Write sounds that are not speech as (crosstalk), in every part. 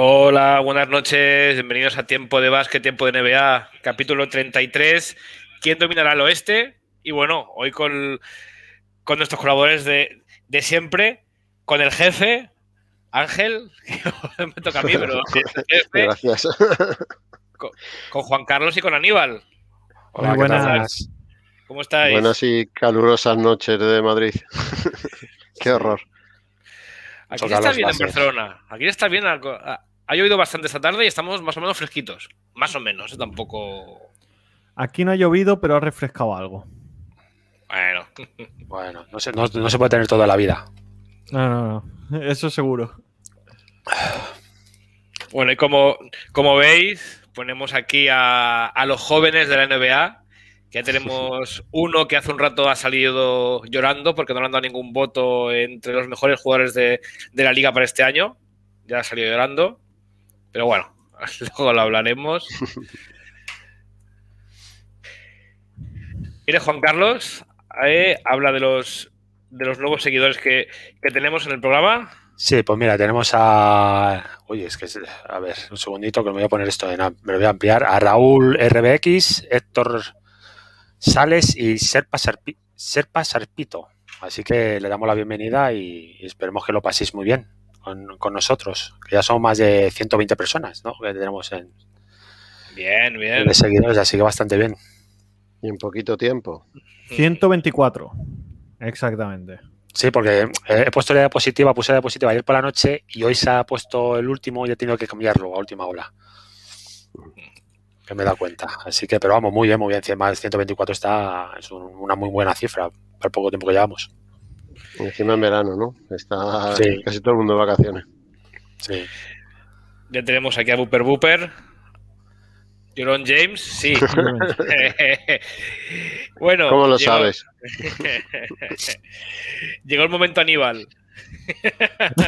Hola, buenas noches, bienvenidos a Tiempo de Básquet, Tiempo de NBA, capítulo 33, ¿Quién dominará el oeste? Y bueno, hoy con, con nuestros colaboradores de, siempre, con el jefe, Ángel, (laughs) me toca a mí, pero... (laughs) Gracias. Con, Juan Carlos y con Aníbal. Hola, buenas. ¿Cómo estáis? Buenas y calurosas noches de Madrid. (laughs) Qué horror. Aquí está bien en Barcelona. Aquí está bien ha llovido bastante esta tarde y estamos más o menos fresquitos. Más o menos, ¿eh? tampoco. Aquí no ha llovido, pero ha refrescado algo. Bueno. Bueno, no se, puede tener toda la vida. No, no, no. (laughs) Eso seguro. Bueno, y como, como veis, ponemos aquí a, los jóvenes de la NBA. Ya tenemos (laughs) uno que hace un rato ha salido llorando porque no le han dado ningún voto entre los mejores jugadores de la liga para este año. Ya ha salido llorando. Pero bueno, (laughs) luego lo hablaremos. Mire, Juan Carlos, eh, habla de los, de los nuevos seguidores que, que tenemos en el programa. Sí, pues mira, tenemos a. Oye, es que. A ver, un segundito que me voy a poner esto en. Me lo voy a ampliar. A Raúl RBX, Héctor Sales y Serpa, Serpa Sarpito. Así que le damos la bienvenida y esperemos que lo paséis muy bien con, nosotros, que ya somos más de 120 personas que tenemos en, bien, bien. de seguidores, así que bastante bien. Y en poquito tiempo. 124, exactamente. Sí, porque he puesto la diapositiva, puse la diapositiva ayer por la noche y hoy se ha puesto el último y he tenido que cambiarlo a última ola. Que me da cuenta. Así que, pero vamos, muy bien, muy bien. Más 124 está, es una muy buena cifra para el poco tiempo que llevamos. Encima en verano, ¿no? Está casi todo el mundo de vacaciones. Sí. Ya tenemos aquí a Booper Booper. Jerón James, sí. (laughs) (laughs) bueno. ¿Cómo lo sabes? (laughs) llegó el momento Aníbal.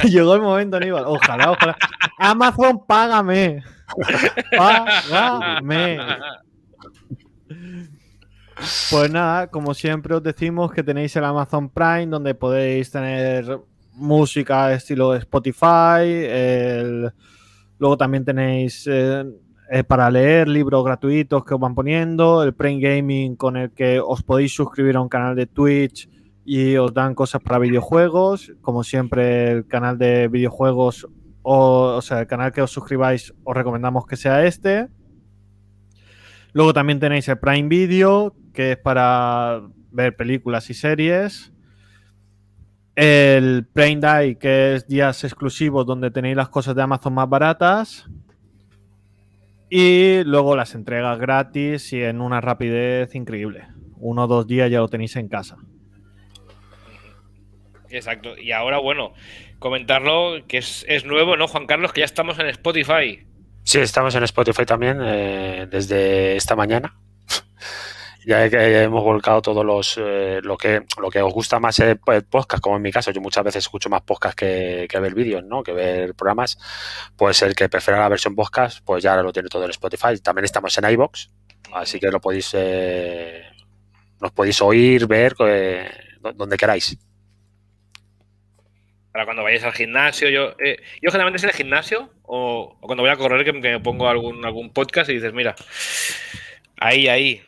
llegó el momento Aníbal. Ojalá, ojalá. Amazon, págame. Págame. Pues nada, como siempre os decimos que tenéis el Amazon Prime donde podéis tener música estilo Spotify, luego también tenéis eh, eh, para leer libros gratuitos que os van poniendo, el Prime Gaming con el que os podéis suscribir a un canal de Twitch y os dan cosas para videojuegos, como siempre el canal de videojuegos o, o sea, el canal que os suscribáis os recomendamos que sea este. Luego también tenéis el Prime Video, que es para ver películas y series. El Prime Day, que es días exclusivos donde tenéis las cosas de Amazon más baratas. Y luego las entregas gratis y en una rapidez increíble. Uno o dos días ya lo tenéis en casa. Exacto. Y ahora, bueno, comentarlo que es, nuevo, ¿no, Juan Carlos? Que ya estamos en Spotify. Sí, estamos en Spotify también eh, desde esta mañana ya, hemos volcado todos los eh, lo que lo que os gusta más eh, es pues, podcast, como en mi caso, yo muchas veces escucho más podcast que, ver vídeos, ¿no? Que ver programas. Pues el que prefiera la versión podcast, pues ya lo tiene todo en Spotify. También estamos en iBox, así que lo podéis eh, nos podéis oír, ver eh, donde queráis. Ahora, cuando vayáis al gimnasio, yo yo generalmente es en el gimnasio o, cuando voy a correr que, que, me pongo algún algún podcast y dices, mira, ahí ahí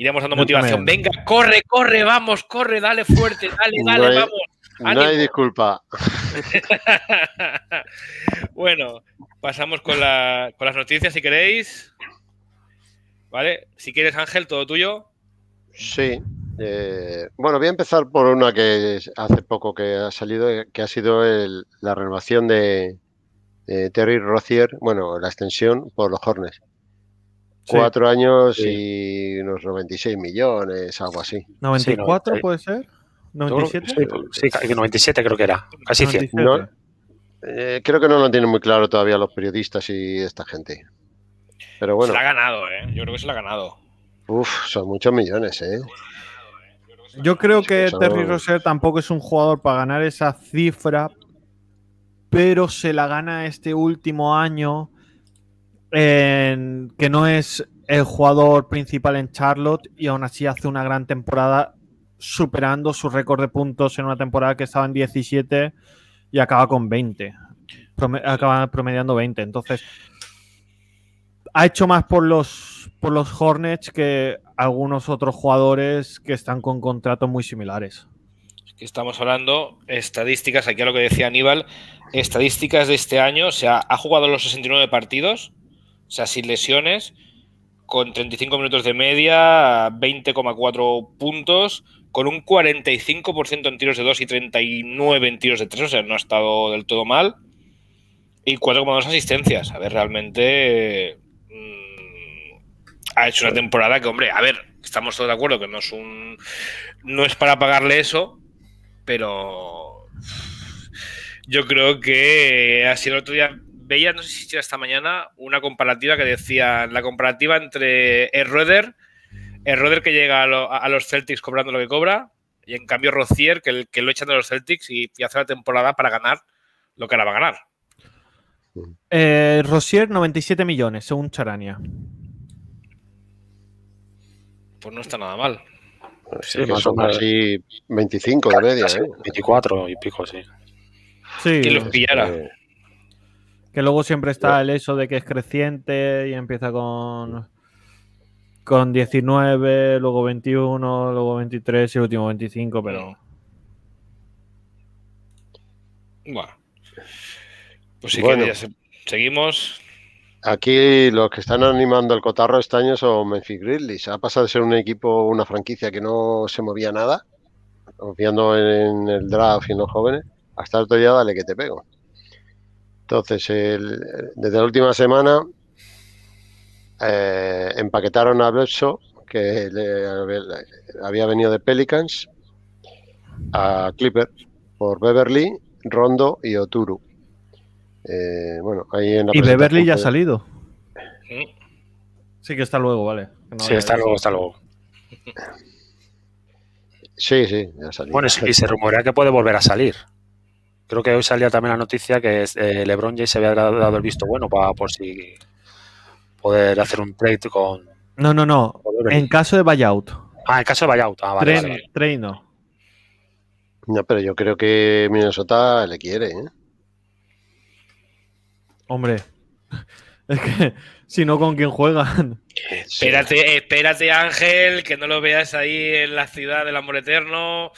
iremos dando motivación. Venga, corre, corre, vamos, corre, dale fuerte, dale, (laughs) dale, vamos. No hay disculpa. (laughs) bueno, pasamos con, las noticias si queréis. ¿Vale? Si quieres, Ángel, todo tuyo. Sí. Eh, bueno, voy a empezar por una que hace poco que ha salido, que ha sido la renovación de, de Terry Rozier, bueno, la extensión por los Hornets. Cuatro años y unos 96 millones, algo así. ¿94 puede ser? ¿97? Sí, 97 creo que era, casi 100. Eh, creo que no lo tienen muy claro todavía los periodistas y esta gente. Pero bueno. Se la ha ganado, ¿eh? Yo creo que se la ha ganado. Uf, son muchos millones, ¿eh? Yo creo que Terry Roser tampoco es un jugador para ganar esa cifra, pero se la gana este último año que no es el jugador principal en Charlotte y aún así hace una gran temporada superando su récord de puntos en una temporada que estaba en 17 y acaba con 20. acaba promediando 20. Entonces, ha hecho más por los, por los Hornets que algunos otros jugadores que están con contratos muy similares. estamos hablando estadísticas, aquí a lo que decía Aníbal, estadísticas de este año, o sea, ha jugado los 69 partidos, o sea, sin lesiones, con 35 minutos de media, 20,4 puntos, con un 45% en tiros de 2 y 39 en tiros de 3, o sea, no ha estado del todo mal. Y 4,2 asistencias. A ver, realmente mm, ha hecho una temporada que, hombre, a ver, estamos todos de acuerdo que no es un... No es para pagarle eso, pero yo creo que ha sido otro día veía, no sé si era esta mañana, una comparativa que decía, la comparativa entre el roder el roder que llega a, los Celtics cobrando lo que cobra, y en cambio Rozier, que, que lo echan de los Celtics y, hace la temporada para ganar lo que ahora va a ganar. Eh, 97 millones, según Charania. Pues no está nada mal. Sí, son así 25 de media, 24 ¿eh? y pico, sí. sí. los pillara? Eh, que luego siempre está el eso de que es creciente y empieza con, con 19, luego 21, luego 23 y el último 25, pero... Bueno. Pues sí que seguimos. Aquí los que están animando el cotarro este año son Memphis Grizzlies. Ha pasado de ser un equipo, una franquicia que no se movía nada, confiando en el draft y en los jóvenes, hasta otro día dale que te pego. Entonces, desde la última semana eh, empaquetaron a Bledsoe, que había venido de Pelicans, a Clippers por Beverly, Rondo y Oturu. Eh, bueno, ahí y Beverly ya ha salido. ¿Sí? que está luego, vale. sí, está luego, está luego. Sí, sí, ya ha salido. Bueno, y se rumorea que puede volver a salir. Creo que hoy salía también la noticia que eh, LeBron James se había dado el visto bueno para por si poder hacer un trade con. No, no, no. En caso de buyout. Ah, en caso de buyout. Ah, vale, no. No, pero yo creo que Minnesota le quiere. ¿eh? Hombre, (laughs) es que si no, ¿con quién juegan? Espérate, espérate, Ángel, que no lo veas ahí en la ciudad del amor eterno.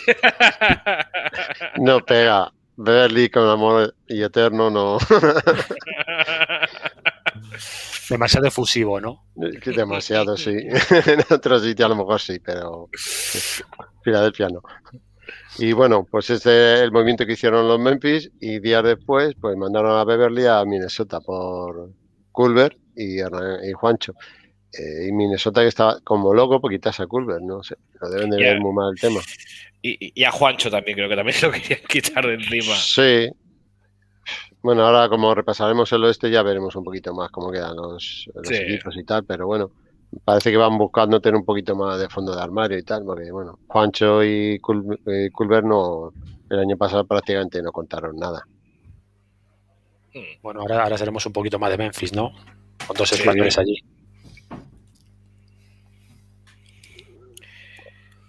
(laughs) No pega. Beverly con amor y eterno, no. (laughs) Demasiado efusivo, ¿no? Demasiado, sí. (laughs) En otro sitio a lo mejor sí, pero Filadelfia no. Y bueno, pues este es el movimiento que hicieron los Memphis y días después pues mandaron a Beverly a Minnesota por Culver y, Juancho. Eh, y Minnesota que estaba como loco porque quitas a Culver, ¿no? sé, lo deben de ver muy mal el tema. Y, a Juancho también, creo que también (laughs) lo querían quitar de encima. Sí. Bueno, ahora como repasaremos el oeste ya veremos un poquito más cómo quedan los, los equipos y tal, pero bueno, parece que van buscando tener un poquito más de fondo de armario y tal, porque bueno, Juancho y Culver no, el año pasado prácticamente no contaron nada. Hmm. Bueno, ahora, ahora seremos un poquito más de Memphis, ¿no? con dos españoles allí.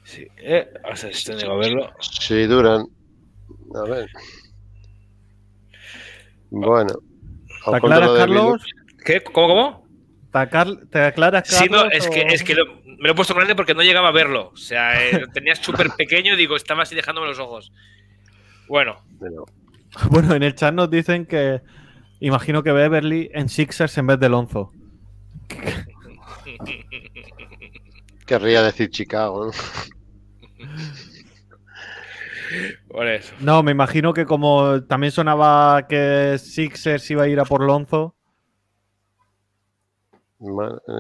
Sí, eh, si tengo a verlo. Sí, duran. A ver. Bueno. ¿Te aclaras, Carlos? ¿Qué? ¿Cómo, cómo? ¿Te, aclaras, Carlos? Sí, no, es que, es que me lo he puesto grande porque no llegaba a verlo. O sea, eh, lo tenía súper (laughs) pequeño, Y digo, estaba así dejándome los ojos. Bueno. Bueno, en el chat nos dicen que Imagino que Beverly en Sixers en vez de Lonzo. Querría decir Chicago. Por eso. No, me imagino que como también sonaba que Sixers iba a ir a por Lonzo.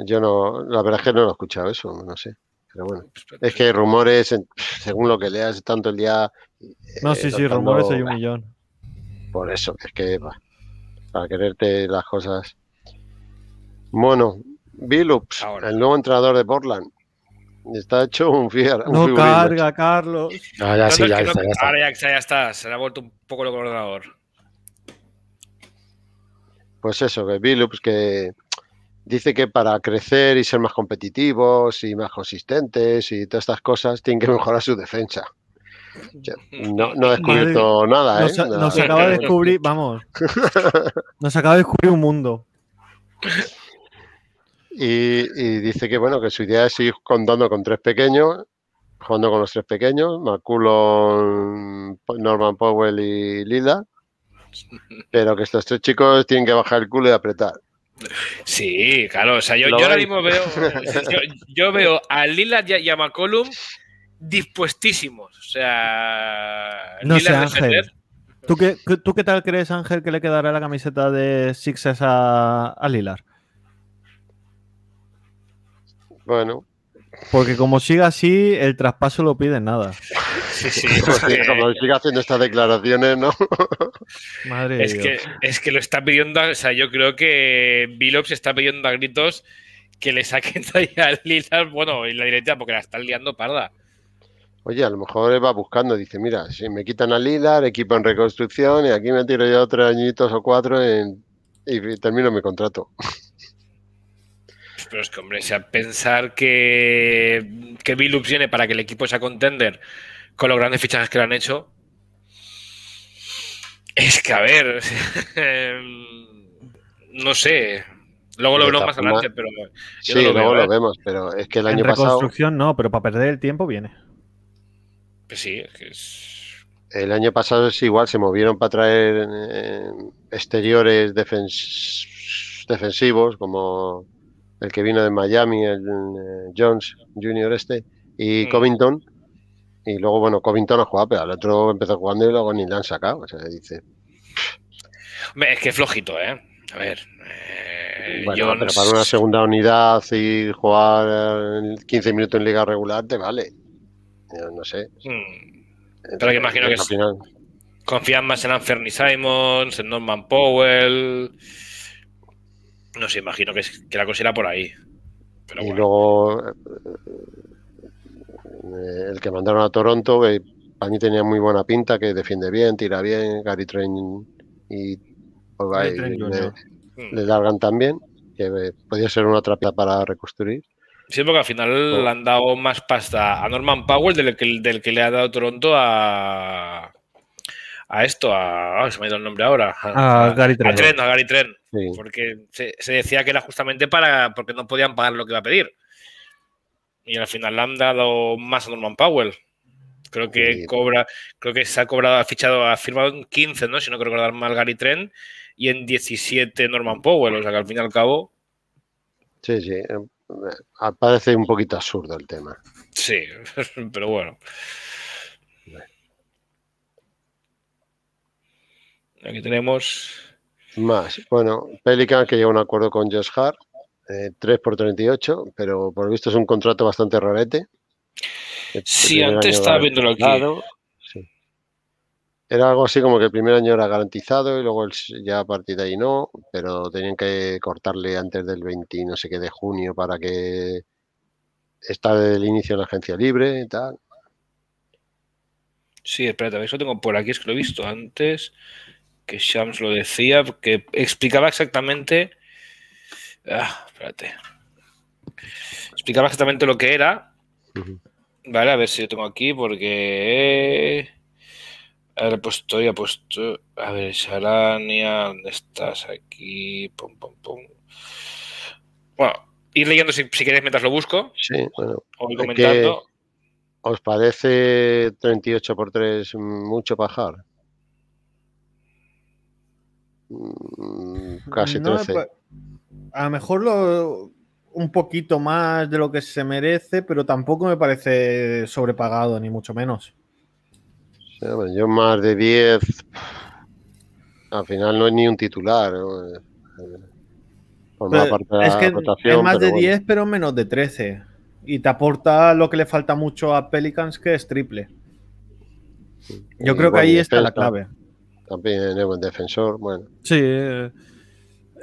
Yo no, la verdad es que no lo he escuchado eso, no sé. Pero bueno, pues, es que rumores, según lo que leas, tanto el día. No, sí, eh, sí, rumores hay un millón. Por eso, es que para quererte las cosas. Bueno, Billups, el nuevo entrenador de Portland. Está hecho un fiar. No carga, Carlos. está, Ahora ya, está, se le ha vuelto un poco loco el ordenador. Pues eso, que Billups que dice que para crecer y ser más competitivos y más consistentes y todas estas cosas tiene que mejorar su defensa. No, no he descubierto nada, ¿eh? Nos, acaba de descubrir, vamos. (laughs) Nos acaba de descubrir un mundo. Y, dice que bueno, que su idea es seguir contando con tres pequeños, jugando con los tres pequeños, Maculon, Norman Powell y Lila. Pero que estos tres chicos tienen que bajar el culo y apretar. Sí, claro, o sea, yo, ahora mismo veo, yo, veo a Lila y a McCollum dispuestísimos. O sea, no sé, Ángel. ¿Tú qué, ¿Tú qué tal crees, Ángel, que le quedará la camiseta de Sixes a, a Lilar? Bueno, porque como siga así, el traspaso lo pide nada. (laughs) Sí, sí. como eh. siga haciendo estas declaraciones, ¿no? (laughs) Madre es que, es que lo está pidiendo, o sea, yo creo que se está pidiendo a gritos que le saquen a Lilar, bueno, y la directiva, porque la están liando parda. Oye, a lo mejor va buscando, dice, mira, si me quitan a Lilar, equipo en reconstrucción, y aquí me tiro ya tres añitos o cuatro y termino mi contrato. Pero es que, hombre, sea, pensar que, que tiene viene para que el equipo sea contender con los grandes fichajes que le han hecho, es que, a ver, (laughs) no sé. Luego lo vemos más adelante, pero... sí, luego lo ¿eh? vemos, pero es que el año pasado... Reconstrucción no, pero para perder el tiempo viene sí, El año pasado es igual, se movieron para traer eh, exteriores defensivos, como el que vino de Miami, el eh, Jones Junior este, y mm. Covington. Y luego, bueno, Covington ha jugado, pero el otro empezó jugando y luego ni le han sacado. O sea, dice. es que flojito, ¿eh? A ver. Eh, para una segunda unidad y jugar 15 eh, minutos en liga regular te vale no sé. Hmm. Pero imagino que confían más en Anthony Simons, en Norman Powell. No sé, imagino que, que la cosa era por ahí. Pero y luego eh, el que mandaron a Toronto, que para mí tenía muy buena pinta, que defiende bien, tira bien, Gary Train y, le, hmm. le, largan también, que podría eh, podía ser una trampa para reconstruir. Sí, porque al final le han dado más pasta a Norman Powell del que, le ha dado Toronto a. A esto, a. Ah, se me ha ido el nombre ahora. A, Gary Trent. A, Gary Trent. Porque se, decía que era justamente para. Porque no podían pagar lo que iba a pedir. Y al final le han dado más a Norman Powell. Creo que cobra. Creo que se ha cobrado, ha fichado, ha firmado en 15, ¿no? Si no creo que dar mal Gary Trent. Y en 17 Norman Powell. O sea que al fin y al cabo. Sí, sí. Em, eh, parece un poquito absurdo el tema. Sí, (laughs) pero bueno. Aquí tenemos. Más. Bueno, Pelican que lleva un acuerdo con Josh Hart, 3 eh, por 38, pero por lo visto es un contrato bastante rarete. sí, antes estaba viendo aquí. Era algo así como que el primer año era garantizado y luego ya a partir de ahí no, pero tenían que cortarle antes del 20 no sé qué de junio para que desde el inicio de la agencia libre y tal. Sí, espérate, a ver, lo tengo por aquí, es que lo he visto antes, que Shams lo decía, que explicaba exactamente... Ah, espérate. Explicaba exactamente lo que era. Vale, a ver si lo tengo aquí, porque... A ver, pues, puesto, A ver, Sarania, ¿dónde estás? Aquí, pum, pum, pum. Bueno, ir leyendo si, queréis mientras lo busco. Sí, bueno. O comentando. ¿Os parece 38 por 3 mucho pajar? Mm, casi 13. a lo mejor lo, un poquito más de lo que se merece, pero tampoco me parece sobrepagado, ni mucho menos yo más de 10. Al final no es ni un titular. Por eh, parte es que es más de 10, pero menos de 13. Y te aporta lo que le falta mucho a Pelicans, que es triple. Yo creo que ahí está la clave. También es buen defensor, bueno. Sí. Eh,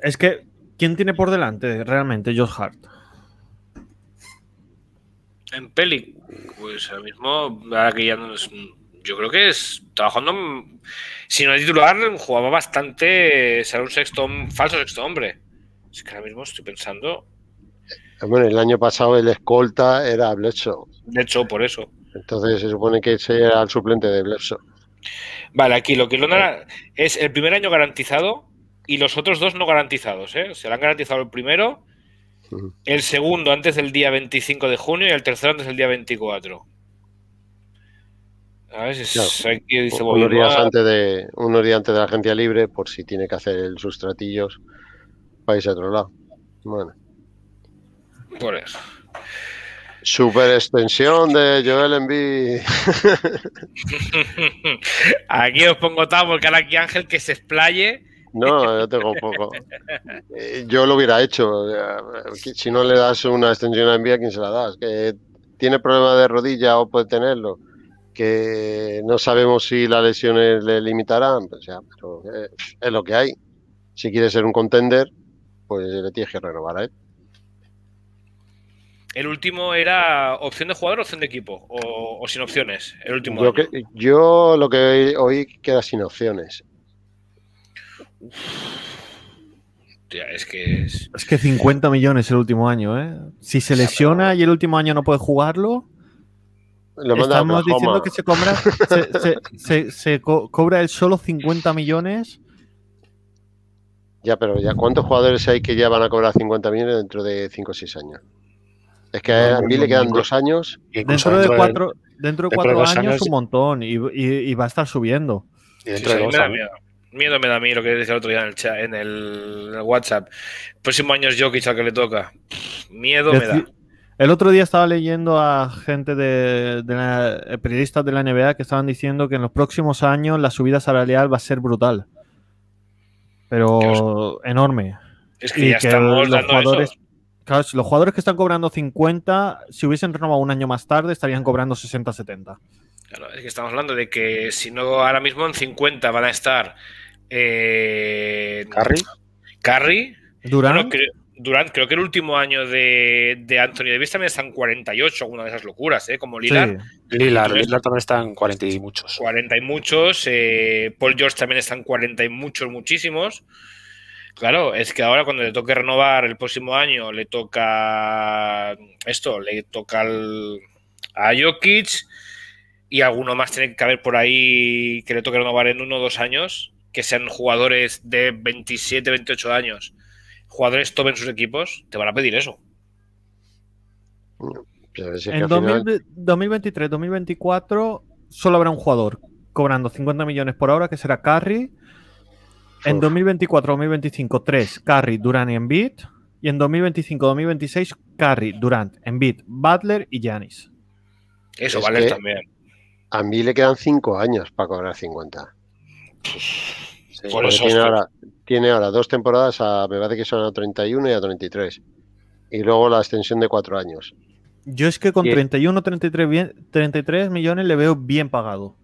es que, ¿quién tiene por delante realmente Josh Hart? En Pelic, pues ahora mismo, ahora que ya no es, yo creo que es trabajando, mm, si no de titular, jugaba bastante, será un sexto, falso sexto hombre. Es que ahora mismo estoy pensando. Bueno, el año pasado el escolta era Blecho. hecho por eso. Entonces se supone que ese era el suplente de Blecho. Vale, aquí lo que Londra es el primer año garantizado y los otros dos no garantizados. ¿eh? Se le han garantizado el primero, el segundo antes del día 25 de junio y el tercero antes del día 24. Un antes de, de la agencia libre, por si tiene que hacer el sustratillos para a otro lado. Bueno. Por eso. Super extensión de Joel Enví. (laughs) aquí os pongo tal porque ahora aquí Ángel que se explaye. No, yo tengo poco. Eh, yo lo hubiera hecho. Eh, si no le das una extensión a Envy, ¿a quién se la das? ¿Que ¿Tiene problema de rodilla o puede tenerlo? que no sabemos si las lesiones le limitarán, pues pero eh, es lo que hay. Si quiere ser un contender, pues le tienes que renovar a El último era opción de jugador, opción de equipo, o, sin opciones. El último. Yo, lo que oí queda sin opciones. es que es... es... que 50 millones el último año, ¿eh? Si se lesiona y el último año no puede jugarlo. Estamos diciendo que se cobra, se, se, cobra el solo 50 millones. Ya, pero ya, ¿cuántos jugadores hay que ya van a cobrar 50 millones dentro de 5 o 6 años? Es que a mí le quedan dos años. Dentro de cuatro, dentro de años, Es un montón y, y, va a estar subiendo. miedo. me da a mí lo que decía el otro día en el, chat, en el WhatsApp. Próximo año es Jokic al que le toca. Miedo me da. El otro día estaba leyendo a gente de, eh, periodistas de la NBA que estaban diciendo que en los próximos años la subida salarial va a ser brutal. Pero enorme. Es que, ya los jugadores. los jugadores que están cobrando 50, si hubiesen renovado un año más tarde, estarían cobrando 60-70. Claro, es que estamos hablando de que si no ahora mismo en 50 van a estar. Eh, Carry, ¿Durano? Durant, creo que el último año de, de Anthony Davis también están 48, alguna de esas locuras, ¿eh? como Lillard. Lilar, Lillard, también están 40 y muchos. 40 y muchos. Eh, Paul George también están 40 y muchos, muchísimos. Claro, es que ahora cuando le toque renovar el próximo año, le toca esto, le toca al, a Jokic y alguno más tiene que haber por ahí que le toque renovar en uno o dos años, que sean jugadores de 27, 28 años jugadores tomen sus equipos, te van a pedir eso. en 2023, 2024, solo habrá un jugador cobrando 50 millones por hora, que será Carry. En 2024-2025, 3, Carry, Durant y Embiid. Y en 2025-2026, Carry, Durant, Embiid, Butler y Giannis. Eso, vale también. A mí le quedan cinco años para cobrar 50. por eso tiene ahora dos temporadas, a, me parece que son a 31 y a 33. Y luego la extensión de cuatro años. Yo es que con 31, 33, 33 millones le veo bien pagado.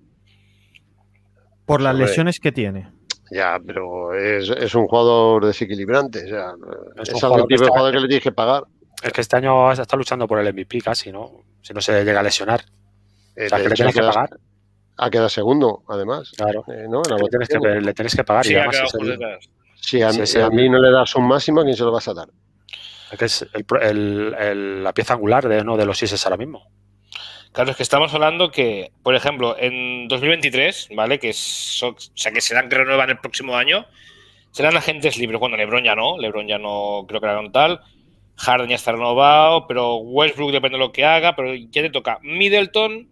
Por las lesiones que tiene. Ya, pero es, un jugador desequilibrante. O es, el tipo este jugador que le tienes que pagar. Es que este año está luchando por el MVP casi, ¿no? Si no se llega a lesionar. O eh, que le tienes que pagar ha quedado segundo, además. Claro. Eh, ¿no? le, tienes que, pagar. si, a, mí no le das un máximo, ¿a quién se lo vas a dar? es la pieza angular de de los ISS ahora mismo. Claro, es que estamos hablando que, por ejemplo, en 2023, ¿vale? Que, es, o sea, que serán que renuevan el próximo año, serán agentes libres. Bueno, Lebron ya no, Lebron ya no creo que era tal. Harden ya está renovado, pero Westbrook depende de lo que haga, pero ya te toca Middleton,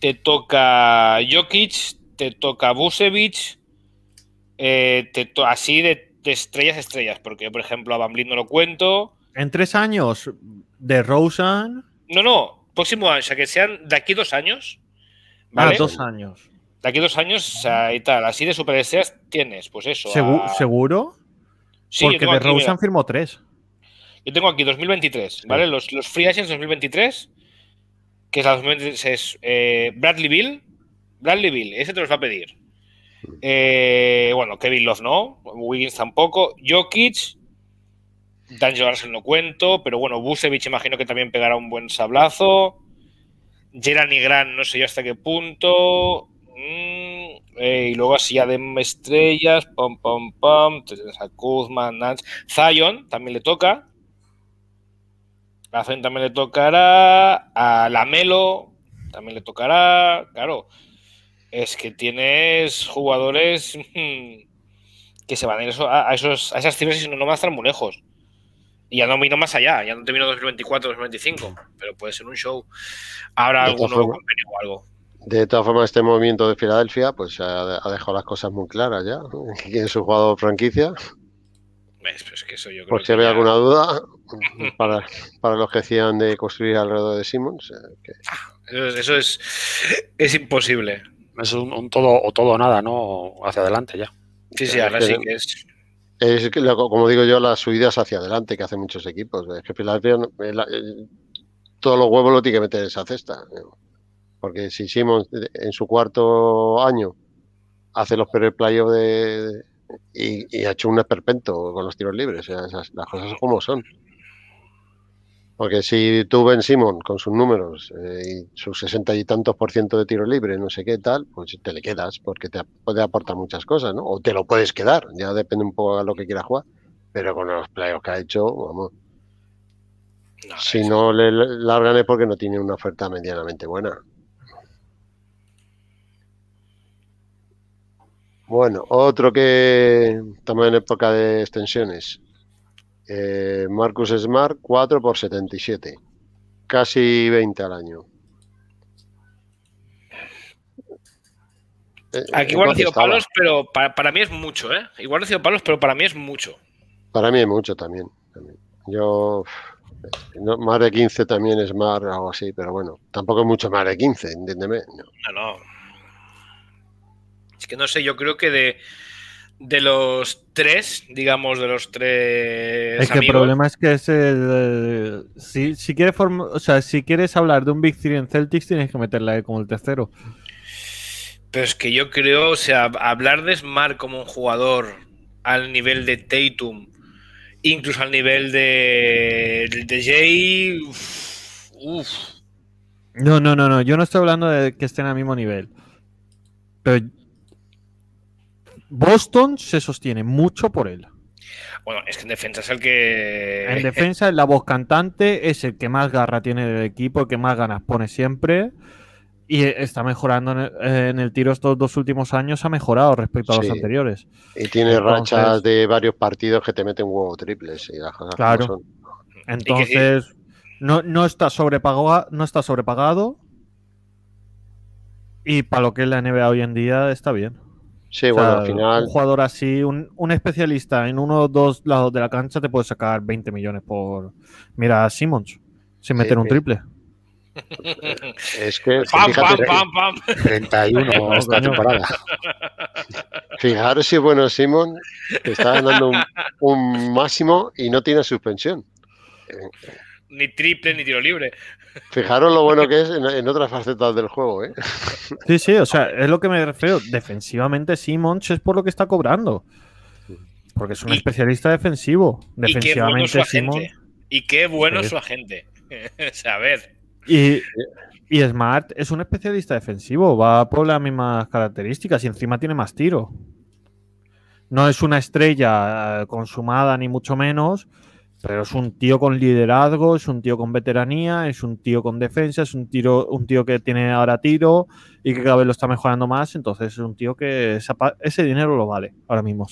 te toca Jokic, te toca Busevic, eh, así de, estrellas estrellas, porque por ejemplo a Van no lo cuento. En tres años, de Rosen. No, no, próximo año, o sea que sean de aquí dos años. Ah, ¿vale? Ah, dos años. De aquí dos años y tal, así de superestrellas tienes, pues eso. ¿Seguro? Sí, porque de Rosen firmó tres. Yo tengo aquí 2023, ¿vale? Los, los free agents 2023 que es eh, Bradley Bill. Bradley Bill, ese te los va a pedir. Eh, bueno, Kevin Love no, Wiggins tampoco, Jokic, Daniel Russell no cuento, pero bueno, Busevich imagino que también pegará un buen sablazo. Gerani Gran, no sé yo hasta qué punto. Mm, eh, y luego así Adem estrellas, pom, pom, pom. Nance. Zion también le toca. Zen también le tocará, a Lamelo también le tocará, claro. Es que tienes jugadores mm, que se van a a, esos, esas cifras y no van a estar muy lejos. Y ya no vino más allá, ya no terminó 2024, 2025, pero puede ser un show. Habrá alguno o algo. De todas formas, este movimiento de Filadelfia pues ha, dejado las cosas muy claras ya. (laughs) ¿Quién es su jugador franquicia? Pues Por si había alguna duda, (laughs) para, los que decían de construir alrededor de Simmons. Eh, ah, eso, es, es imposible. Es un, todo o todo nada, ¿no? Hacia adelante ya. Sí, sí, ahora que es. como digo yo, las subidas hacia adelante que hacen muchos equipos. Es que eh, eh, todos los huevos lo tiene que meter en esa cesta. Porque si Simon en su cuarto año hace los peores playoffs de, y, ha hecho un esperpento con los tiros libres. O sea, las cosas como son. Porque si tú ven Simon con sus números eh, y sus sesenta y tantos por ciento de tiro libre, no sé qué tal, pues te le quedas porque te puede aportar muchas cosas, ¿no? O te lo puedes quedar, ya depende un poco de lo que quieras jugar. Pero con los playoffs que ha hecho, vamos. si no le largan es porque no tiene una oferta medianamente buena. Bueno, otro que estamos en época de extensiones. Eh, Marcus Smart 4 por 77. Casi 20 al año. Eh, Aquí igual sido palos, pero para, para, mí es mucho, ¿eh? Igual sido palos, pero para mí es mucho. Para mí es mucho también. Yo. más de 15 también es más, algo así, pero bueno, tampoco es mucho más de 15, entiéndeme. no. no que no sé, yo creo que de, de los tres, digamos, de los tres. Es que el problema es que es el. Si, quieres o sea, si quieres hablar de un Big Three en Celtics, tienes que meterla como el tercero. Pero es que yo creo, o sea, hablar de Smart como un jugador al nivel de Tatum, incluso al nivel de, de Jay. No, no, no, no. Yo no estoy hablando de que estén al mismo nivel. Pero Boston se sostiene mucho por él. Bueno, es que en defensa es el que. En eh, defensa es la voz cantante, es el que más garra tiene del equipo, el que más ganas pone siempre. Y está mejorando en el, eh, tiro estos dos últimos años, ha mejorado respecto a los anteriores. Y tiene ranchas rachas de varios partidos que te meten huevo triples. claro. Entonces, no, no, está sobrepagado, no está sobrepagado. Y para lo que es la NBA hoy en día, está bien. Sí, bueno, al final. Un jugador así, un, especialista en uno o dos lados de la cancha te puede sacar 20 millones por. Mira, a Simmons, sin meter un triple. (laughs) Es que. fíjate, 31 esta eh, (laughs) Fijaros si bueno Simmons, está dando un, un máximo y no tiene suspensión ni triple ni tiro libre. Fijaros lo bueno que es en, otras facetas del juego, ¿eh? Sí, sí, o sea, es lo que me refiero. Defensivamente Simons es por lo que está cobrando. Porque es un especialista defensivo. Defensivamente Simmons. Y qué bueno su agente. (laughs) o sea, a ver. Y, y, Smart es un especialista defensivo, va por las mismas características y encima tiene más tiro. No es una estrella eh, consumada ni mucho menos, pero es un tío con liderazgo, es un tío con veteranía, es un tío con defensa, es un, tiro, un tío que tiene ahora tiro y que cada vez lo está mejorando más. Entonces es un tío que ese dinero lo vale ahora mismo.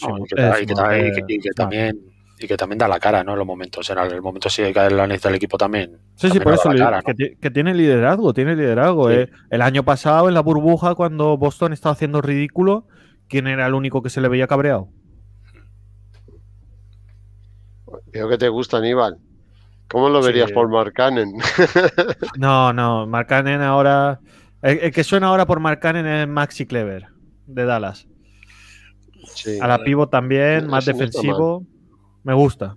Y que también da la cara, ¿no? En los momentos. En el momento sí caer que la necesita del equipo también. Sí, sí, por eso. que, tiene liderazgo, tiene liderazgo. Eh. El año pasado, en la burbuja, cuando Boston estaba haciendo ridículo, ¿quién era el único que se le veía cabreado? Creo que te gusta Aníbal. ¿Cómo lo verías por Marcanen? (laughs) no, no, Marcanen ahora. El, que suena ahora por Marcanen es Maxi Clever, de Dallas. A la pivo también, más defensivo. Me gusta.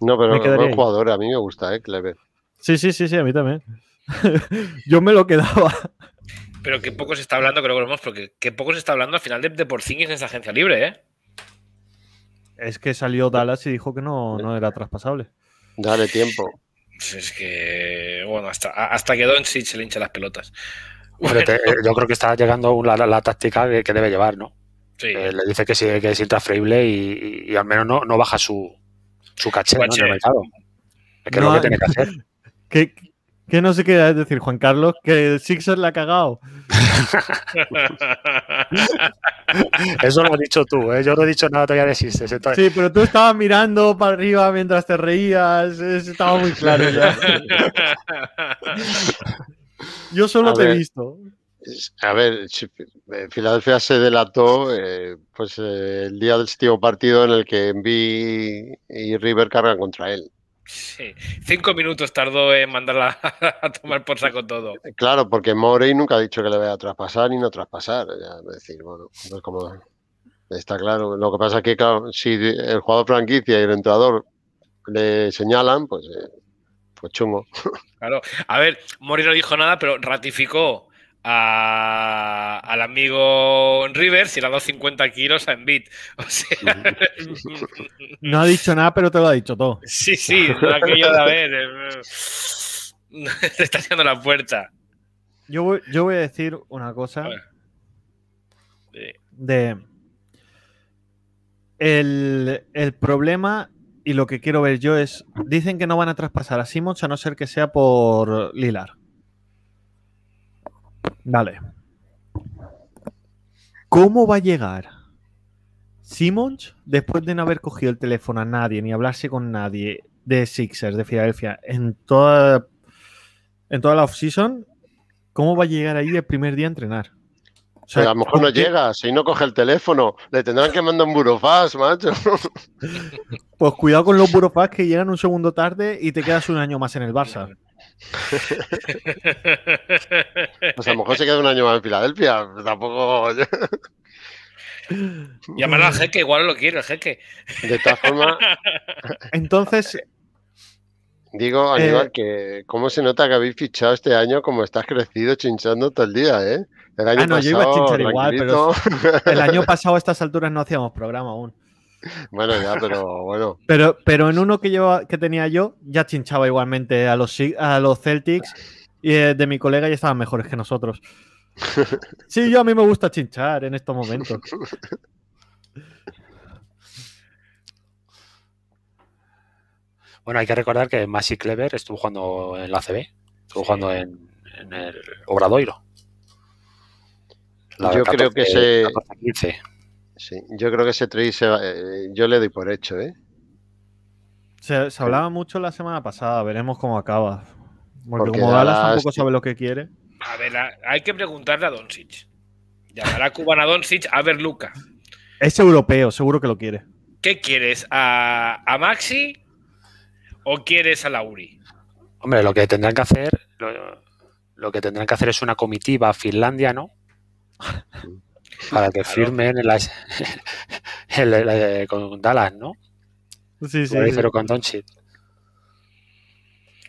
No, pero es buen jugador, a mí me gusta, ¿eh? Clever. Sí, sí, sí, sí, a mí también. (laughs) Yo me lo quedaba. Pero qué poco se está hablando, creo que lo hemos porque qué poco se está hablando al final de, de en esa agencia libre, ¿eh? Es que salió Dallas y dijo que no, no era traspasable. Dale tiempo. Pues es que, bueno, hasta, hasta que se le hincha las pelotas. yo creo que está llegando la, la, táctica que, debe llevar, ¿no? Eh, le dice que, sí, que es intransferible y, al menos no, no baja su, su caché en Es que lo que tiene que hacer. (laughs) Que no sé qué decir, Juan Carlos, que el Sixer la ha cagado. (laughs) Eso lo has dicho tú, ¿eh? yo no he dicho nada todavía de Sí, pero tú estabas mirando para arriba mientras te reías, estaba muy claro ya. (laughs) yo solo te he visto. A ver, Filadelfia se delató eh, pues, eh, el día del séptimo partido en el que Envy y River cargan contra él. Sí, cinco minutos tardó en mandarla (laughs) a tomar por saco todo. Claro, porque Morey nunca ha dicho que le vaya a traspasar ni no traspasar. es decir, bueno, es como. Está claro. Lo que pasa es que, claro, si el jugador franquicia y el entrenador le señalan, pues, eh, pues chungo. (laughs) Claro. A ver, Morey no dijo nada, pero ratificó al amigo Rivers y le ha dado 50 kilos a Embiid. O sea, no ha dicho nada, pero te lo ha dicho todo. Sí, sí, aquello de a ver. Eh, (laughs) te está haciendo la puerta. Yo voy, a decir una cosa. De. El, problema y lo que quiero ver yo es. Dicen que no van a traspasar a Simons a no ser que sea por Lilar. Dale. ¿Cómo va a llegar Simmons después de no haber cogido el teléfono a nadie ni hablarse con nadie de Sixers de Filadelfia en toda en toda la offseason? ¿Cómo va a llegar ahí el primer día a entrenar? sea, a lo mejor no llega, si no coge el teléfono, le tendrán que mandar un burofax, macho. Pues cuidado con los burofax que llegan un segundo tarde y te quedas un año más en el Barça pues a lo mejor se queda un año más en Filadelfia. Tampoco. (laughs) Llámalo al jeque, igual lo quiero, el jeque. De todas formas. Entonces. Digo, eh, Aníbal, que cómo se nota que habéis fichado este año, como estás crecido chinchando todo el día, ¿eh? El año ah, pasado, el año (laughs) pasado a estas alturas no hacíamos programa aún. (laughs) Bueno, ya, pero bueno. Pero, pero en uno que que tenía yo, ya chinchaba igualmente a los, a los Celtics y eh, de mi colega ya estaban mejores que nosotros. (laughs) Sí, yo a mí me gusta chinchar en estos momentos. Bueno, hay que recordar que Masi Clever estuvo jugando en la CB, estuvo jugando en, el Obradoiro. yo creo que se. Sí, yo creo que ese trade se eh, eh, yo le doy por hecho, ¿eh? Se, hablaba mucho la semana pasada, veremos cómo acaba. Porque, como Dallas, tampoco sabe lo que quiere. A ver, hay que preguntarle a Doncic. Llamará a Doncic a ver Luca. Es europeo, seguro que lo quiere. ¿Qué quieres? ¿A, Maxi o quieres a Lauri? Hombre, lo que tendrán que hacer, lo, lo, que tendrán que hacer es una comitiva a Finlandia, ¿no? Mm para que firmen (laughs) con Dallas, ¿no? Sí, sí. Pero con Doncic.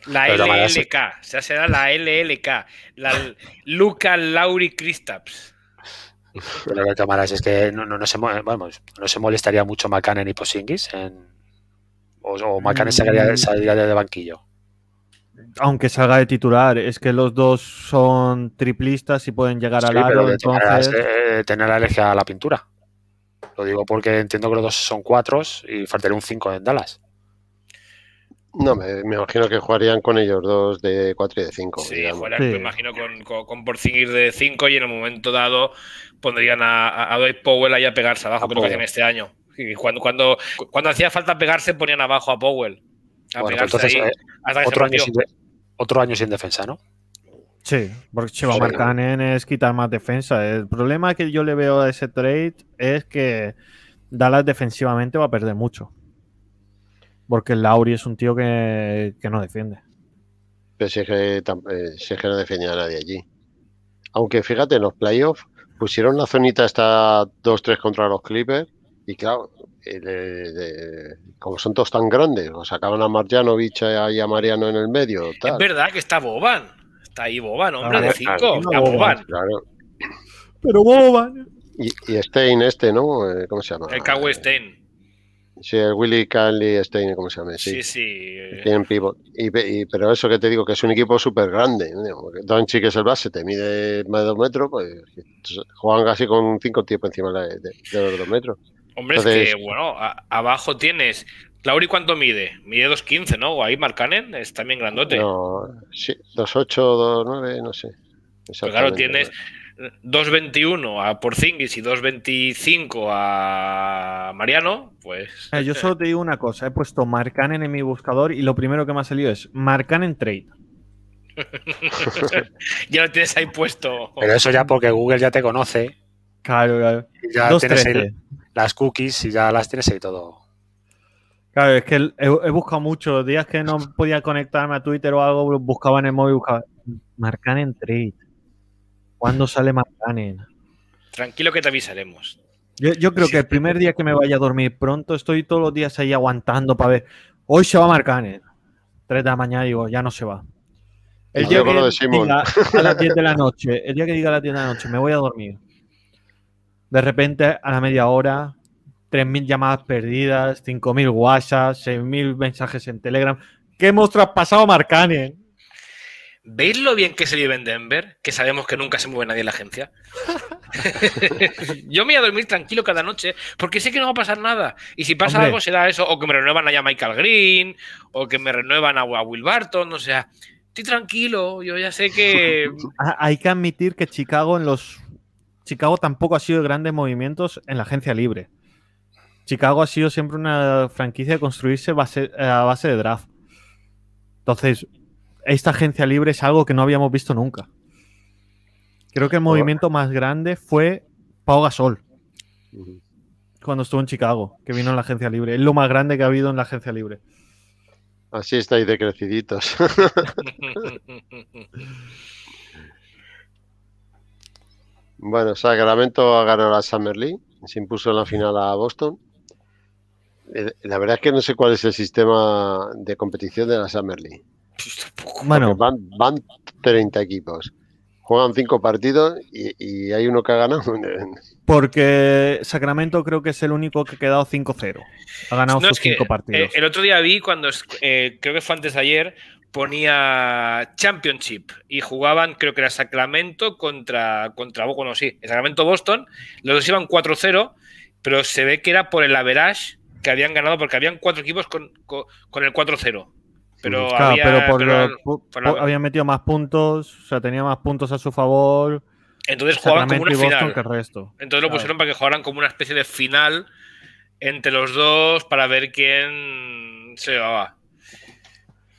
La LLK, o sea, será la LLK, la Luca Lauri Kristaps. Pero lo que es que no, no, se, no se molestaría mucho Macanen y Posingis en, o, o Macanen mm. saldría de banquillo aunque salga de titular, es que los dos son triplistas y pueden llegar al aro. entonces... Eh, tener, alergia a la pintura. Lo digo porque entiendo que los dos son cuatro y faltaría un cinco en Dallas. No, me, imagino que jugarían con ellos dos de cuatro y de cinco. Sí, me imagino, con, con, con Porzingis de cinco y en el momento dado pondrían a, a Powell ahí a pegarse abajo, creo que hacían este año. Y cuando, cuando, cuando hacía falta pegarse ponían abajo a Powell. Pues entonces, eh, otro, año sin, defensa, ¿no? Sí, porque a marcar Marcanen es quitar más defensa. El problema que yo le veo a ese trade es que Dallas defensivamente va a perder mucho. Porque Lauri es un tío que, no defiende. Pero si es, que, eh, si es no defendía a nadie allí. Aunque fíjate, en los playoffs pusieron la zonita esta 2-3 contra los Clippers y claro, eh, como son todos tan grandes, o sacaban a Marjanovic y a Mariano en el medio. Es verdad que está Boban. Está ahí Boban, hombre ah, de cinco. Claro. Pero Boban. Y, Stein, este, ¿no? Eh, ¿Cómo se llama? El K.W. Eh, Stein. Sí, el Willy Cali, Stein, ¿cómo se llama? Sí, sí. sí. Tienen Y, pero eso que te digo, que es un equipo súper grande. ¿no? que es el base, te mide más de dos metros, pues juegan casi con cinco tipos encima de los dos metros. Hombre, es que, bueno, abajo tienes. Clauri, ¿cuánto mide? Mide 2.15, ¿no? Ahí Marcanen es también grandote. No, sí, 2.8, 2.9, no sé. Pero claro, tienes 2.21 a Porzingis y 2.25 a Mariano, pues. Eh, yo este solo te digo una cosa: he puesto Marcanen en mi buscador y lo primero que me ha salido es Marcanen Trade. (laughs) ya lo tienes ahí puesto. Pero eso ya porque Google ya te conoce. Claro, claro. Ya tienes las cookies y ya las tienes ahí todo. Claro, es que he, buscado mucho. Días que no podía conectarme a Twitter o algo, buscaba en el móvil, buscaba. Marcanen Trade. ¿Cuándo sale Marcanen? Tranquilo que te avisaremos. Yo, creo que el primer día que me vaya a dormir pronto, estoy todos los días ahí aguantando para ver. Hoy se va Marcanen. Tres de la mañana digo, ya no se va. El día que diga a las diez de la noche, el día que diga a las 10 de la noche, me voy a dormir. De repente, a la media hora, 3.000 llamadas perdidas, 5.000 WhatsApp, 6.000 mensajes en Telegram. ¿Qué hemos traspasado Marcani! ¿Veis lo bien que se vive en Denver? Que sabemos que nunca se mueve nadie en la agencia. (laughs) Yo me voy a dormir tranquilo cada noche porque sé que no va a pasar nada. Y si pasa algo será eso, o que me renuevan allá a Michael Green, o que me renuevan a Will Barton, o sea, estoy tranquilo. Yo ya sé que... (laughs) Ah, hay que admitir que Chicago en los Chicago tampoco ha sido de grandes movimientos en la agencia libre. Chicago ha sido siempre una franquicia de construirse eh, a base de draft. Entonces, esta agencia libre es algo que no habíamos visto nunca. Creo que el movimiento más grande fue Pau Gasol. Cuando estuvo en Chicago, que vino en la agencia libre. Es lo más grande que ha habido en la agencia libre. Así estáis decreciditos. (laughs) (laughs) Bueno, Sacramento ha ganado la Summer League, se impuso en la final a Boston. Eh, la verdad es que no sé cuál es el sistema de competición de la Summer League. Pues van, 30 equipos, juegan 5 partidos y, hay uno que ha ganado. (laughs) Porque Sacramento creo que es el único que ha quedado 5-0. Ha ganado sus 5 partidos. Eh, el otro día vi cuando, eh, creo que fue antes de ayer, ponía Championship y jugaban, creo que era Sacramento contra, contra bueno, sí, Sacramento-Boston. Los dos iban 4-0, pero se ve que era por el average que habían ganado, porque habían cuatro equipos con, el 4-0. Pero, había, habían metido más puntos, o sea, tenía más puntos a su favor. Entonces jugaban como una final. Que resto. Entonces lo pusieron para que jugaran como una especie de final entre los dos para ver quién se llevaba.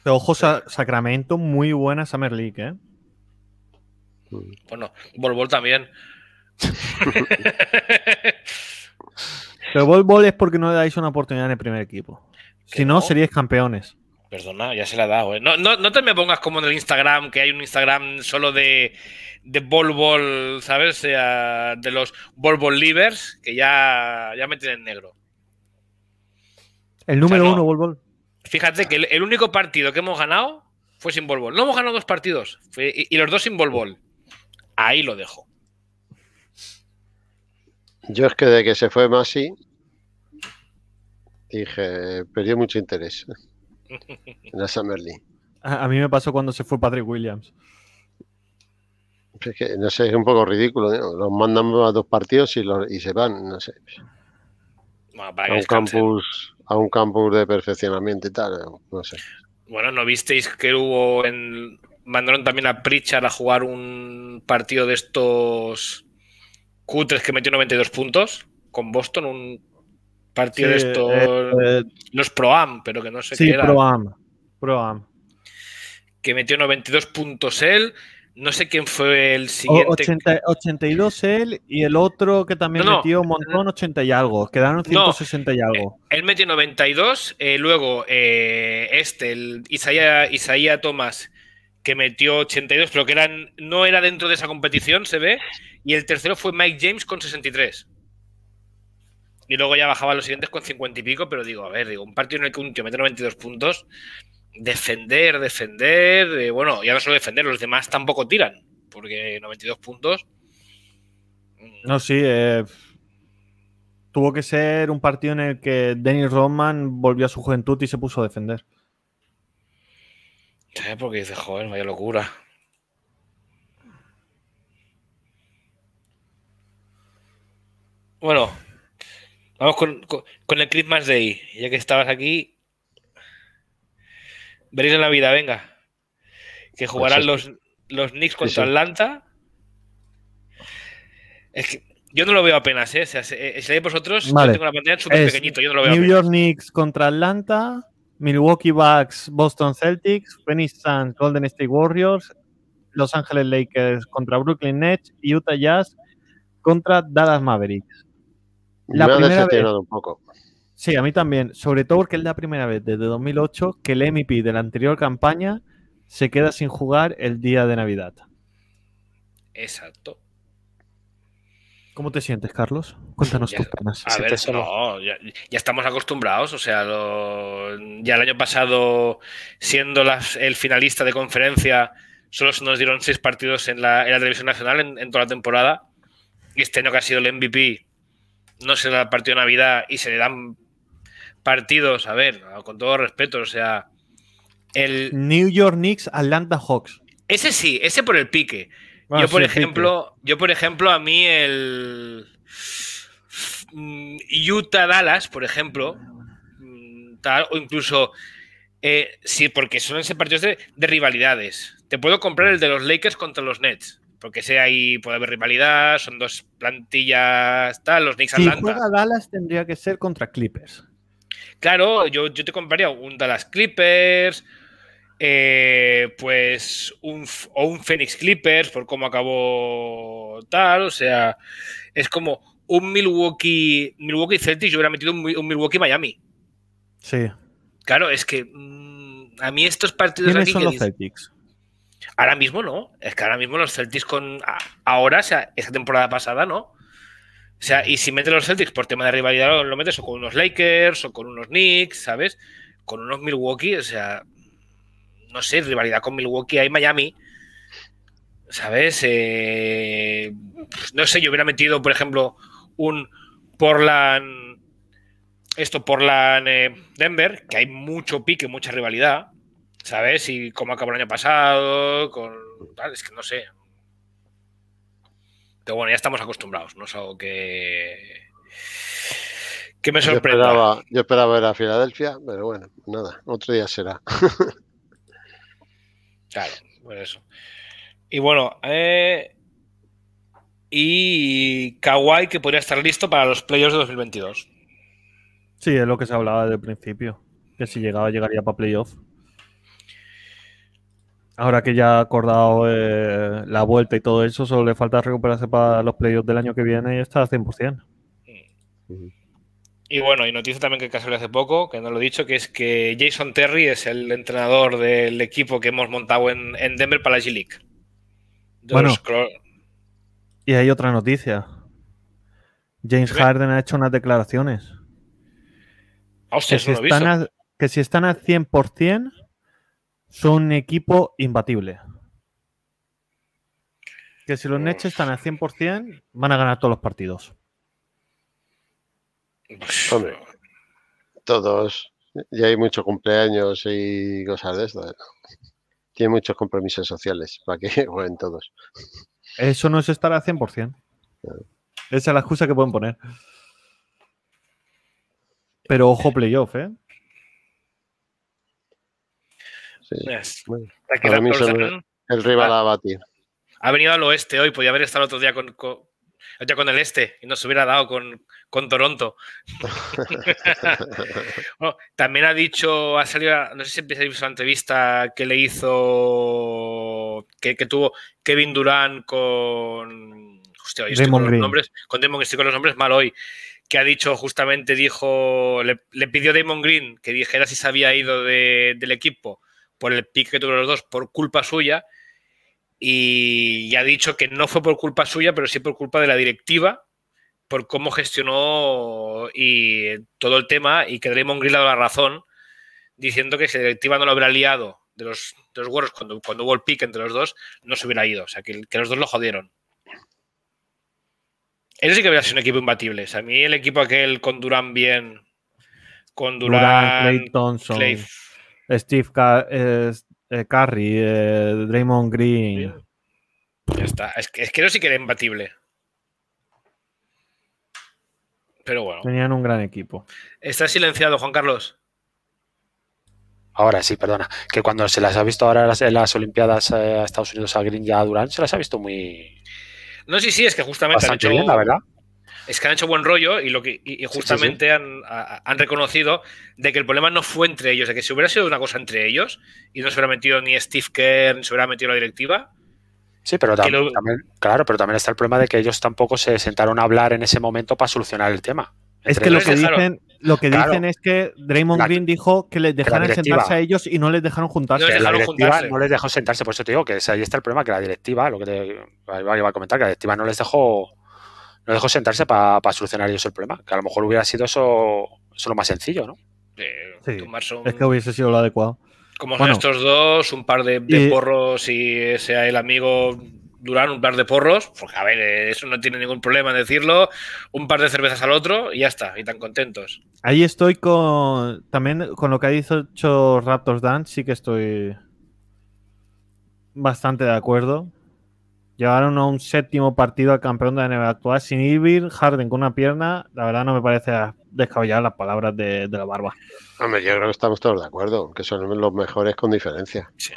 Pero ojo, Sacramento, muy buena Summer League, ¿eh? Bueno, Bol también. (laughs) Pero Bol es porque no le dais una oportunidad en el primer equipo. Si no, seríais campeones. Perdona, ya se la he dado. ¿eh? No, te me pongas como en el Instagram, que hay un Instagram solo de, de Bol Bol, ¿sabes? de los Bol Bol Livers, que ya, ya me tienen negro. El número uno, Bol Fíjate que el, único partido que hemos ganado fue sin volvo No hemos ganado dos partidos y, los dos sin Volvol. Ahí lo dejo. Yo es que de que se fue Masi, dije, Perdió mucho interés en la A, mí me pasó cuando se fue Patrick Williams. Es que, no sé, es un poco ridículo. ¿eh? Los mandan a dos partidos y, se van, no sé. a un campus a un campus de perfeccionamiento y tal, no sé. Bueno, ¿no visteis que hubo en... Mandaron también a Pritchard a jugar un partido de estos cutres que metió 92 puntos con Boston, un partido de estos... Eh, los Pro-Am, pero que no sé qué era. Sí, pro Que metió 92 puntos él, no sé quién fue el siguiente. 82 él y el otro que también metió un montón, 80 y algo. Quedaron 160 y algo. Eh, él metió 92, eh, luego eh, este, el Isaías Isaía Tomás, que metió 82, pero que eran, no era dentro de esa competición, se ve. Y el tercero fue Mike James con 63. Y luego ya bajaban los siguientes con 50 y pico, pero digo, a ver, digo, un partido en el que un tío mete 92 puntos, defender, defender, eh, bueno, ya no solo defender, los demás tampoco tiran, porque 92 puntos. Mm. No, sí, eh, tuvo que ser un partido en el que Dennis Roman volvió a su juventud y se puso a defender. ¿Sabes por qué dice, joder, vaya locura? Bueno, vamos con, con, con el Christmas Day, ya que estabas aquí Veréis en la vida, venga. Que pues jugarán los, Knicks contra Atlanta. Es que yo no lo veo apenas, ¿eh? si leéis eh, vosotros, yo tengo la pantalla súper pequeñito, yo no lo veo New York Knicks contra Atlanta, Milwaukee Bucks, Boston Celtics, Phoenix Suns, Golden State Warriors, Los Angeles Lakers contra Brooklyn Nets y Utah Jazz contra Dallas Mavericks. La primera Sí, a mí también. Sobre todo porque es la primera vez desde 2008 que el MVP de la anterior campaña se queda sin jugar el día de Navidad. Exacto. ¿Cómo te sientes, Carlos? Cuéntanos ya, tus A ya, estamos acostumbrados. O sea, ya el año pasado, siendo las, el finalista de conferencia, solo se nos dieron seis partidos en la, televisión nacional en, toda la temporada. Y este año que ha sido el MVP, no se le da partido de Navidad y se le dan partidos, a ver, con todo respeto, o sea, el... New York Knicks, Atlanta Hawks. Ese sí, ese por el pique. Ah, yo, por ejemplo, yo, por ejemplo, a mí el mm, Utah Dallas, por ejemplo, mm, tal, o incluso eh, sí, porque son ese partidos de, rivalidades. Te puedo comprar el de los Lakers contra los Nets, porque sé ahí puede haber rivalidad, son dos plantillas, tal, los Knicks Atlanta. Si juega Dallas tendría que ser contra Clippers. Claro, yo, te compraría un Dallas Clippers, eh, pues un, o un Phoenix Clippers por cómo acabó tal, o sea, es como un Milwaukee, Milwaukee Celtics, yo hubiera metido un, Milwaukee Miami. Sí. Claro, es que mm, a mí estos partidos aquí son los Celtics? Ahora mismo no, es que ahora mismo los Celtics con ahora, o sea, esa temporada pasada no, o sea, y si metes los Celtics por tema de rivalidad, lo metes o con unos Lakers o con unos Knicks, ¿sabes? Con unos Milwaukee, o sea, no sé, rivalidad con Milwaukee, hay Miami, ¿sabes? Eh, no sé, yo hubiera metido, por ejemplo, un Portland, esto Portland la eh, Denver, que hay mucho pique, mucha rivalidad, ¿sabes? Y como acabó el año pasado, con... es que no sé, pero bueno, ya estamos acostumbrados, no es algo que. me sorprenda. Yo esperaba, ver a Filadelfia, pero bueno, nada, otro día será. (laughs) claro, por eso. Y bueno, eh, y Kawhi que podría estar listo para los playoffs de 2022. Sí, es lo que se hablaba desde el principio, que si llegaba llegaría para playoffs. Ahora que ya ha acordado eh, la vuelta y todo eso, solo le falta recuperarse para los playoffs del año que viene y está al 100%. Mm. Y bueno, y noticia también que salido hace poco, que no lo he dicho, que es que Jason Terry es el entrenador del equipo que hemos montado en, Denver para la G-League. Bueno, y hay otra noticia. James Harden ha hecho unas declaraciones. que, si están a, que si están al 100%, son un equipo imbatible. Que si los Neches están al 100%, van a ganar todos los partidos. Hombre, todos. Y hay muchos cumpleaños y cosas de esto. Tiene muchos compromisos sociales para que (laughs) jueguen todos. Eso no es estar al 100%. Esa es la excusa que pueden poner. Pero ojo eh. playoff, ¿eh? para mí el, rival a Ha venido al oeste hoy, podía haber estado el otro día con, ya con el este y nos hubiera dado con, Toronto. (laughs) Oh, también ha dicho, ha salido, no sé si empieza a la entrevista que le hizo, que, que tuvo Kevin Durán con, hostia, con nombres, con con los nombres mal hoy, que ha dicho justamente, dijo, le, pidió a Damon Green que dijera si se había ido del equipo por el pick que tuvieron los dos por culpa suya y ha dicho que no fue por culpa suya, pero sí por culpa de la directiva, por cómo gestionó y todo el tema y que Draymond Green ha dado la razón diciendo que si la directiva no lo hubiera liado de los, dos cuando, cuando hubo el pick entre los dos, no se hubiera ido. O sea, que, los dos lo jodieron. Eso sí que hubiera sido un equipo imbatible. a mí el equipo aquel con Durán bien, con Durán, Clayton, Steve Carry, eh, eh, Draymond Green. Ya está. Es que, no sí que era imbatible. Pero bueno. Tenían un gran equipo. Está silenciado, Juan Carlos. Ahora sí, perdona. Que cuando se las ha visto ahora las, en las Olimpiadas eh, a Estados Unidos, a Green y a Durán, se las ha visto muy. No, sí, sí, es que justamente. hecho, la verdad es que han hecho buen rollo y lo que justamente Han, reconocido de que el problema no fue entre ellos, de que si hubiera sido una cosa entre ellos y no se hubiera metido ni Steve Kerr, ni se hubiera metido la directiva. Sí, pero también, claro, pero también está el problema de que ellos tampoco se sentaron a hablar en ese momento para solucionar el tema. Es que lo que dicen, lo que es que Draymond Green dijo que les dejaran sentarse a ellos y no les dejaron juntarse. No les dejaron, dejó sentarse, por eso te digo que ahí está el problema, que la directiva, lo que te, a comentar, que la directiva no les dejó no dejó sentarse para solucionar ellos el problema, que a lo mejor hubiera sido eso, eso lo más sencillo, ¿no? sí, Es que hubiese sido lo adecuado. Como son estos dos, un par de, porros y sea el amigo Durán, un par de porros, porque a ver, eh, eso no tiene ningún problema en decirlo, un par de cervezas al otro y ya está, y tan contentos. Ahí estoy con. También con lo que ha dicho Raptors Dan, sí que estoy bastante de acuerdo. Llegaron a un séptimo partido al campeón de la NBA actual sin Irving, Harden con una pierna. La verdad no me parece descabelladas las palabras de, la barba. Hombre, yo creo que estamos todos de acuerdo, que son los mejores con diferencia. Sí.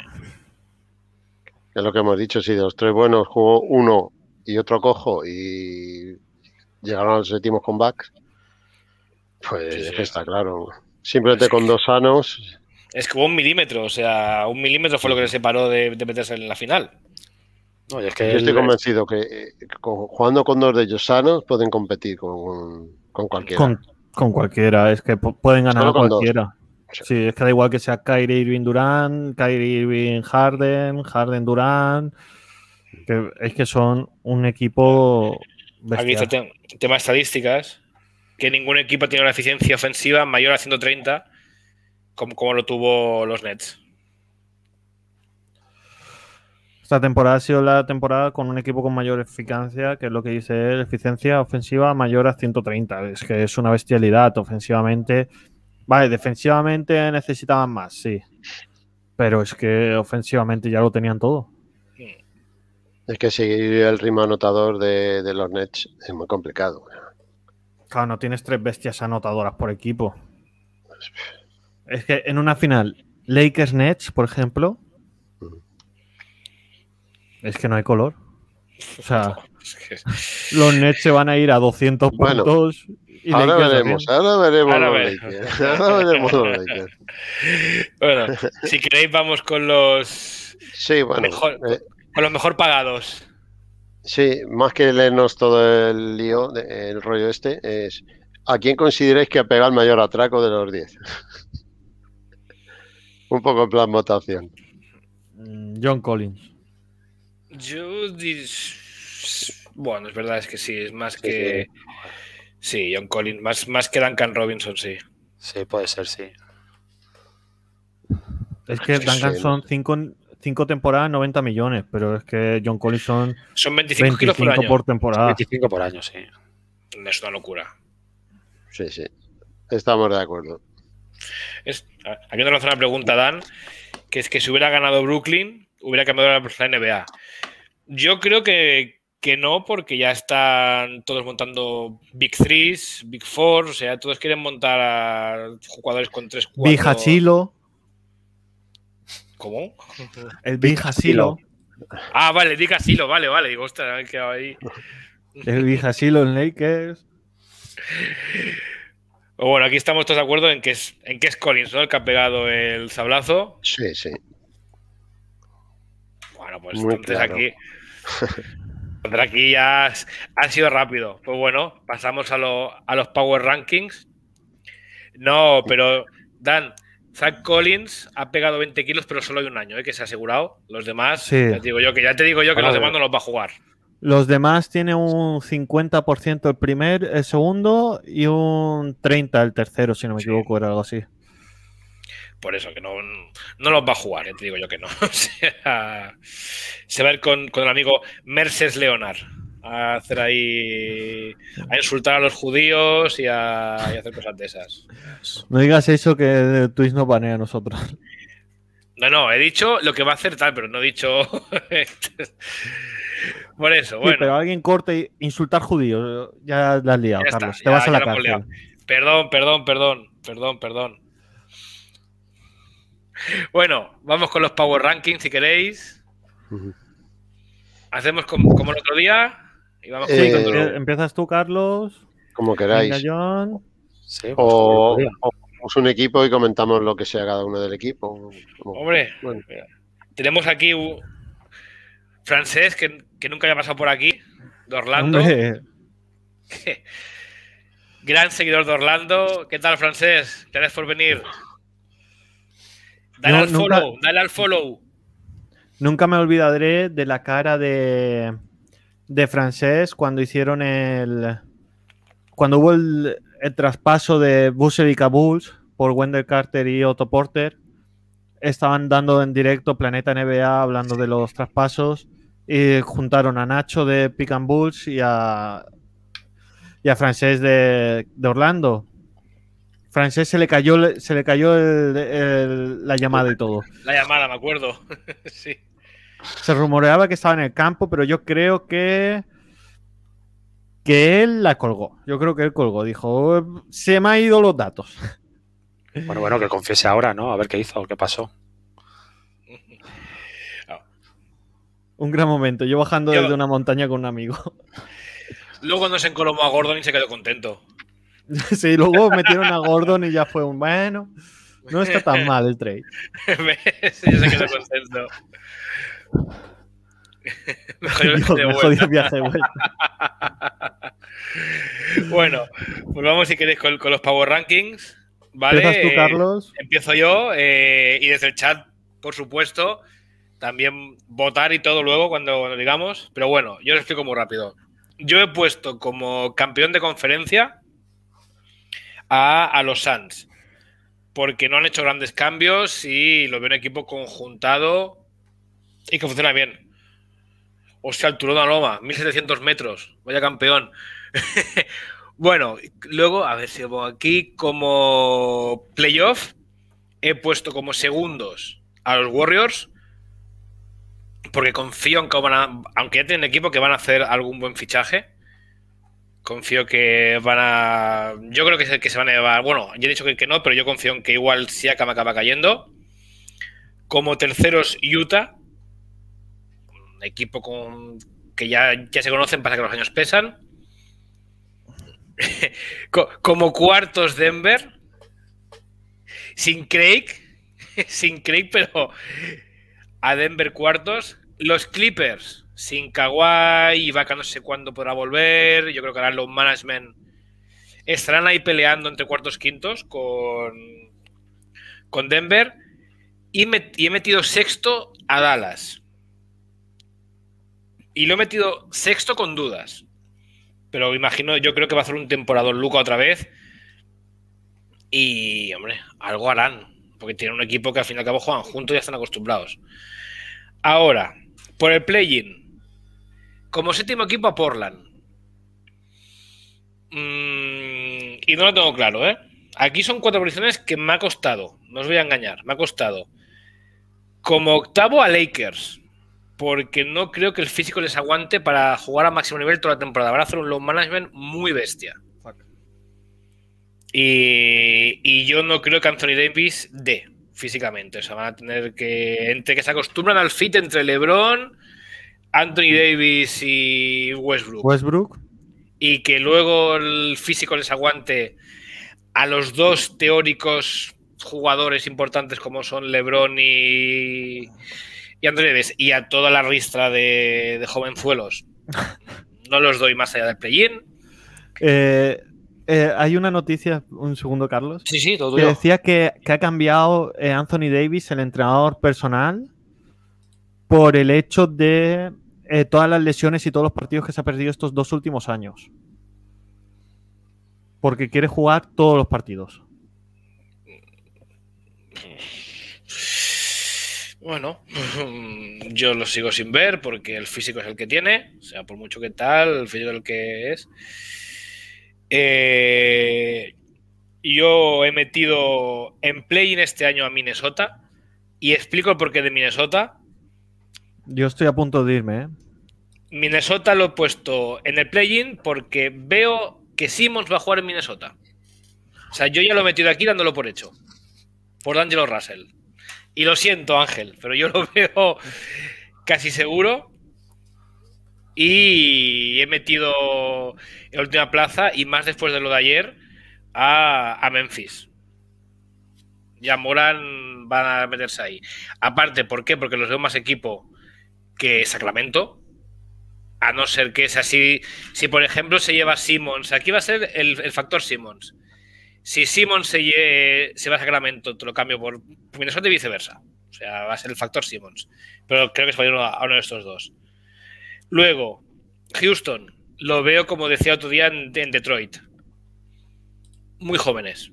Es lo que hemos dicho, si de los tres buenos jugó uno y otro cojo y llegaron a los séptimos back, pues está claro. Simplemente con dos sanos. Es que un milímetro, o sea, un milímetro fue lo que le separó de, de meterse en la final. Yo estoy convencido que eh, jugando con dos de ellos sanos pueden competir con, con cualquiera. Con, cualquiera, es que pueden ganar a cualquiera. Sí, es que da igual que sea Kyrie Irving Durán, Kyrie Irving Harden, Harden Durán. es que son un equipo. Bestial. Aquí tema estadísticas: que ningún equipo tiene una eficiencia ofensiva mayor a 130, como, como lo tuvo los Nets. Esta temporada ha sido la temporada con un equipo con mayor eficacia, que es lo que dice él, eficiencia ofensiva mayor a 130. Es que es una bestialidad ofensivamente. Vale, defensivamente necesitaban más, sí. Pero es que ofensivamente ya lo tenían todo. Es que seguir el ritmo anotador de, de los Nets es muy complicado. Claro, no tienes tres bestias anotadoras por equipo. Pues, es que en una final, Lakers-Nets, por ejemplo, es que no hay color. O sea, (laughs) los Nets se van a ir a 200 puntos. Y ahora, veremos, ahora, veremos, ahora veremos, (laughs) bueno, (laughs) si queréis vamos con los sí, eh, con los mejor pagados. Sí, más que leernos todo el lío, del el rollo este, es ¿a quién consideráis que ha pegado el mayor atraco de los 10? Un poco en plan votación. Mm, John Collins. Yo. Bueno, es verdad, es que sí, es más que. Sí, John Collins, más, más que Duncan Robinson, sí. Sí, puede ser, sí. Es que ah, Duncan son cinco, temporadas, 90 millones, pero es que John Collins son, 25, kilos por, año. temporada. 25 por año, sí. Es una locura. Sí, sí. Estamos de acuerdo. Es, aquí una pregunta, Dan, que es que si hubiera ganado Brooklyn, hubiera cambiado la NBA. Yo creo que, no, porque ya están todos montando Big Threes, Big Four, o sea, todos quieren montar a jugadores con tres 4 Big ¿Cómo? El Big Hachilo. Ah, vale, Big Hachilo, vale, vale. Digo, ostras, me quedado ahí. El Big Hachilo en Lakers. Bueno, aquí estamos todos de acuerdo en que es, en que es Collins, ¿no? El que ha pegado el sablazo. Sí, sí pues (laughs) aquí. ya ha sido rápido. Pues bueno, pasamos a, a los Power Rankings. No, pero Dan, Zach Collins ha pegado 20 kilos, pero solo hay un año, ¿eh? que se ha asegurado. Los demás, ya, te digo yo, que ya te digo yo que los demás no los va a jugar. Los demás tienen un 50% el primer, el segundo y un 30% el tercero, si no me equivoco, era algo así por eso, que no, no los va a jugar, eh, te digo yo que no. (laughs) se va a ir con, con el amigo Merces Leonard a hacer ahí, a insultar a los judíos y a, hacer cosas de esas. No digas eso que Twitch no banea a nosotros. No, no, he dicho lo que va a hacer tal, pero no he dicho. (laughs) Por eso, bueno. pero alguien corte insultar judíos. Ya la has liado, Carlos. te vas a la cárcel. Perdón, perdón, perdón, perdón, perdón. Bueno, vamos con los Power Rankings si queréis. Hacemos como, el otro día. Y vamos eh, Empiezas tú, Carlos. Como queráis. John. o, pues, un equipo y comentamos lo que sea cada uno del equipo. Hombre, tenemos aquí un francés que, nunca haya pasado por aquí, de Orlando. (laughs) Gran seguidor de Orlando. ¿Qué tal, francés? Gracias por venir. Dale, al, follow, dale al follow. Nunca me olvidaré de la cara de, de Francés cuando hicieron el. Cuando hubo el, traspaso de Busser y por Wendell Carter y Otto Porter. Estaban dando en directo Planeta NBA hablando de los traspasos y juntaron a Nacho de Pick and Bulls y a, y a Francés de, de Orlando francés se le cayó, se le cayó la llamada y todo. La llamada, me acuerdo. (laughs) sí. Se rumoreaba que estaba en el campo, pero yo creo que que él la colgó. Yo creo que él colgó. Dijo, se me han ido los datos. Bueno, bueno, que confiese ahora, ¿no? A ver qué hizo, qué pasó. (laughs) Un gran momento. Yo bajando desde una montaña con un amigo. Luego se encolomó a Gordon y se quedó contento. (laughs) sí, luego metieron a Gordon y ya fue un bueno. No está tan (laughs) mal el trade. (laughs) yo sé que contento. mejor, viaje bueno, volvamos si queréis con, los Power Rankings. ¿vale? ¿Empiezas tú, Carlos? empiezo yo eh, y desde el chat, por supuesto, también votar y todo luego cuando, cuando digamos. Pero bueno, yo lo explico muy rápido. Yo he puesto como campeón de conferencia a, los Suns, porque no han hecho grandes cambios y lo veo en equipo conjuntado y que funciona bien. O sea, el Turón Loma, 1700 metros, vaya campeón. (laughs) bueno, luego, a ver si pongo aquí como playoff, he puesto como segundos a los Warriors, porque confío en que van a, aunque ya tienen equipo, que van a hacer algún buen fichaje confío que van a. Yo creo que, se, que se van a llevar. Bueno, yo he dicho que, que, no, pero yo confío en que igual Siakam acaba cayendo. Como terceros, Utah. equipo con, que ya, se conocen, para que los años pesan. (laughs) como cuartos, Denver. Sin Craig. (laughs) Sin Craig, pero a Denver cuartos. Los Clippers sin y Ibaka no sé cuándo podrá volver, yo creo que ahora los management estarán ahí peleando entre cuartos quintos con, con Denver y, he metido sexto a Dallas. Y lo he metido sexto con dudas. Pero imagino, yo creo que va a hacer un temporador Luca otra vez. Y, hombre, algo harán. Porque tienen un equipo que al fin y al cabo juegan juntos y ya están acostumbrados. Ahora, por el play-in. Como séptimo equipo a Portland. Mm, y no lo tengo claro, ¿eh? Aquí son cuatro posiciones que me ha costado, no os voy a engañar, me ha costado. Como octavo a Lakers, porque no creo que el físico les aguante para jugar a máximo nivel toda la temporada. Van a hacer un load management muy bestia. Y, y, yo no creo que Anthony Davis dé físicamente. O sea, van a tener que. Entre que se acostumbran al fit entre LeBron, Anthony Davis y Westbrook. Westbrook. Y que luego el físico les aguante a los dos teóricos jugadores importantes como son LeBron y, y Anthony Davis y a toda la ristra de, jovenzuelos. (laughs) No los doy más allá del play-in. Eh, eh, hay una noticia, un segundo, Carlos. Sí, sí, todo Que decía que, ha cambiado eh, Anthony Davis, el entrenador personal, por el hecho de eh, todas las lesiones y todos los partidos que se ha perdido estos dos últimos años. Porque quiere jugar todos los partidos. Bueno, (laughs) yo lo sigo sin ver porque el físico es el que tiene, o sea, por mucho que tal, el físico es el que es. Eh, yo he metido en play en este año a Minnesota y explico el porqué de Minnesota yo estoy a punto de irme. ¿eh? Minnesota lo he puesto en el play-in porque veo que Simmons va a jugar en Minnesota. O sea, yo ya lo he metido aquí dándolo por hecho. Por D'Angelo Russell. Y lo siento, Ángel, pero yo lo (laughs) veo casi seguro. Y he metido en última plaza y más después de lo de ayer a, Memphis Memphis. a Morán van a meterse ahí. Aparte, ¿por qué? Porque los veo más equipo que Sacramento. A no ser que sea así. Si, por ejemplo, se lleva Simmons, aquí va a ser el, factor Simmons. Si Simmons se, lleva se va a Sacramento, te lo cambio por Minnesota y viceversa. O sea, va a ser el factor Simmons. Pero creo que es para uno de estos dos. Luego, Houston. Lo veo, como decía otro día, en Detroit. Muy jóvenes.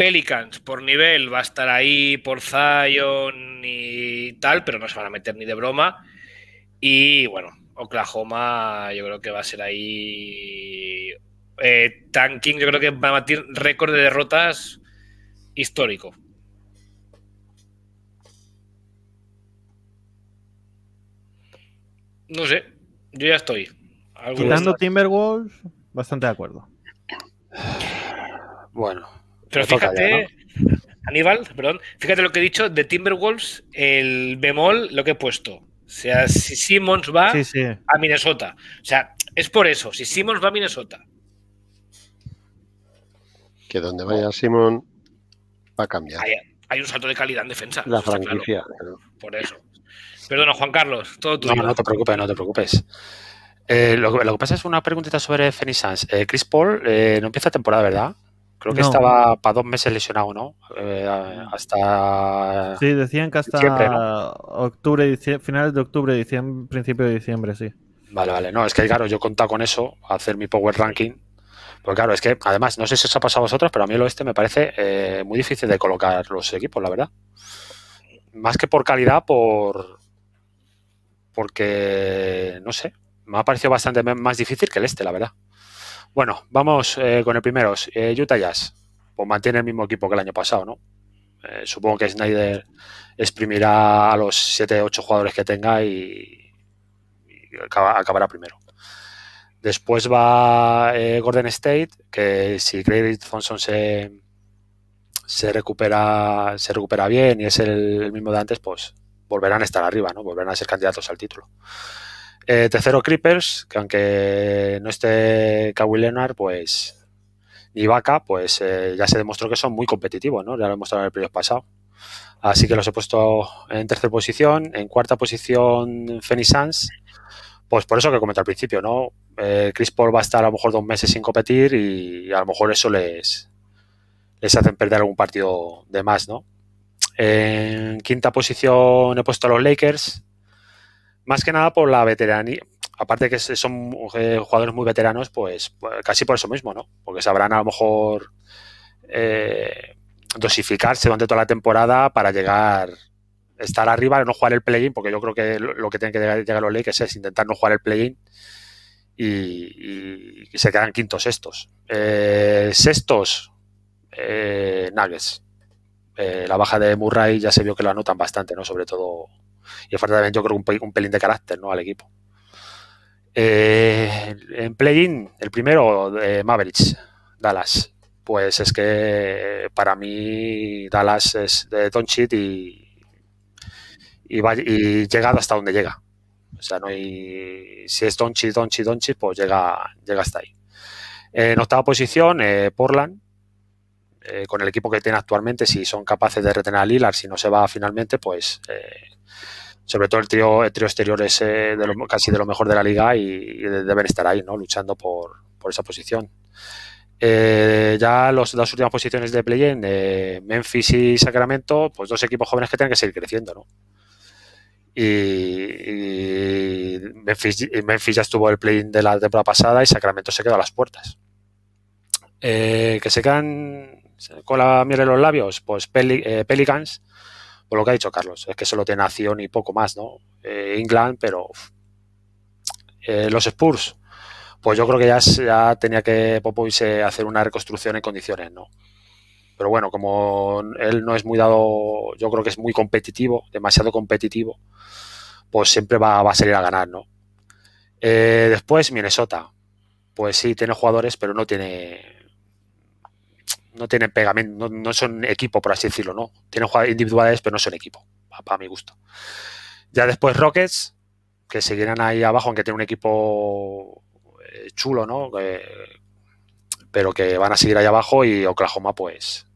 Pelicans por nivel va a estar ahí por Zion y tal, pero no se van a meter ni de broma. Y bueno, Oklahoma yo creo que va a ser ahí eh, tanking, yo creo que va a batir récord de derrotas histórico. No sé, yo ya estoy. Quitando Timberwolves, bastante de acuerdo. Bueno, pero fíjate, Aníbal, perdón, fíjate lo que he dicho de Timberwolves, el bemol, lo que he puesto. O sea, si Simmons va a Minnesota. O sea, es por eso, si Simmons va a Minnesota. Que donde vaya Simmons va a cambiar. Hay, un salto de calidad en defensa. La franquicia. Por eso. Perdona, Juan Carlos, todo tuyo. No, no te preocupes, no te preocupes. Eh, lo, que pasa es una preguntita sobre Phoenix eh, Chris Paul eh, no empieza temporada, ¿verdad? Creo que estaba para dos meses lesionado, ¿no? Eh, mm. hasta. Sí, decían que hasta octubre, finales de octubre, diciembre, principio de diciembre, sí. Vale, vale. No, es que claro, yo contaba con eso, hacer mi power ranking. Porque claro, es que además, no sé si os ha pasado a vosotros, pero a mí el oeste me parece eh, muy difícil de colocar los equipos, la verdad. Más que por calidad, por. Porque. No sé. Me ha parecido bastante más difícil que el este, la verdad. Bueno, vamos eh, con el primero. Eh, Utah Jazz. Pues mantiene el mismo equipo que el año pasado, ¿no? Eh, supongo que Snyder exprimirá a los 7, 8 jugadores que tenga y, acabará primero. Después va Gordon State, que si Craig Thompson se, se, recupera, se recupera bien y es el, el mismo de antes, pues volverán a estar arriba, ¿no? Volverán a ser candidatos al título. Eh, tercero, Creepers, que aunque no esté Kawhi Leonard, pues ni Vaca, pues eh, ya se demostró que son muy competitivos, ¿no? Ya lo mostrado en el periodo pasado. Así que los he puesto en tercera posición, en cuarta posición Phoenix Sanz. pues por eso que comenté al principio, ¿no? Eh, Chris Paul va a estar a lo mejor dos meses sin competir y a lo mejor eso les, les hacen perder algún partido de más, ¿no? En quinta posición he puesto a los Lakers, más que nada por la veteranía. Aparte que son eh, jugadores muy veteranos, pues, pues, casi por eso mismo, ¿no? Porque sabrán a lo mejor eh, dosificarse durante toda la temporada para llegar, estar arriba, no jugar el play-in, porque yo creo que lo que tienen que llegar, llegar los Lakers es intentar no jugar el play-in y, se quedan quintos, sextos. Eh, sextos, eh, Nuggets. la baja de Murray ya se vio que lo anotan bastante, ¿no? Sobre todo y falta también, yo creo, un, un pelín de carácter ¿no? al equipo. Eh, en play-in, el primero, de eh, Mavericks, Dallas. Pues es que eh, para mí Dallas es de Donchit y, y, hasta donde llega. O sea, no hay, si es Donchit, Donchit, Donchit, pues llega, llega hasta ahí. en octava posición, Portland. con el equipo que tiene actualmente, si son capaces de retener a Lillard, si no se va finalmente, pues sobre todo el trío, el trío exterior es de casi de lo mejor de la liga y, deben estar ahí, ¿no? Luchando por, por esa posición. Eh, ya los, las últimas posiciones de play-in, eh, Memphis y Sacramento, pues dos equipos jóvenes que tienen que seguir creciendo, ¿no? Y, Memphis, ya estuvo el play-in de la temporada pasada y Sacramento se quedó a las puertas. Eh, que se quedan con la miel en los labios, pues eh, Pelicans, por lo que ha dicho Carlos, es que solo tiene acción y poco más, ¿no? Eh, England, pero eh, los Spurs, pues yo creo que ya, ya tenía que eh, hacer una reconstrucción en condiciones, ¿no? Pero bueno, como él no es muy dado, yo creo que es muy competitivo, demasiado competitivo, pues siempre va, a salir a ganar, ¿no? después Minnesota, pues sí, tiene jugadores, pero no tiene no tienen pegamento, no, son equipo, por así decirlo, ¿no? Tienen jugadores individuales, pero no son equipo, para mi gusto. Ya después Rockets, que seguirán ahí abajo, aunque tienen un equipo eh, chulo, ¿no? pero que van a seguir ahí abajo y Oklahoma, pues,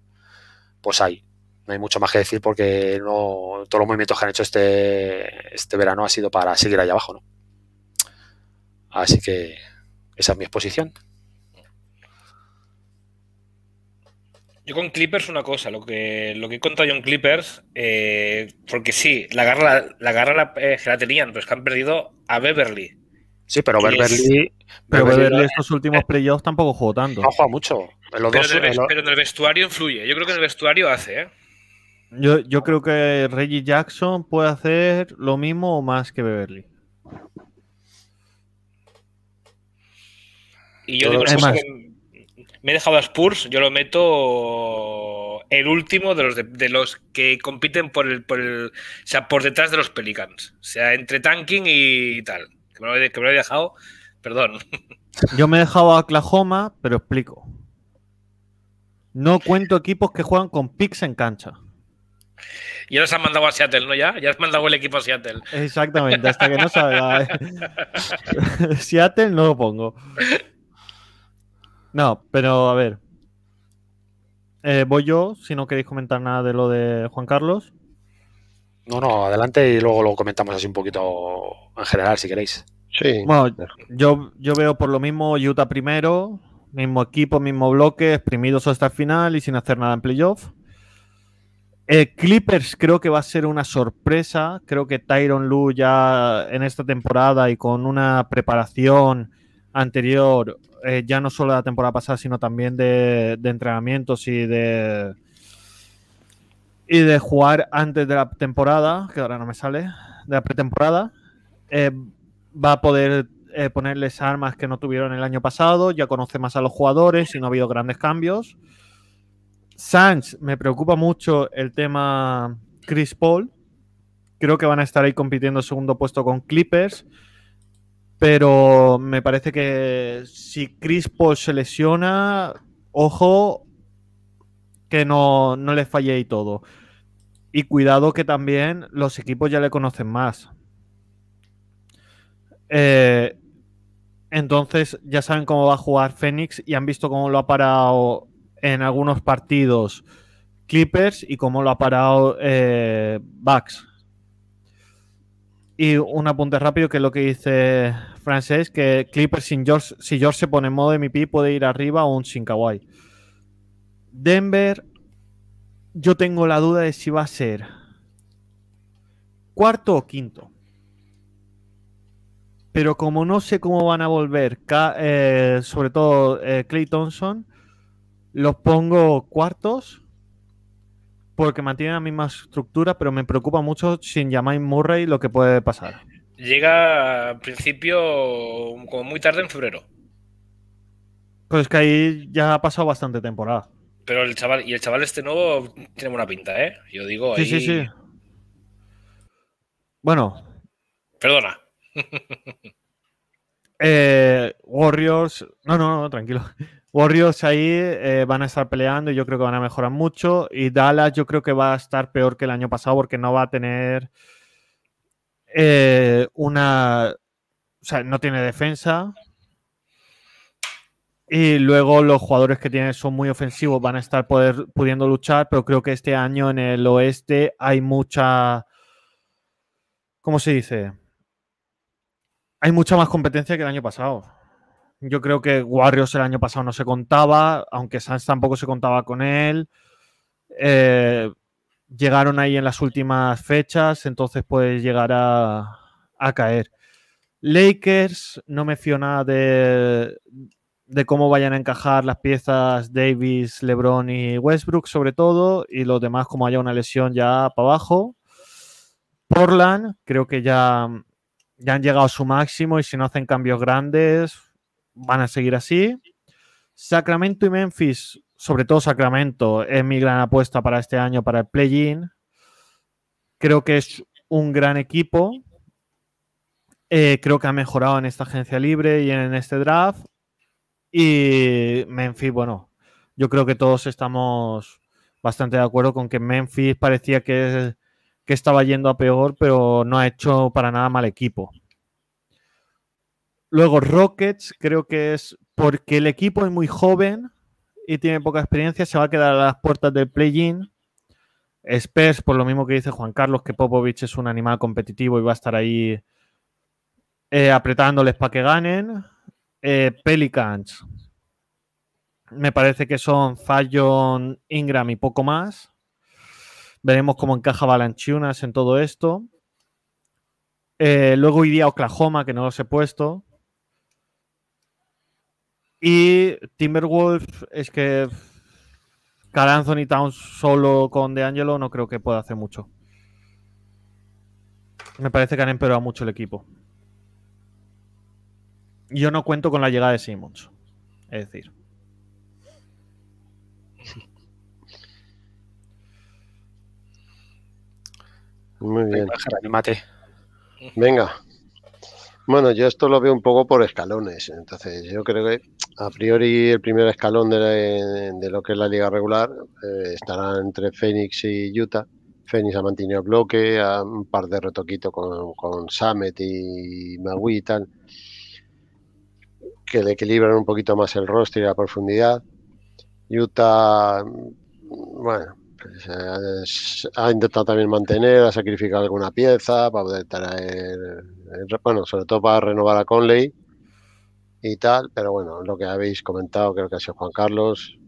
pues hay. No hay mucho más que decir porque no, todos los movimientos que han hecho este, este verano ha sido para seguir ahí abajo, ¿no? Así que esa es mi exposición. Yo con Clippers una cosa, lo que, lo que he contado yo en Clippers, eh, porque sí, la garra la, garra la, eh, que la tenían, pero es que han perdido a Beverly. Sí, pero Beverly, pero Beverly, estos últimos play eh, playoffs tampoco jugó tanto. No juega mucho. pero, en el, vestuario influye. Yo creo que en el vestuario hace. Yo, creo que Reggie Jackson puede hacer lo mismo o más que Beverly. Y yo, digo, me he dejado a Spurs, yo lo meto el último de los, de, los que compiten por el, por sea, por detrás de los Pelicans. O sea, entre tanking y tal. Que me lo he, dejado, perdón. (laughs) Yo me he dejado a Oklahoma, pero explico. No cuento equipos que juegan con picks en cancha. Y Ya se han mandado a Seattle, ¿no? Ya, ya has mandado el equipo a Seattle. Exactamente, hasta que no salga. (laughs) Eh. (laughs) Seattle no lo pongo. No, pero a ver. Eh, voy yo, si no queréis comentar nada de lo de Juan Carlos. No, no, adelante y luego lo comentamos así un poquito en general, si queréis. Sí. Bueno, yo, yo veo por lo mismo Utah primero, mismo equipo, mismo bloque, exprimidos hasta el final y sin hacer nada en playoff. Eh, Clippers creo que va a ser una sorpresa. Creo que Tyron Lu ya en esta temporada y con una preparación anterior, eh, ya no solo de la temporada pasada, sino también de, entrenamientos y de y de jugar antes de la temporada, que ahora no me sale, de la pretemporada, eh, va a poder eh, ponerles armas que no tuvieron el año pasado, ya conoce más a los jugadores y no ha habido grandes cambios. Sanz, me preocupa mucho el tema Chris Paul. Creo que van a estar ahí compitiendo segundo puesto con Clippers. Pero me parece que si Crispo se lesiona, ojo que no, le falle y todo. Y cuidado que también los equipos ya le conocen más. Eh, entonces ya saben cómo va a jugar Fénix y han visto cómo lo ha parado en algunos partidos Clippers y cómo lo ha parado eh, Bucks. Y un apunte rápido que es lo que dice Francés, que Clippers sin George, si George se pone en modo MVP puede ir arriba un sin Kawhi. Denver, yo tengo la duda de si va a ser cuarto o quinto. Pero como no sé cómo van a volver, eh, sobre todo Clay eh, Thompson, los pongo cuartos porque mantiene la misma estructura, pero me preocupa mucho sin llamar Murray lo que puede pasar. Llega al principio como muy tarde en febrero. Pues es que ahí ya ha pasado bastante temporada. Pero el chaval, y el chaval este nuevo tiene buena pinta, ¿eh? Yo digo. Sí, sí, sí. Bueno. Perdona. Eh, Warriors. No, no, no, tranquilo. Warriors ahí eh, van a estar peleando y yo creo que van a mejorar mucho. Y Dallas yo creo que va a estar peor que el año pasado porque no va a tener eh, una... O sea, no tiene defensa. Y luego los jugadores que tienen son muy ofensivos, van a estar pudiendo luchar, pero creo que este año en el oeste hay mucha... ¿Cómo se dice? Hay mucha más competencia que el año pasado. Yo creo que Warriors el año pasado no se contaba, aunque Sanz tampoco se contaba con él. Eh, llegaron ahí en las últimas fechas, entonces puede llegar a, caer. Lakers, no menciona de, de cómo vayan a encajar las piezas Davis, LeBron y Westbrook, sobre todo, y los demás, como haya una lesión ya para abajo. Portland, creo que ya, ya han llegado a su máximo y si no hacen cambios grandes, van a seguir así. Sacramento y Memphis, sobre todo Sacramento, es mi gran apuesta para este año, para el play-in. Creo que es un gran equipo. Eh, creo que ha mejorado en esta agencia libre y en este draft. Y Memphis, bueno, yo creo que todos estamos bastante de acuerdo con que Memphis parecía que, que estaba yendo a peor, pero no ha hecho para nada mal equipo. Luego Rockets, creo que es porque el equipo es muy joven y tiene poca experiencia, se va a quedar a las puertas del play-in. Spurs, por lo mismo que dice Juan Carlos, que Popovich es un animal competitivo y va a estar ahí eh, apretándoles para que ganen. Eh, Pelicans, me parece que son Fallon, Ingram y poco más. Veremos cómo encaja Balanchunas en todo esto. Eh, luego iría Oklahoma, que no los he puesto. Y Timberwolf es que Carl Anthony Towns solo con Angelo no creo que pueda hacer mucho. Me parece que han empeorado mucho el equipo. Yo no cuento con la llegada de Simmons. Es decir. Muy bien. Venga. Bueno, yo esto lo veo un poco por escalones. Entonces, yo creo que a priori el primer escalón de, lo que es la liga regular eh, estará entre Phoenix y Utah. Phoenix ha mantenido el bloque, a un par de retoquitos con, con y Magui y tal, que le equilibran un poquito más el rostro y la profundidad. Utah, bueno, pues, eh, ha intentado también mantener, ha sacrificado alguna pieza para poder traer, eh, bueno, sobre todo para renovar a Conley y tal, pero bueno, lo que habéis comentado creo que ha sido Juan Carlos,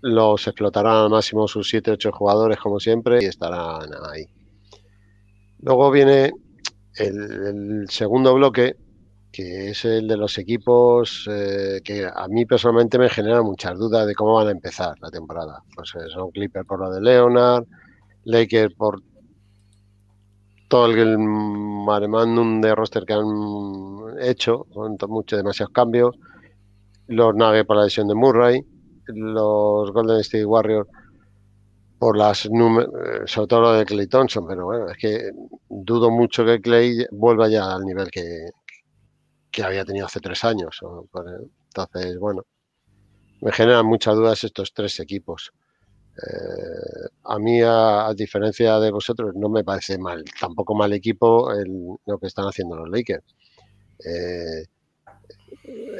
los explotarán al máximo sus 7-8 jugadores como siempre y estarán ahí. Luego viene el, segundo bloque, que es el de los equipos eh, que a mí personalmente me genera muchas dudas de cómo van a empezar la temporada. Pues eh, son Clipper por lo de Leonard, Lakers por todo el maremándum de roster que han hecho, con muchos, demasiados cambios, los Nuggets por la lesión de Murray, los Golden State Warriors por las eh, sobre todo lo de Clay Thompson, pero bueno, es que dudo mucho que Clay vuelva ya al nivel que, que había tenido hace tres años. Entonces, bueno, me generan muchas dudas estos tres equipos. Eh, a mí, a, diferencia de vosotros, no me parece mal, tampoco mal equipo lo que están haciendo los Lakers. Eh,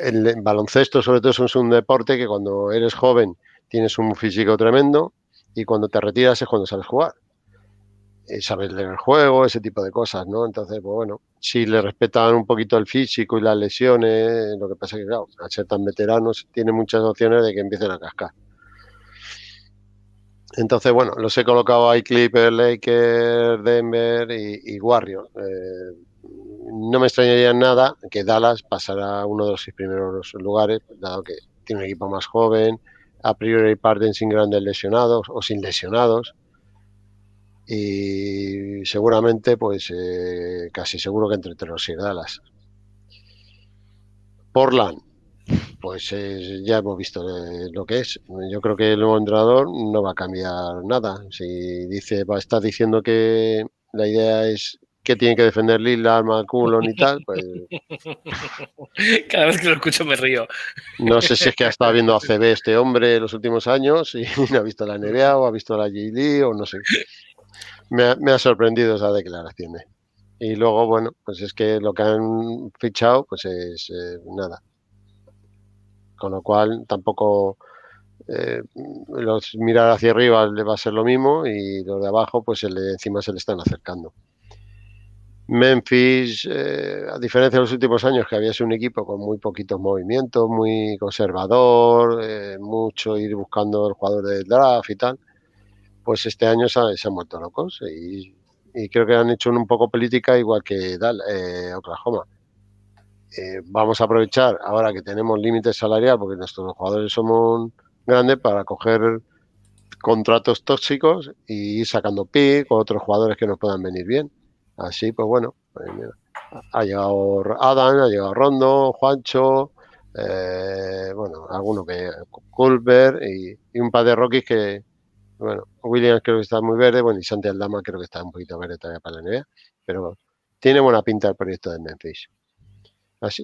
el, baloncesto, sobre todo, es un deporte que cuando eres joven tienes un físico tremendo y cuando te retiras es cuando sabes jugar. Y eh, sabes leer el juego, ese tipo de cosas, ¿no? Entonces, pues bueno, si le respetan un poquito el físico y las lesiones, lo que pasa es que, claro, al ser tan veteranos, tiene muchas opciones de que empiecen a cascar. Entonces, bueno, los he colocado ahí Clipper, Lakers, Denver y, Warrior. Eh, no me extrañaría nada que Dallas pasara a uno de los seis primeros lugares, dado que tiene un equipo más joven, a priori parten sin grandes lesionados o sin lesionados. Y seguramente, pues eh, casi seguro que entre los y Dallas. Portland, pues eh, ya hemos visto eh, lo que es. Yo creo que el nuevo entrenador no va a cambiar nada. Si dice, va, está diciendo que la idea es que tiene que defender Lila, Malculon y tal, pues... (laughs) Cada vez que lo escucho me río. No sé si es que ha estado viendo ACB (laughs) este hombre los últimos años y (laughs) no ha visto la NBA o ha visto la G o no sé. Me ha, me ha sorprendido esa declaración eh. Y luego, bueno, pues es que lo que han fichado, pues es nada con lo cual tampoco eh, los mirar hacia arriba le va a ser lo mismo y los de abajo pues el encima se le están acercando. Memphis, eh, a diferencia de los últimos años que había sido un equipo con muy poquitos movimientos, muy conservador, eh, mucho ir buscando el jugador de draft y tal, pues este año se, han, vuelto locos y, creo que han hecho un, poco política igual que Oklahoma. Eh, vamos a aprovechar ahora que tenemos límite salarial, porque nuestros jugadores somos grandes, para coger contratos tóxicos y ir sacando pick o otros jugadores que nos puedan venir bien. Así, pues bueno, eh, ha llegado Adam, ha llegado Rondo, Juancho, eh, bueno, alguno que Culver y, un par de Rockies que, bueno, Williams creo que está muy verde, bueno, y Santi Aldama creo que está un poquito verde todavía para la NBA, pero tiene buena pinta el proyecto de Memphis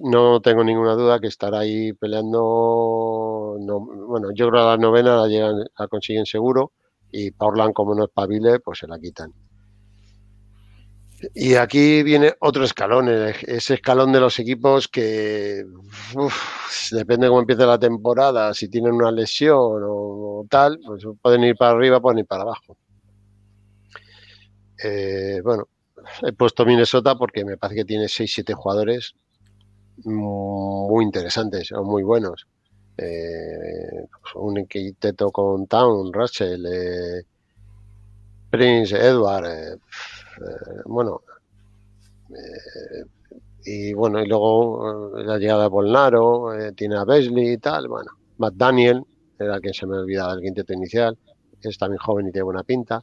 no tengo ninguna duda que estará ahí peleando. bueno, yo creo que la novena la, llegan, consiguen seguro y Portland, como no es pavile pues se la quitan. Y aquí viene otro escalón, ese escalón de los equipos que depende de cómo empiece la temporada, si tienen una lesión o, tal, pues pueden ir para arriba, pueden ir para abajo. Eh, bueno, he puesto Minnesota porque me parece que tiene 6-7 jugadores muy interesantes o muy buenos. Eh, un quinteto con Town, Russell, eh, Prince, Edward, eh, bueno, y bueno, y luego la llegada de Bolnaro, tiene a Besley y tal, bueno, Matt Daniel, era quien se me olvidaba del quinteto inicial, es también joven y tiene buena pinta.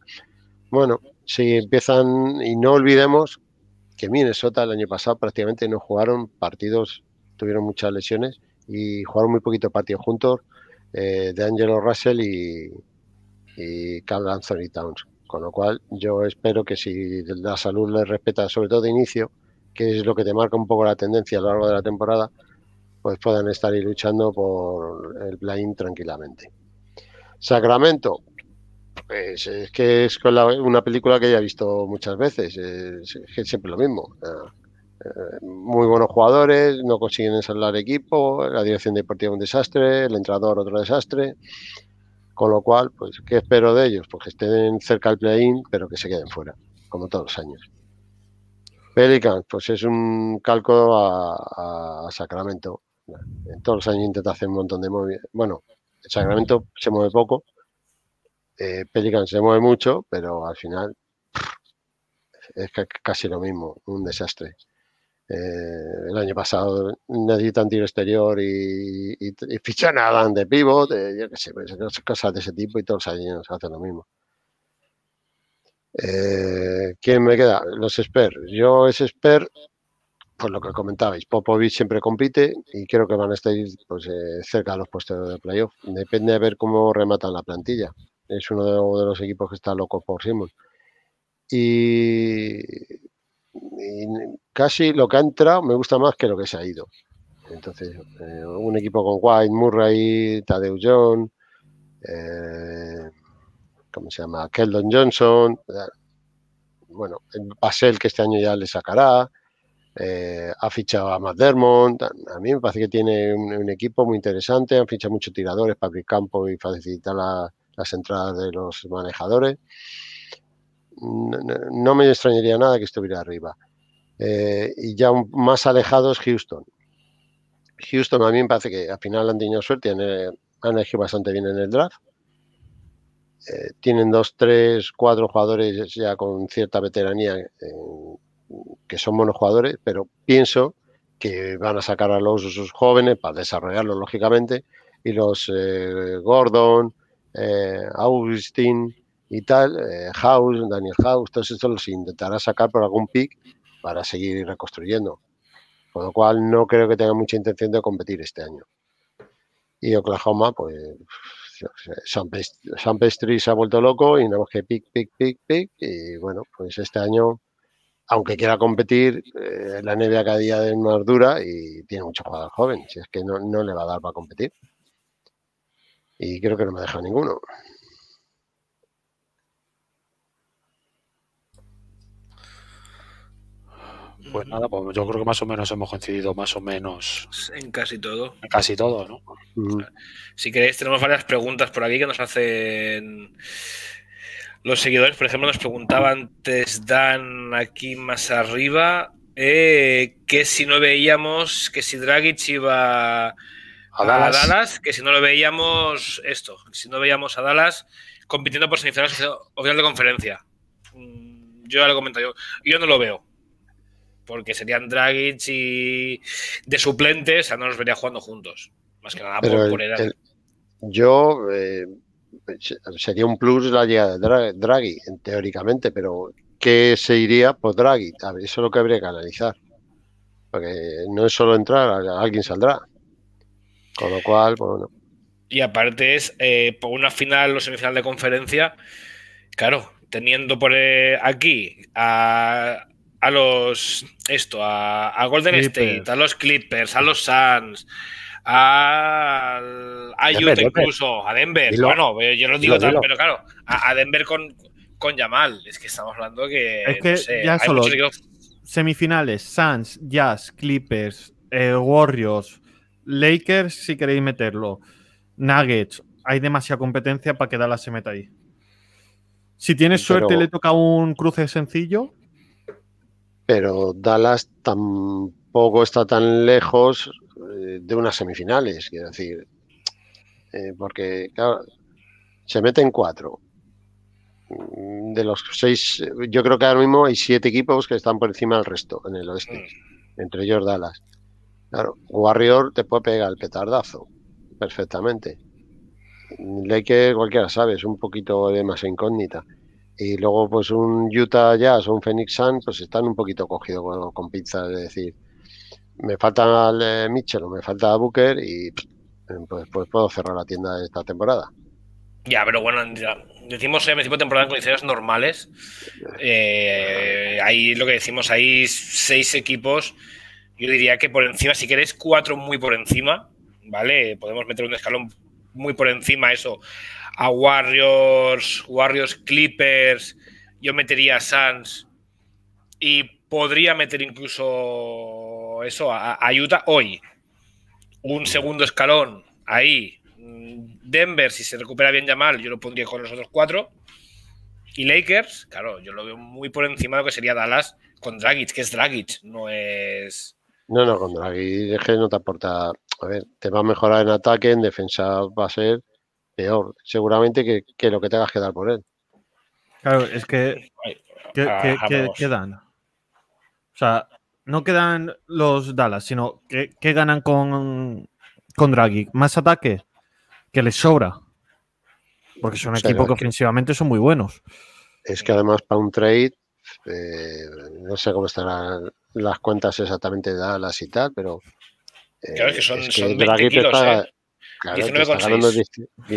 Bueno, si empiezan, y no olvidemos que Minnesota el año pasado prácticamente no jugaron partidos, tuvieron muchas lesiones y jugaron muy poquito partidos juntos eh, de Angelo Russell y, Carl Anthony Towns. Con lo cual yo espero que si la salud les respeta, sobre todo de inicio, que es lo que te marca un poco la tendencia a lo largo de la temporada, pues puedan estar ahí luchando por el playing tranquilamente. Sacramento, pues es que es una película que ya he visto muchas veces, es, siempre lo mismo. Eh, muy buenos jugadores, no consiguen ensamblar equipo, la dirección deportiva un desastre, el entrador otro desastre. Con lo cual, pues, ¿qué espero de ellos? Pues que estén cerca del play-in, pero que se queden fuera, como todos los años. Pelicans, pues es un calco a, a Sacramento. En todos los años intenta hacer un montón de movimientos. Bueno, Sacramento se mueve poco, eh, Pelican se mueve mucho, pero al final es casi lo mismo, un desastre. Eh, el año pasado necesitan tiro exterior y, y, a Adam de pivot, eh, yo qué sé, pues, cosas de ese tipo y todos allí nos hacen lo mismo. ¿Quién me queda? Los Spurs. Yo es expert por lo que comentabais, Popovich siempre compite y creo que van a estar pues, cerca de los puestos de playoff. Depende de ver cómo rematan la plantilla es uno de, los equipos que está loco por Simon. Y, casi lo que ha entrado me gusta más que lo que se ha ido. Entonces, eh, un equipo con White, Murray, Tadeu John, eh, ¿cómo se llama? Keldon Johnson, eh, bueno, Basel que este año ya le sacará, ha fichado a McDermott, a mí me parece que tiene un, equipo muy interesante, han fichado muchos tiradores para abrir campo y facilitar la, las entradas de los manejadores. No, me extrañaría nada que estuviera arriba. Eh, y ya más alejados Houston. Houston a mí me parece que al final han tenido suerte, han, eh, elegido bastante bien en el draft. Eh, tienen dos, tres, cuatro jugadores ya con cierta veteranía que son buenos jugadores, pero pienso que van a sacar a los sus jóvenes para desarrollarlos lógicamente y los Gordon, eh, Augustin y tal, eh, House, Daniel House, todos estos los intentará sacar por algún pick para seguir reconstruyendo. Con lo cual no creo que tenga mucha intención de competir este año. Y Oklahoma, pues San, se ha vuelto loco y no es que pick, pick, pick, pick. Y bueno, pues este año, aunque quiera competir, eh, la nieve cada día es más dura y tiene mucho jugadores joven, Si es que no, no le va a dar para competir. Y creo que no me ha dejado ninguno. Pues nada, pues yo creo que más o menos hemos coincidido, más o menos. En casi todo. En casi todo, ¿no? Mm. Si queréis, tenemos varias preguntas por aquí que nos hacen los seguidores. Por ejemplo, nos preguntaba antes Dan aquí más arriba eh, que si no veíamos que si Dragic iba a Dallas. que si no lo veíamos esto, si no veíamos a Dallas compitiendo por semifinales o final de conferencia. Mm, yo ya yo, no lo veo. Porque serían Dragic y de suplentes, o sea, no nos vería jugando juntos. Más que nada por, yo eh, sería un plus la llegada de Draghi, teóricamente, pero ¿qué se iría por Draghi? eso es lo que habría que analizar. Porque no es solo entrar, alguien saldrá. Con lo cual, pues bueno. Y aparte es eh, por una final o semifinal de conferencia, claro, teniendo por eh, aquí a, a, los esto, a, a Golden State, a los Clippers, a los Suns, a, a Utah incluso, a Denver. bueno, eh, yo no digo tal, pero claro, a, Denver con, con, Yamal. Es que estamos hablando que. Es que ya solo. Semifinales, Suns, Jazz, Clippers, Warriors. Lakers, si queréis meterlo. Nuggets, hay demasiada competencia para que Dallas se meta ahí. Si tienes suerte, le toca un cruce sencillo. Pero Dallas tampoco está tan lejos eh, de unas semifinales, quiero decir. Eh, porque, se meten cuatro. Mm, de los seis, yo creo que ahora mismo hay siete equipos que están por encima del resto en el oeste, mm. entre ellos Dallas. Claro, Warrior te puede pegar el petardazo perfectamente. que cualquiera sabe, es un poquito de más incógnita. Y luego, pues un Utah Jazz o un Phoenix Sun, pues están un poquito cogidos con, pizza de es decir, me falta al eh, Mitchell o me falta a Booker y pues, pues, puedo cerrar la tienda de esta temporada. Ya, pero bueno, decimos eh, principio temporada en condiciones normales. Eh, hay lo que decimos, hay seis equipos yo diría que por encima, si queréis cuatro muy por encima, ¿vale? Podemos meter un escalón muy por encima eso. A Warriors, Warriors Clippers, yo metería a Suns y podría meter incluso eso, a, Utah hoy. Un segundo escalón ahí. Mm, Denver, si se recupera bien mal, yo lo pondría con los otros cuatro. Y Lakers, claro, yo lo veo muy por encima de lo que sería Dallas con Dragic, que es Dragic, no es no, no, con Draghi es no te aporta. A ver, te va a mejorar en ataque, en defensa va a ser peor, seguramente, que, lo que tengas que dar por él. Claro, es que. ¿Qué, ah, dan? O sea, no quedan los Dallas, sino que, ganan con, Draghi. Más ataque, que les sobra. Porque son equipos que ofensivamente son muy buenos. Es que además para un trade no sé cómo estarán las cuentas exactamente de Dallas y tal, pero. Eh, claro, que son, 19,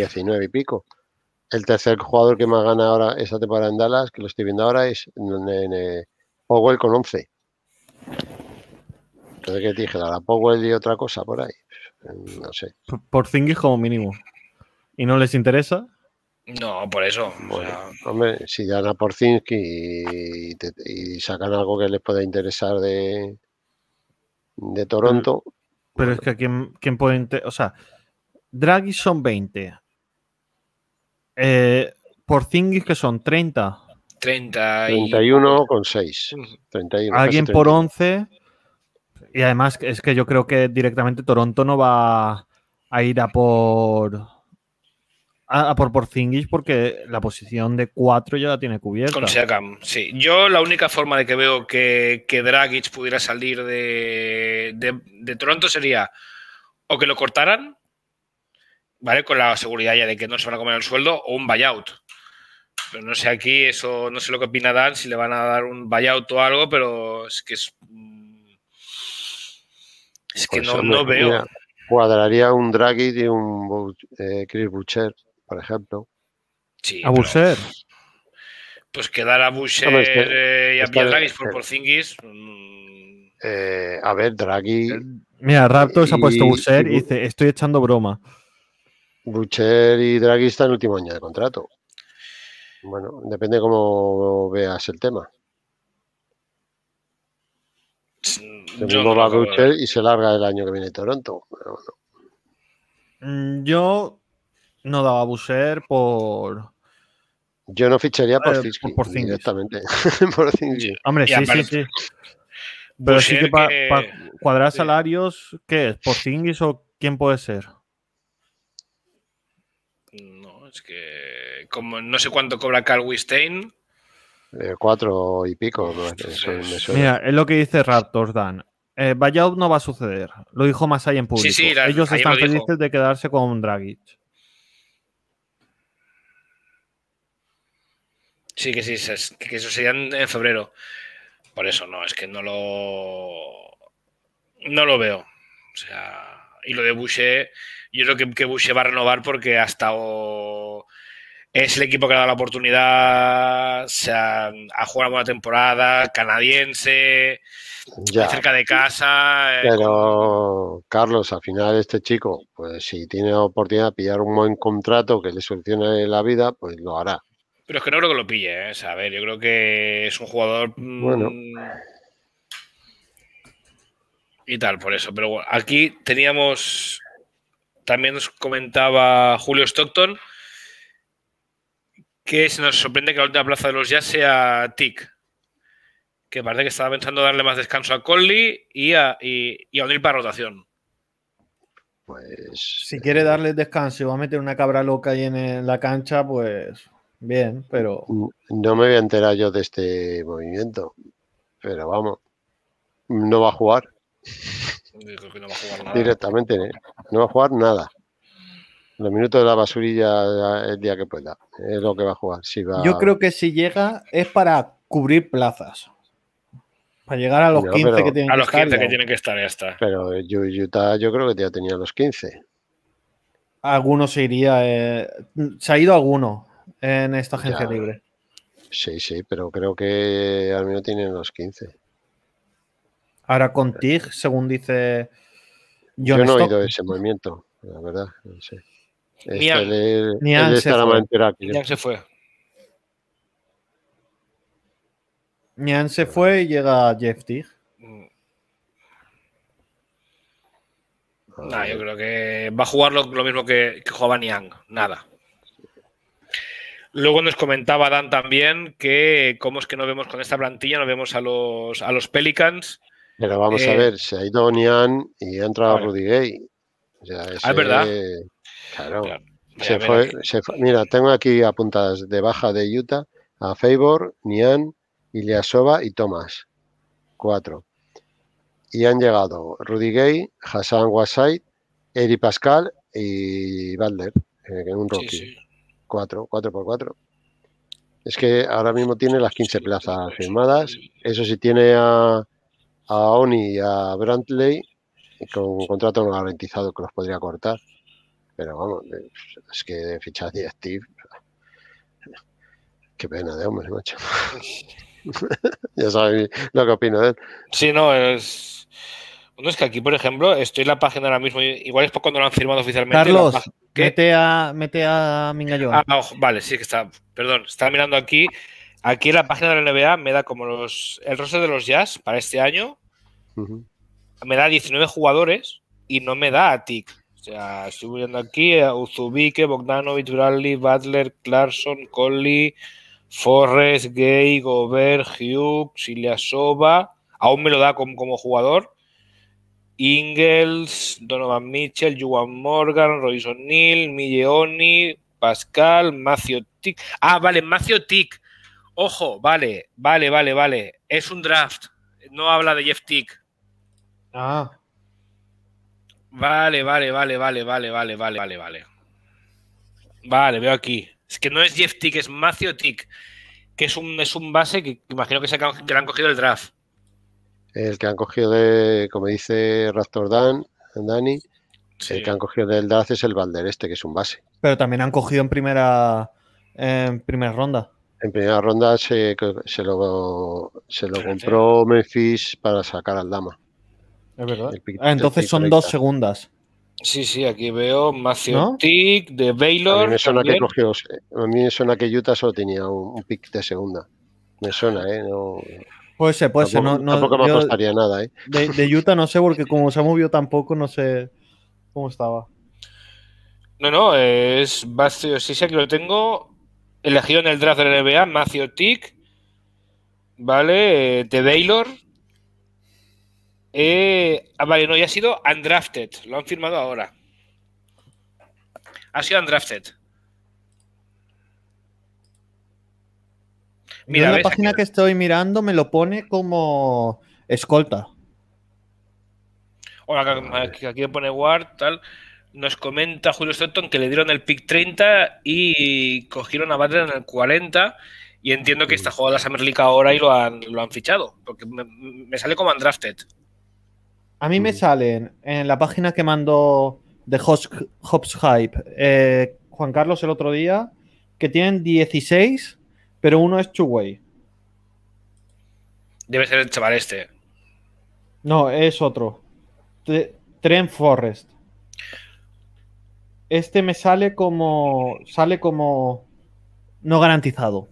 ¿eh? y pico. El tercer jugador que más gana ahora esta temporada en Dallas, que lo estoy viendo ahora, es Powell con 11. Entonces, ¿qué dije? ¿La Powell y otra cosa por ahí? No sé. Por Zingis como mínimo. ¿Y no les interesa? No, por eso. hombre, si dan a Porzinski y, sacan algo que les pueda interesar de, de Toronto. Pero, es que ¿quién, puede. O sea, Draghi son 20. Eh, Porzingis que son 30. 30 y... 31 con 6. Alguien por 11. Y además es que yo creo que directamente Toronto no va a ir a por a, ah, ah, por Porzingis porque la posición de 4 ya la tiene cubierta. Con sí. Yo la única forma de que veo que, que Dragic pudiera salir de, de, Toronto sería o que lo cortaran, ¿vale? Con la seguridad ya de que no se van a comer el sueldo o un buyout. Pero no sé aquí, eso no sé lo que opina Dan, si le van a dar un buyout o algo, pero es que es. Es que pues no, veo. Cuadraría un Dragic y un eh, Chris Boucher por ejemplo. Sí, a Busser. Pues quedar a Busser eh, y a Draghi por eh, Porzingis. Mm. Eh, a ver, Draghi. Mira, raptor se ha puesto Busser y, dice: Estoy echando broma. Bucher y Draghi están en último año de contrato. Bueno, depende cómo veas el tema. Yo no y se larga el año que viene Toronto. Mm, yo no daba a Busser por. Yo no ficharía por eh, por directamente. (laughs) Hombre, sí, sí, sí. Pero sí que para cuadrar salarios, ¿qué es? ¿Por Zingis o quién puede ser? No, es que. Como no sé cuánto cobra Carl Wistein. Eh, cuatro y pico. Pues, Mira, es lo que dice Raptors Dan. Eh, no va a suceder. Lo dijo Masai en público. Ellos están felices de quedarse con Dragic. Sí, que sí, que eso sería en febrero. Por eso no, es que no lo. No lo veo. O sea, y lo de Boucher, yo creo que, que Boucher va a renovar porque hasta Es el equipo que le ha dado la oportunidad, o sea, ha jugado una temporada, canadiense, cerca de casa. Pero, Carlos, al final este chico, pues si tiene la oportunidad de pillar un buen contrato que le solucione la vida, pues lo hará pero es que no creo que lo pille, ¿eh? a ver, yo creo que es un jugador. Mm, bueno. Y tal, por eso. Pero bueno, aquí teníamos. También nos comentaba Julio Stockton que se nos sorprende que la última plaza de los ya sea TIC. Que parece que estaba pensando darle más descanso a Conley y a, y, y a unir para rotación. Pues. Si quiere darle descanso y va a meter una cabra loca ahí en la cancha, pues bien, pero. No me voy a enterar yo de este movimiento. Pero vamos. No va a jugar. Directamente, ¿eh? no va a jugar nada. Los minutos de la basurilla el día que pueda. Es lo que va a jugar. Yo creo que si llega es para cubrir plazas. Para llegar a los 15 que tienen que los estar. 15 que tienen que estar, ya está. Pero Utah yo creo que ya tenía los 15. Algunos se iría. Eh, se ha ido alguno en esta agencia libre. Sí, sí, pero creo que al menos tienen los 15. Ahora con eh. TIG, según dice John Yo no he oído ese movimiento, la verdad, no este se, fue. Nian se fue. y llega Jeff Tig. yo creo que va a jugar lo, mismo que, que jugaba Niang Nada. Luego nos comentaba Dan también que cómo es que no vemos con esta plantilla, no vemos a los, a los Pelicans. Pero vamos a eh, ver, se ha ido Nian y ha entrado Rudy Gay. ah, es verdad. Claro. mira, tengo aquí apuntadas de baja de Utah a Favor, Nian, Iliasova y Tomás. Cuatro. Y han llegado Rudy Gay, Hassan Wasai, Eri Pascal y Valder. en eh, un rookie. 4, 4x4. Es que ahora mismo tiene las 15 plazas firmadas. Eso sí, tiene a, a Oni y a Brantley con un contrato no garantizado que los podría cortar. Pero vamos, es que de fichar de Qué pena de hombre, macho. (laughs) ya sabéis lo que opino de él. Sí, no, es. No, es que aquí, por ejemplo, estoy en la página ahora mismo, igual es cuando lo han firmado oficialmente. Carlos, Mete a, mete a Ah, vale, sí que está. Perdón, está mirando aquí. Aquí en la página de la NBA me da como los el roster de los Jazz para este año. Me da 19 jugadores y no me da a Tic. O sea, estoy mirando aquí a eh, Uzubique, Bogdanovich, Bradley, Butler, Clarkson, Colley, Forrest, Gay, Gobert, Hughes, Iliasova. Aún me lo da como jugador Ingles, Donovan Mitchell, Juan Morgan, Royce O'Neill, Milleoni, Pascal, Macio Tick. Ah, vale, Macio Tic. Ojo, vale, vale, vale, vale. Es un draft. No habla de Jeff Tick. Ah. Vale, vale, vale, vale, vale, vale, vale, vale, vale. Vale, veo aquí. Es que no es Jeff Tick, es Macio Tick, que es un, es un base que imagino que, se, que le han cogido el draft el que han cogido de, como dice Raptor Dan, Dani, el que han cogido del DAZ es el Valder este, que es un base. Pero también han cogido en primera, en primera ronda. En primera ronda se, lo, se lo compró Memphis para sacar al Dama. Es verdad. Ah, entonces son dos segundas. Sí, sí, aquí veo Matthew Tick, de Baylor. A mí me suena que Utah solo tenía un, pick de segunda. Me suena, ¿eh? Puede ser, puede ser. No, tampoco me costaría nada, ¿eh? De, Utah no sé, porque como se ha movido tampoco, no sé cómo estaba. No, no, es Bastio sí, sí, aquí lo tengo. Elegido en el draft de la NBA, Macio Tick, ¿vale? Eh, de Baylor. Eh, ah, vale, no, y ha sido undrafted, lo han firmado ahora. Ha sido undrafted. Mira, la página que estoy mirando me lo pone como escolta. Hola, aquí, aquí pone Ward, tal. Nos comenta Julio Stockton que le dieron el pick 30 y cogieron a Butler en el 40. Y entiendo que está jugando la Summer ahora y lo han, lo han fichado, porque me, sale como undrafted. A mí me mm. salen en la página que mandó de Hobbs Hype eh, Juan Carlos el otro día que tienen 16 pero uno es Chuway. Debe ser el chaval este. No, es otro. Tren Forest. Este me sale como. Sale como. No garantizado.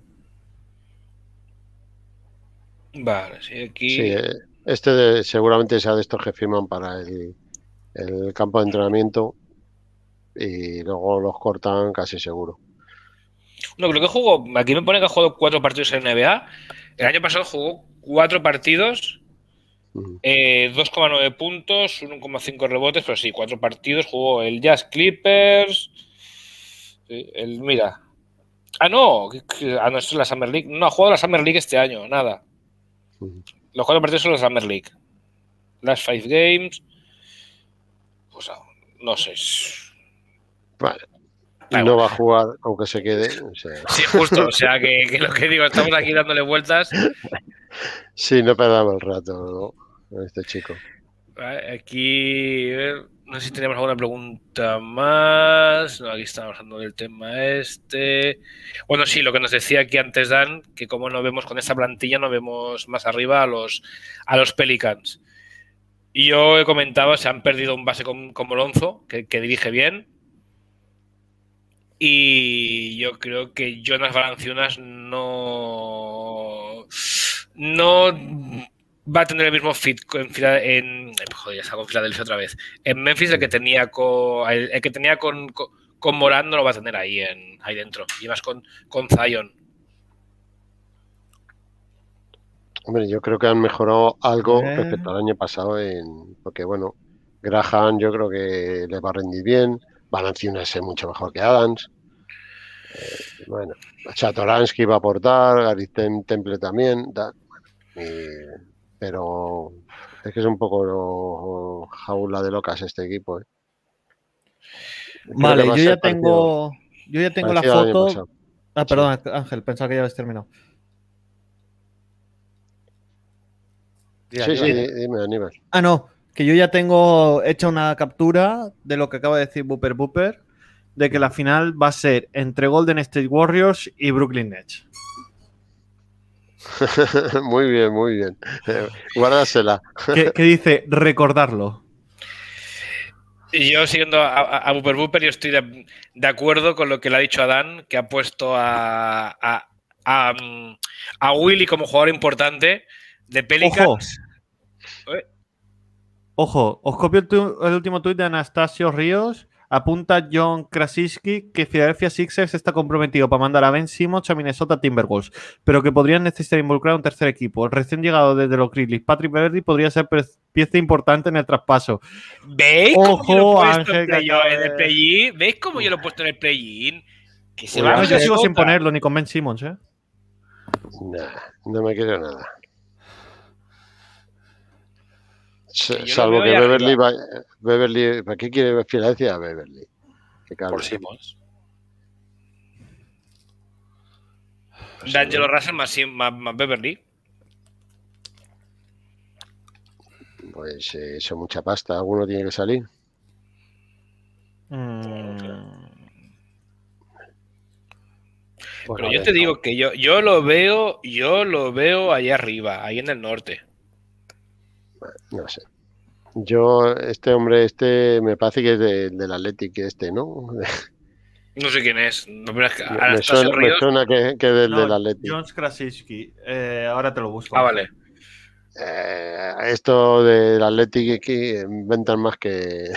Vale, sí, aquí. Sí, eh, este seguramente sea de estos que firman para el, el campo de entrenamiento y luego los cortan casi seguro. No, creo que jugó. Aquí me pone que ha jugado cuatro partidos en NBA. El año pasado jugó cuatro partidos, 2,9 eh, puntos, 1,5 rebotes, pero sí, cuatro partidos. Jugó el Jazz Clippers. Eh, el, mira. Ah, no. Ah, no, es la Summer League. No, ha jugado la Summer League este año, nada. Los cuatro partidos son la Summer League. Las five games. Pues no sé. Vale. Ah, no va a jugar aunque se quede. Sí, justo. O sea, que, lo que digo, estamos aquí dándole vueltas. Sí, no perdamos el rato este chico. Aquí, no sé si tenemos alguna pregunta más. aquí estamos hablando del tema este. Bueno, sí, lo que nos decía aquí antes Dan, que como no vemos con esta plantilla, no vemos más arriba a los, a los Pelicans. Y yo he comentado, se han perdido un base con Lonzo, que, que dirige bien, y yo creo que Jonas Valanciunas no. No va a tener el mismo fit en, joder, Filadelfia otra vez. En Memphis el que tenía con el, que tenía con, con, Morán no lo va a tener ahí en ahí dentro. Y más con, con Zion. Hombre, yo creo que han mejorado algo respecto al año pasado en porque bueno, Graham yo creo que le va a rendir bien. Valanciunas es mucho mejor que Adams. Eh, bueno, Chatoransky va a aportar, Gary Temple también. pero es que es un poco jaula de locas este equipo. ¿eh? Vale, yo ya, tengo, yo ya, tengo, la foto. Ah, perdón, Ángel, pensaba que ya habías terminado. sí, sí, dime, Aníbal. Ah, no, que yo ya tengo hecha una captura de lo que acaba de decir Booper Booper, de que la final va a ser entre Golden State Warriors y Brooklyn Nets. (laughs) muy bien, muy bien. (laughs) Guárdasela. ¿Qué, dice? Recordarlo. Yo siguiendo a, Booper Booper, yo estoy de, acuerdo con lo que le ha dicho Adán, que ha puesto a, a, mm, Willy como jugador importante de Pelicans. Ojo. Eh, Ojo, os copio el, último tuit de Anastasio Ríos. Apunta John Krasinski que Philadelphia Sixers está comprometido para mandar a Ben Simmons a Minnesota Timberwolves, pero que podrían necesitar involucrar a un tercer equipo. recién llegado desde los Grizzlies, Patrick Verdi podría ser pieza importante en el traspaso. ¿Veis cómo yo lo he puesto en el play-in? ¿Veis cómo yo lo he puesto en el play-in? Que yo sigo sin ponerlo ni con Ben Simmons, ¿eh? no me quiero nada. Salvo que Beverly, va, Beverly, ¿para qué quiere Filadelfia a Beverly? ¿Qué Por Simmons. D'Angelo Russell más, Beverly. Pues eh, eso mucha pasta. Alguno tiene que salir. Mm. Pero yo te digo que yo, yo lo veo, yo lo veo allá arriba, ahí en el norte. No sé. Yo, este hombre, este, me parece que es del Athletic, este, ¿no? No sé quién es. No, me, suena, que, que del, del Athletic. Jones Krasinski. Eh, ahora te lo busco. Ah, vale. Eh, esto del Athletic que inventan más que.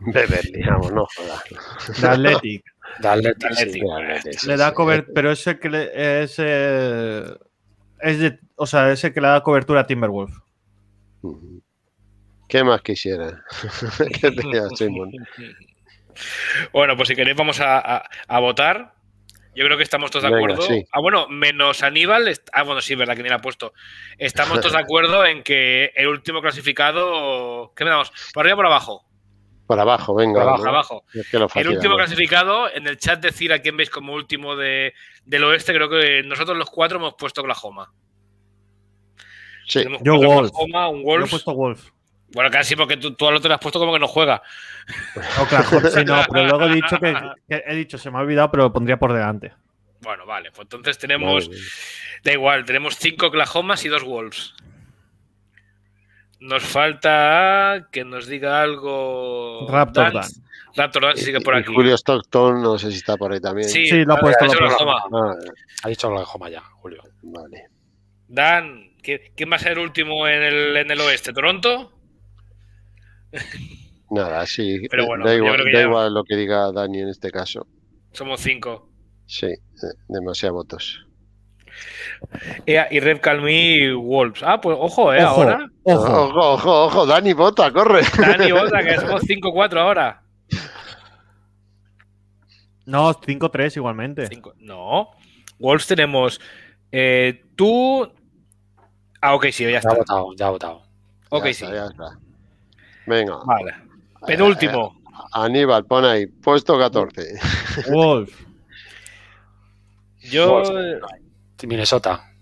Beber, digamos. no jodas. (laughs) De Athletic. de Athletic. Le da cover, pero ese que ese es de, o sea, ese que le da cobertura a Timberwolf. ¿Qué más quisiera? (laughs) bueno, pues si queréis vamos a, votar. Yo creo que estamos todos de acuerdo. Ah, bueno, menos Aníbal. Ah, bueno, sí, verdad que ni la ha puesto. Estamos todos de (laughs) acuerdo en que el último clasificado. ¿Qué me damos? ¿Por arriba o por abajo? Para abajo, venga. Para abajo, el último clasificado, en el chat decir a quién veis como último del oeste, creo que nosotros los cuatro hemos puesto Oklahoma. Sí, yo Wolf. un Wolf. Yo he puesto Wolf. Bueno, casi porque tú, tú al otro le has puesto como que no juega. (laughs) Oklahoma, sí, no, pero luego he dicho (laughs) que, he dicho, se me ha olvidado, pero lo pondría por delante. Bueno, vale, pues entonces tenemos, da igual, tenemos cinco Oklahomas y dos Wolves. Nos falta que nos diga algo. Raptor Dan. Raptor Dan sigue por aquí. Julio Stockton, no sé si está por ahí también. Sí, lo ha puesto. Ah, ha dicho, lo ha dicho lo ya, Julio. Vale. Dan, ¿quién va a ser último en el, en el oeste? ¿Toronto? (laughs) Nada, sí. Pero bueno, da, igual, igual, lo que diga Dani en este caso. Somos cinco. Sí, eh, demasiados votos. Eh, y Rev Calmi Wolves. Ah, pues ojo, ¿eh? ahora. Ojo. ojo, ojo, Dani Bota, corre. Dani Bota, que (laughs) somos 5-4 ahora. No, 5-3 igualmente. no. Wolves tenemos. Eh, tú. Ah, ok, sí, ya está. Ya ha votado, ya ha votado. Ok, sí. Venga. Vale. Penúltimo. Eh, Aníbal, pon ahí, puesto 14. Wolf. Yo. Minnesota.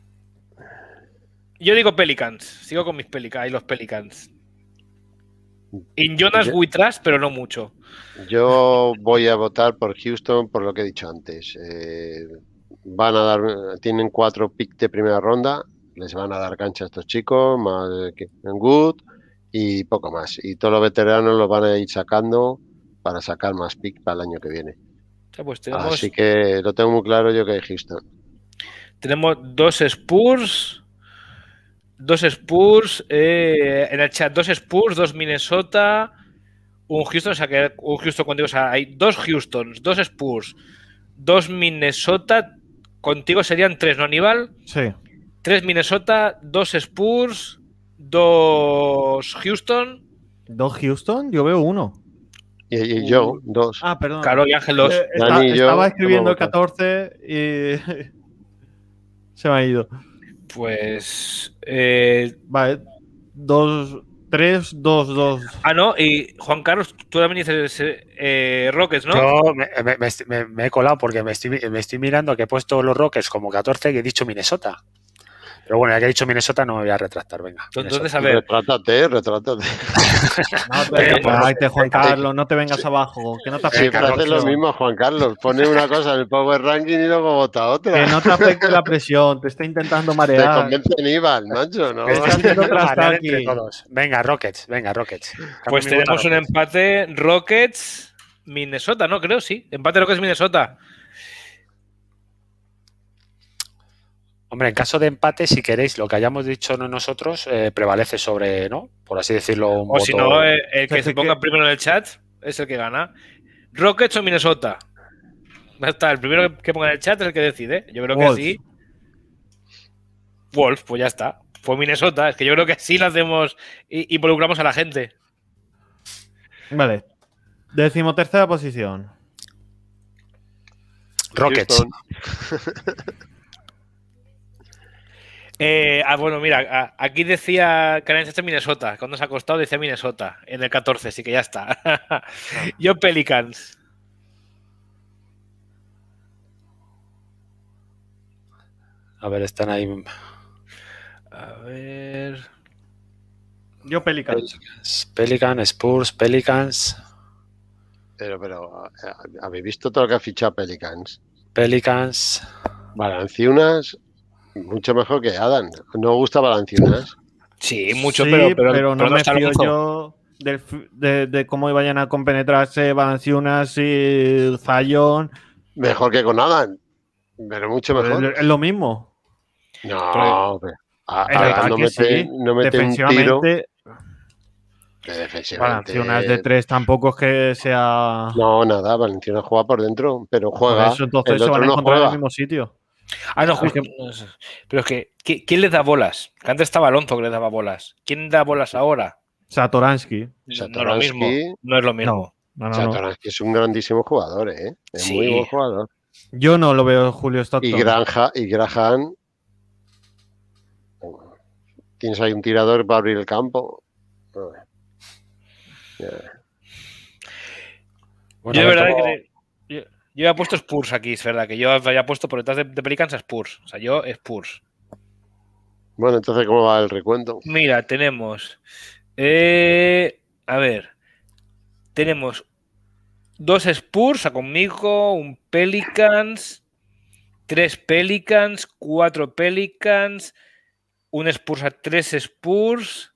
Yo digo Pelicans. Sigo con mis Pelicans y los Pelicans. en Jonas We pero no mucho. Yo voy a votar por Houston por lo que he dicho antes. Eh, van a dar, tienen cuatro picks de primera ronda, les van a dar cancha a estos chicos, más Good y poco más. Y todos los veteranos los van a ir sacando para sacar más picks para el año que viene. Pues, Así que lo tengo muy claro yo que Houston. Tenemos dos Spurs. Dos Spurs. Eh, en el chat, dos Spurs, dos Minnesota. Un Houston, o sea que un Houston contigo. O sea, hay dos Houstons, dos Spurs, dos Minnesota. Contigo serían tres, ¿no, Aníbal? Sí. Tres Minnesota, dos Spurs, dos Houston. ¿Dos Houston? Yo veo uno. Y, yo, uh. dos. Ah, perdón. Carol eh, y Ángelos. estaba escribiendo 14 y se me ha ido. Pues. Eh... Vale. Dos. tres dos dos Ah, no, y Juan Carlos, tú también dices eh, Rockets, ¿no? Yo me, he colado porque me estoy, mirando que he puesto los Rockets como 14 que he dicho Minnesota. Pero bueno, ya que he dicho Minnesota, no me voy a retractar, venga. Entonces, a ver. Retrátate, eh, retrátate. (laughs) no, pero, te, Juan (laughs) Carlos, no te vengas abajo. Que no te afecte. Siempre haces lo mismo, Juan Carlos. Pone una cosa en el Power Ranking y luego vota otra. Que no te afecte la (laughs) presión, te está intentando marear. Te convence en macho, ¿no? Venga, Rockets, venga, Rockets. Pues tenemos un empate, Rockets, Minnesota, ¿no? Creo, sí. Empate Rockets, Minnesota. Hombre, en caso de empate, si queréis, lo que hayamos dicho nosotros eh, prevalece sobre, ¿no? Por así decirlo, O si no, el, que se ponga primero en el chat es el que gana. Rockets o Minnesota. Está, el primero que ponga en el chat es el que decide. Yo creo que sí. Wolf, pues ya está. Fue Minnesota. Es que yo creo que sí lo hacemos y involucramos a la gente. Vale. Decimotercera posición. Rockets. (laughs) Eh, ah, bueno, mira, aquí decía que Kansas Minnesota. Cuando se ha acostado decía Minnesota en el 14, así que ya está. (laughs) Yo Pelicans. A ver, están ahí. A ver. Yo Pelicans. Pelicans, Spurs, Pelicans. Pero, pero, eh, ¿habéis visto todo lo que ha fichado Pelicans? Pelicans. Valenciunas, mucho mejor que Adam. No gusta Valenciunas. Sí, mucho, pero, pero, no me fío yo de, de, cómo iban a compenetrarse Valenciunas y Zayon. Mejor que con Adam. Pero mucho mejor. Es lo mismo. No, no mete, no Defensivamente... Valenciunas de tres tampoco es que sea. No, nada, Valenciunas juega por dentro, pero juega. eso, entonces se van a encontrar en el mismo sitio. Ah, no, ah, Julio. Pero es que, ¿quién le da bolas? Que antes estaba Alonso que le daba bolas. ¿Quién da bolas ahora? Satoransky. No, es lo mismo. no es Satoransky es un grandísimo jugador, ¿eh? Es muy buen jugador. Yo no lo veo, Julio está Y, Granja, y Graham. Tienes ahí un tirador para abrir el campo. yo de verdad que. Yo había puesto Spurs aquí, es verdad, que yo había puesto por detrás de, Pelicans a Spurs. O sea, yo Spurs. Bueno, entonces, ¿cómo va el recuento? Mira, tenemos. Eh, a ver. Tenemos dos Spurs conmigo, un Pelicans, tres Pelicans, cuatro Pelicans, un Spurs a tres Spurs.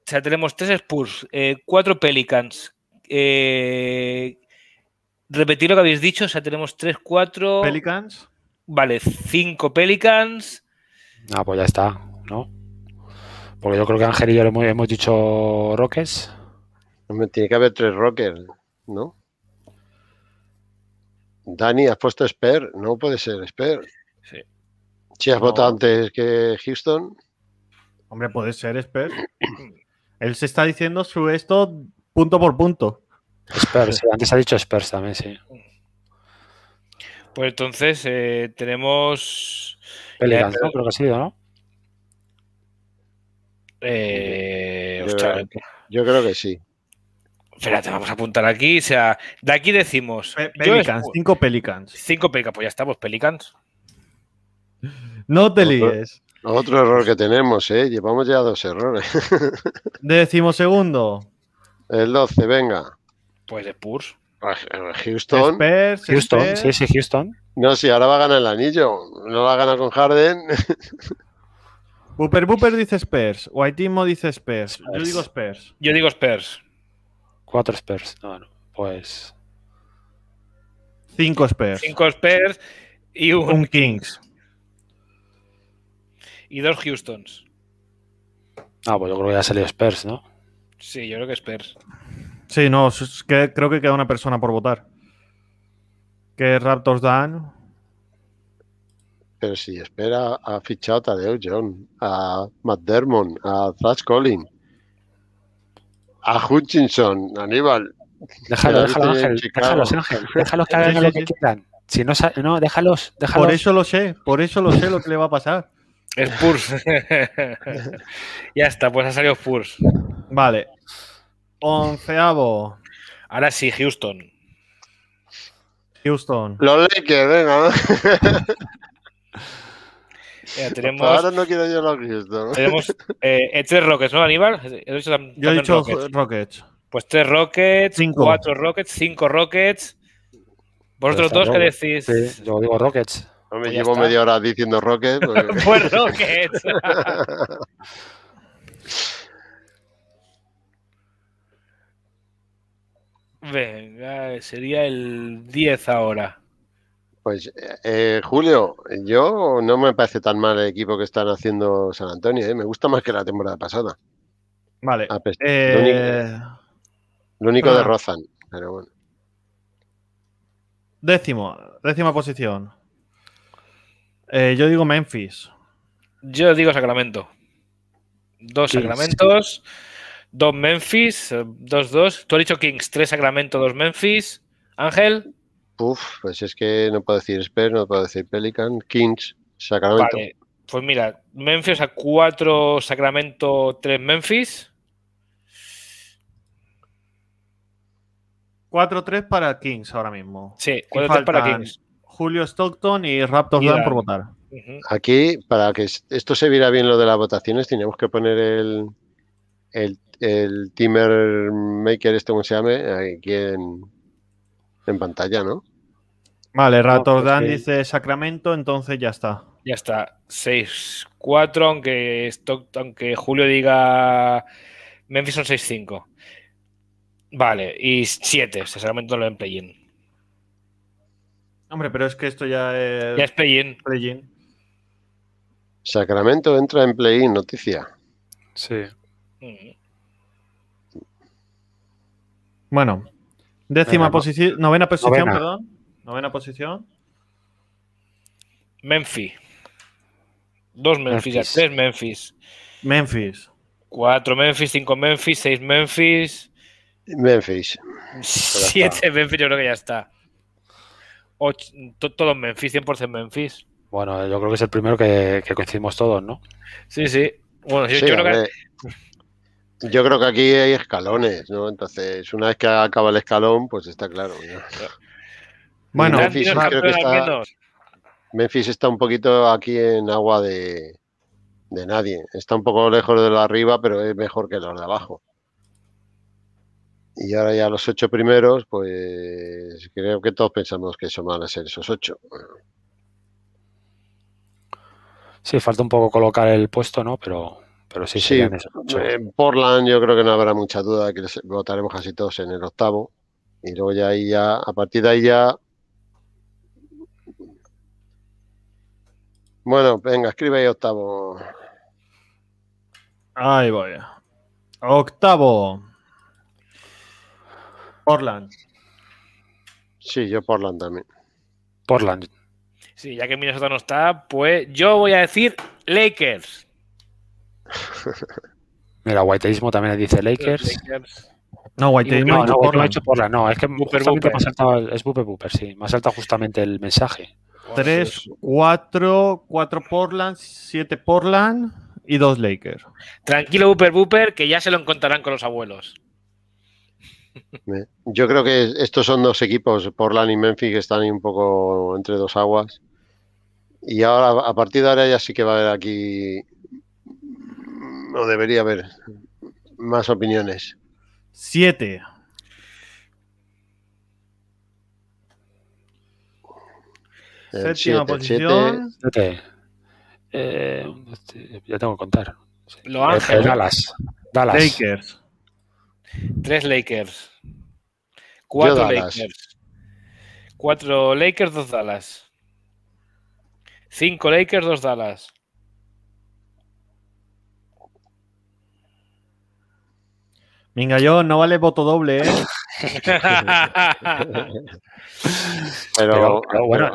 O sea, tenemos tres Spurs, eh, cuatro Pelicans, eh, repetir lo que habéis dicho, o sea, tenemos 3, 4... Pelicans. Vale, 5 Pelicans. Ah, pues ya está, ¿no? Porque yo creo que Ángel y yo le hemos dicho Rockers. Tiene que haber tres Rockers, ¿no? Dani, has puesto Sper. No puede ser Esper. Sí. Si has votado antes que Houston. Hombre, puede ser Esper. Él se está diciendo su esto punto por punto. Spurs, (laughs) antes ha dicho Spurs también, sí. Pues entonces eh, tenemos. Pelicans, creo que ha sido, ¿no? Eh, eh, yo, creo que, sí. Espérate, vamos a apuntar aquí. sea, de aquí decimos. Pelicans, cinco Pelicans. Cinco Pelicans, pues ya estamos, Pelicans. No te líes. Otro error que tenemos, ¿eh? Llevamos ya dos errores. (laughs) decimos segundo. El 12, venga. Pues ah, eh, Spurs. Houston. Spurs, Houston, sí, sí, Houston. No, sí, ahora va a ganar el anillo. No va a ganar con Harden. (laughs) Booper Booper dice Spurs. Whiteimo dice Spurs. Yo digo Spurs. Yo digo Spurs. Cuatro Spurs. Ah, no, Pues. Cinco Spurs. Cinco Spurs y un... un Kings. Y dos Houstons. Ah, pues yo creo que ya salió Spurs, ¿no? Sí, yo creo que Spurs. Sí, no, creo que queda una persona por votar. ¿Qué Raptors dan? Pero si espera, a fichado a Tadeo John, a Matt Dermon, a Thrash Collin. a Hutchinson, Aníbal. Déjalo, déjalo, Ángel, déjalos, Ángel, déjalos que hagan lo que quieran. Si no, no déjalos, déjalos. Por eso lo sé, por eso lo sé lo que le va a pasar. (laughs) Spurs. (laughs) ya está, pues ha salido Spurs. Vale, Onceavo. Ahora sí, Houston. Houston. Los Lakers, venga. (laughs) tenemos, ahora no quiero yo los Houston. Tenemos eh, eh, tres Rockets, ¿no, Aníbal? yo he dicho Rockets. Pues tres Rockets, cinco. cuatro Rockets, cinco Rockets. ¿Vosotros dos qué decís? yo digo Rockets. No me pues llevo media hora diciendo Rockets. pues, (laughs) pues Rockets. (laughs) Venga, sería el 10 ahora. Pues eh, Julio, yo no me parece tan mal el equipo que están haciendo San Antonio, ¿eh? me gusta más que la temporada pasada. Vale. Eh, lo único, de Rozan, pero bueno. Décimo, décima posición. yo digo Memphis. Yo digo Sacramento. Dos Sacramentos. 2 Memphis, 2-2. Eh, Tú has dicho Kings, 3 Sacramento, 2 Memphis. Ángel. Uf, pues es que no puedo decir Spurs, no puedo decir Pelican, Kings, Sacramento. Vale. Pues mira, Memphis a 4, Sacramento 3, Memphis. 4-3 para Kings ahora mismo. Sí, 4-3 para Kings. Julio Stockton y Raptors Dan por votar. Aquí, para que esto se viera bien lo de las votaciones, tenemos que poner el, el, el Timer Maker, este como se llame, aquí en, pantalla, ¿no? Vale, Rato, pues Dan dice Sacramento, entonces ya está. Ya está. 6-4, aunque, aunque Julio diga Memphis son 6-5. Vale, y 7. Sacramento lo en play-in. Hombre, pero es que esto ya es. Ya es play-in. Sacramento entra en play-in, noticia. Sí. Bueno, décima posición, novena posición, perdón. Novena posición. Memphis. Dos Memphis, tres Memphis. Memphis. Cuatro Memphis, cinco Memphis, seis Memphis. Memphis. Siete Memphis, yo creo que ya está. Ocho, todo Memphis, 100% Memphis. Bueno, yo creo que es el primero que, coincidimos todos, ¿no? Sí, sí. Bueno, yo creo que... Yo creo que aquí hay escalones, ¿no? Entonces, una vez que acaba el escalón, pues está claro. Bueno, Memphis, está, un poquito aquí en agua de, nadie. Está un poco lejos de lo arriba, pero es mejor que los de abajo. Y ahora ya los ocho primeros, pues creo que todos pensamos que eso van a ser esos ocho. Sí, falta un poco colocar el puesto, ¿no? Pero pero sí, sí En eh, Portland yo creo que no habrá mucha duda de que votaremos casi todos en el octavo. Y luego ya ahí ya, a partir de ahí ya. Bueno, venga, escribe ahí octavo. Ahí voy. Octavo. Portland. Sí, yo Portland también. Portland. Sí, ya que Minnesota no está, pues yo voy a decir Lakers. Mira, Whiteismo también dice Lakers. No, Whiteismo, no, no, hecho no, es que Booper, Booper. es Booper Booper, sí. Me ha justamente el mensaje. 3, 4, 4 Portland, 7 Portland y 2 Lakers. Tranquilo, Booper Booper, que ya se lo encontrarán con los abuelos. Yo creo que estos son dos equipos, Portland y Memphis, que están un poco entre dos aguas. Y ahora, a partir de ahora, ya sí que va a haber aquí no debería haber más opiniones. Siete. Eh, Séptima posición. Siete. Eh, este, ya tengo que contar. Los Ángeles. Eh, Dallas. Dallas. Lakers. Tres Lakers. Cuatro Lakers. Cuatro Lakers, dos Dallas. Cinco Lakers, dos Dallas. Venga, yo no vale voto doble, ¿eh? (laughs) pero, bueno,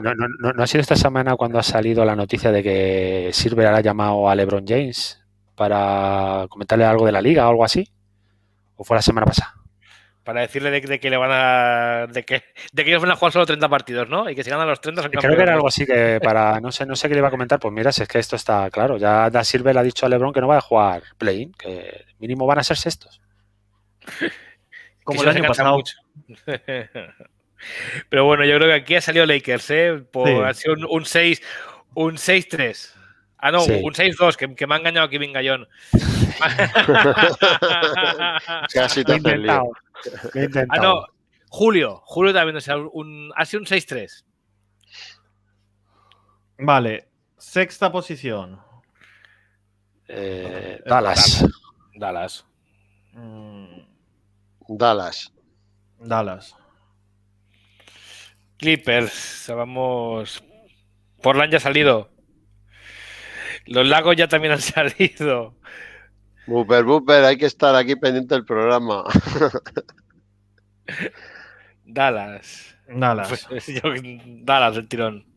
no, ha sido esta semana cuando ha salido la noticia de que Silver ha llamado a LeBron James para comentarle algo de la liga o algo así. ¿O fue la semana pasada? Para decirle de, que le van a. De que, que ellos van a jugar solo 30 partidos, ¿no? Y que si ganan los 30 Creo que era algo así que para. No sé, no sé qué le iba a comentar. Pues mira, si es que esto está claro. Ya Da Silver le ha dicho a LeBron que no va a jugar play que mínimo van a ser sextos. Como el año pasado. (laughs) Pero bueno, yo creo que aquí ha salido Lakers, ¿eh? Por, Ha sido un 6-3. ah, no, un 6-2, que, me ha engañado aquí Gallón (laughs) Casi te he intentado. Ah, no, Julio. Julio también ha sido un 6-3. Vale, sexta posición. Eh, eh Dallas. Dallas. Mm, Dallas. Dallas. Clippers, vamos. Portland ya ha salido. Los lagos ya también han (laughs) salido. Booper, Booper, hay que estar aquí pendiente del programa. (laughs) Dallas. Dallas. (laughs) Dallas, el tirón.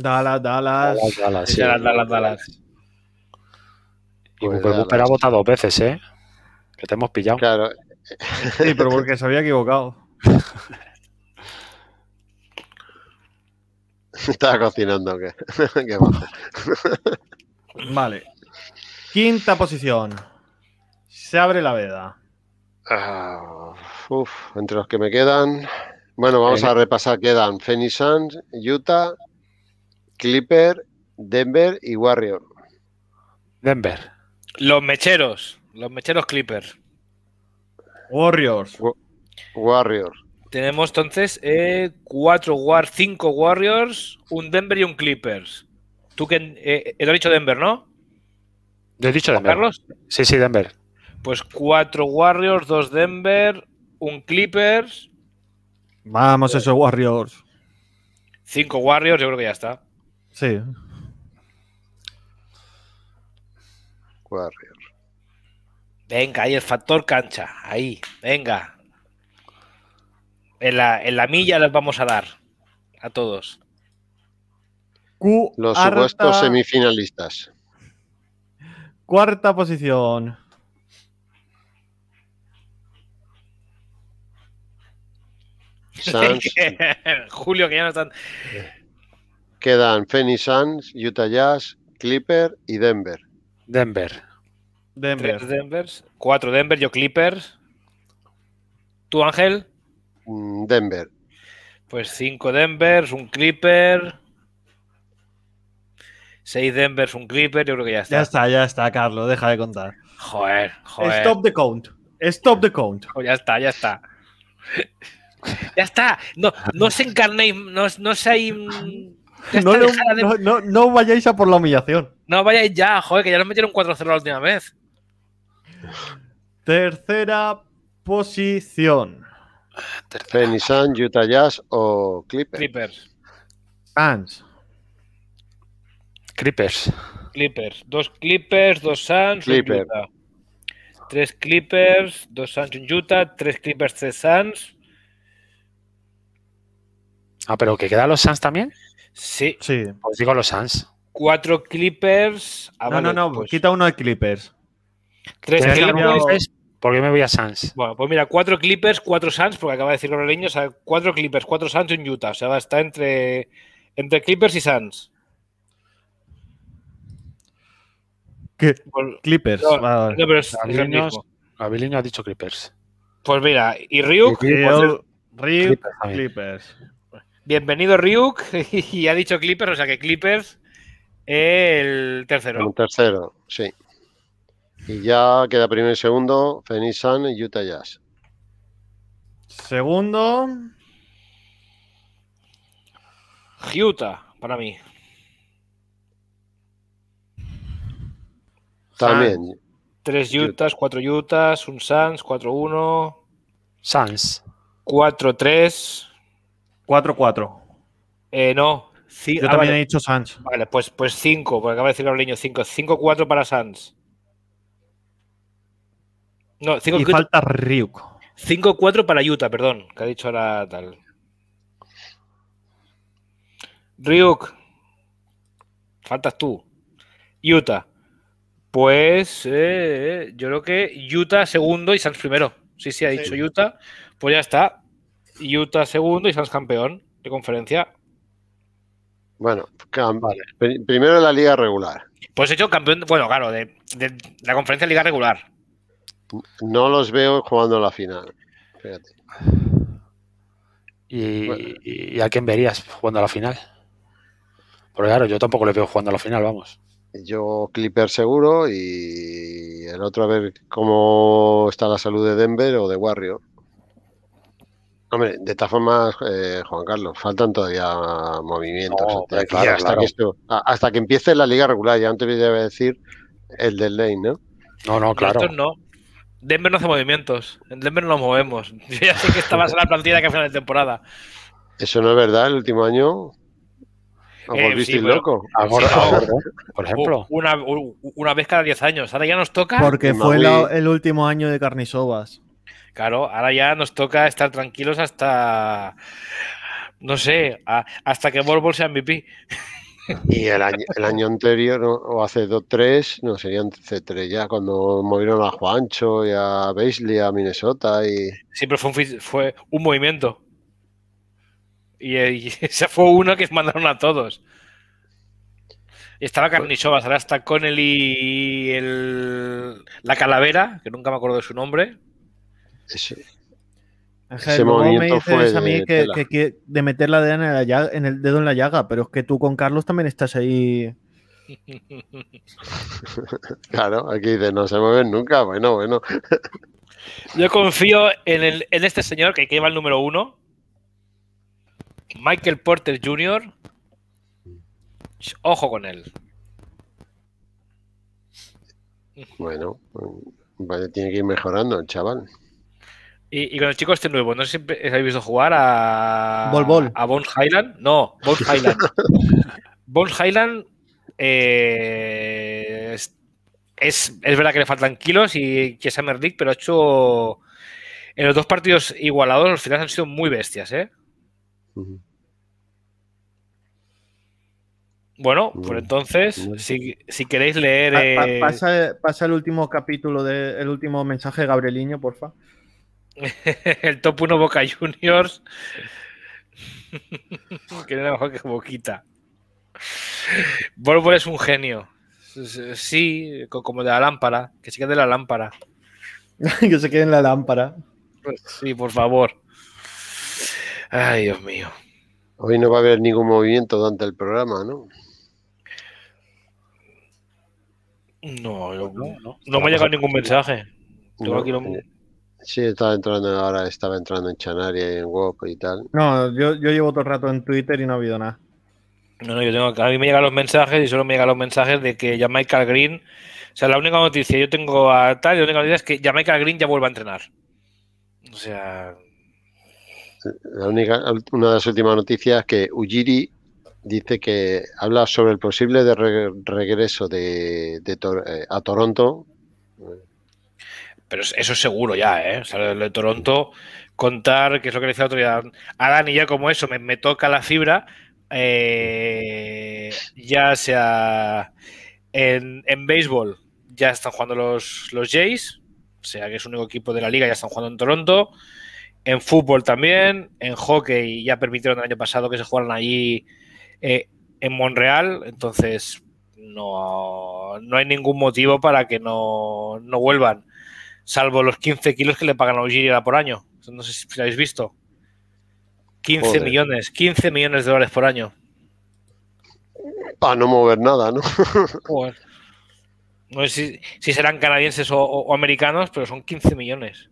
Dallas, Dallas. Dallas, Dallas, sí. Dallas, Y ha pues votado dos veces, ¿eh? Que te hemos pillado. Claro. Sí, pero porque se había equivocado. (laughs) Estaba cocinando, ¿qué? (laughs) vale. Quinta posición. Se abre la veda. Ah, uf, entre los que me quedan. Bueno, vamos a repasar. Quedan Phoenix Suns, Utah, Clipper, Denver y Warrior. Denver. Los mecheros. Los mecheros Clippers Warriors. Warriors. Tenemos entonces eh, cuatro cinco Warriors, un Denver y un Clippers. Tú que eh, eh dicho Denver, ¿no? ¿Lo he dicho Denver. Carlos? Sí, sí, Denver. Pues cuatro Warriors, dos Denver, un Clippers. Vamos, esos Warriors. Cinco Warriors, yo creo que ya está. Venga, ahí el factor cancha. Ahí, venga. En la, la milla les vamos a dar a todos. Los supuestos semifinalistas. Cuarta posición. (laughs) Julio, que ya no están. Eh. Quedan Phoenix Suns, Utah Jazz, Clipper y Denver. Denver. Denver. cuatro Denver, yo Clippers. ¿Tú, Ángel? Mm, Denver. Pues cinco Denver, un Clipper. Seis Denver, un Clipper, yo creo que ya está. Ya está, ya está, Carlos, deja de contar. Joder, joder. Stop the count. Stop the count. Oh, ya está, ya está. (laughs) ya está. No, no os encarnéis, no, no seáis no, vayáis a por la humillación. No vayáis ya, joder, que ya nos metieron 4-0 la última vez. Tercera posición. Tercera. Utah Jazz o Clippers. Clippers. Sans Clippers. Clippers. Dos Clippers, dos Suns, Clippers. Tres Clippers, dos Suns, en Utah. Tres Clippers, tres Suns. Ah, pero que quedan los Suns también. Sí. sí. Pues digo los Suns. Cuatro Clippers. Ah, no, no, no, pues quita uno de Clippers. Tres Clippers. ¿Por qué me voy a Suns? Bueno, pues mira, cuatro Clippers, cuatro Suns, porque acaba de decir leños, o sea, cuatro Clippers, cuatro Suns y un Utah. O sea, va a estar entre, entre Clippers y Suns. ¿Qué? Pues, Clippers. No, pero ha dicho Clippers. Pues mira, y Ryuk. Pues Ryuk, Clippers. Bienvenido Ryuk (laughs) y ha dicho Clippers, o sea que Clippers el tercero. El tercero, sí. Y ya queda primero y segundo, Phoenix Sun y Utah Jazz. Segundo. Utah, para mí. También. tres Utahs, cuatro Utahs, un Suns, cuatro uno. Suns. Cuatro tres. 4-4. Eh, no. Yo ah, también he dicho Sanz. Vale, pues 5, pues porque acaba de decir Orleño 5. 5-4 para Sanz. No, 5 y falta Ryuk. 5-4 para Utah, perdón, que ha dicho ahora tal. Ryuk, faltas tú. Utah. Pues eh, eh, yo creo que Utah segundo y Sanz primero. Sí, sí, ha dicho Utah. Pues ya está. Utah segundo y son campeón de conferencia. Bueno, primero primero la liga regular. Pues he hecho campeón, bueno, claro, de, la conferencia de liga regular. No los veo jugando a la final. ¿Y, a quién verías jugando a la final? Porque claro, yo tampoco los veo jugando a la final, vamos. Yo Clipper seguro y el otro a ver cómo está la salud de Denver o de Warrior. Hombre, de esta forma, eh, Juan Carlos, faltan todavía movimientos. hasta, que, empiece la liga regular, ya antes a decir el del Lane, ¿no? No, no, claro. no. Denver no hace movimientos. En Denver no lo movemos. (laughs) Yo ya sé que estabas en la plantilla que a final de temporada. Eso no es verdad, el último año. Eh, volvisteis loco? por ejemplo. Una, vez cada 10 años. Ahora ya nos toca. Porque fue el último año de Carnisovas. Claro, ahora ya nos toca estar tranquilos hasta, no sé, hasta que Borbol sea MVP. Y el año, anterior, o hace o tres, no serían C3 ya, cuando movieron a Juancho y a Beisley a Minnesota. Y... Sí, fue un, fue un movimiento. Y, eh, (laughs) esa fue una que mandaron a todos. Estaba Carnichovas, ahora está Connelly y la Calavera, que nunca me acuerdo de su nombre. Ese, me dices a mí de, que, meter la en, en el dedo en la llaga, pero es que tú con Carlos también estás ahí. (laughs) claro, aquí dice, no se mueven nunca, bueno, bueno. Yo confío en, en este señor que lleva el número uno, Michael Porter Jr. Ojo con él. Bueno, pues, tiene que ir mejorando el chaval. Y, con el chico este nuevo, no sé si habéis visto jugar a. Bol A Bon Highland. No, Bon Highland. (laughs) Bon Highland. Eh, es, verdad que le faltan kilos y que Summer League, pero ha hecho. En los dos partidos igualados, los finales han sido muy bestias, ¿eh? Bueno, por pues entonces, si, queréis leer. Eh, pasa, el último capítulo, de, el último mensaje de Gabrieliño, porfa. (laughs) el top 1 Boca Juniors. (laughs) que era mejor que Boquita. Volvo es un genio. Sí, como de la lámpara. Que se quede en la lámpara. (laughs) que se quede en la lámpara. Pues sí, por favor. Ay, Dios mío. Hoy no va a haber ningún movimiento durante el programa, ¿no? No, no, no, me ha llegado ningún mensaje. Eh, Sí, estaba entrando ahora, estaba entrando en Chanaria y en Wok y tal. No, yo, yo llevo todo el rato en Twitter y no ha habido nada. No, no, yo tengo, a mí me llegan los mensajes y solo me llegan los mensajes de que Jamaica Green, o sea, la única noticia yo tengo a tal la única noticia es que Jamaica Green ya vuelve a entrenar. O sea... La única, una de las últimas noticias es que Ujiri dice que habla sobre el posible regreso de, eh, a Toronto eh, pero eso es seguro ya, ¿eh? O de Toronto, contar, que es lo que le decía otro día a y ya como eso, me, toca la fibra, eh, ya sea en, béisbol, ya están jugando los, los Jays, o sea que es un único equipo de la liga, ya están jugando en Toronto, en fútbol también, en hockey ya permitieron el año pasado que se jugaran allí eh, en Montreal, entonces no, hay ningún motivo para que no vuelvan salvo los 15 kilos que le pagan a Ujiriara por año. No sé si lo habéis visto. 15 millones, 15 millones de dólares por año. Para no mover nada, ¿no? (laughs) No sé si, serán canadienses o, americanos, pero son 15 millones.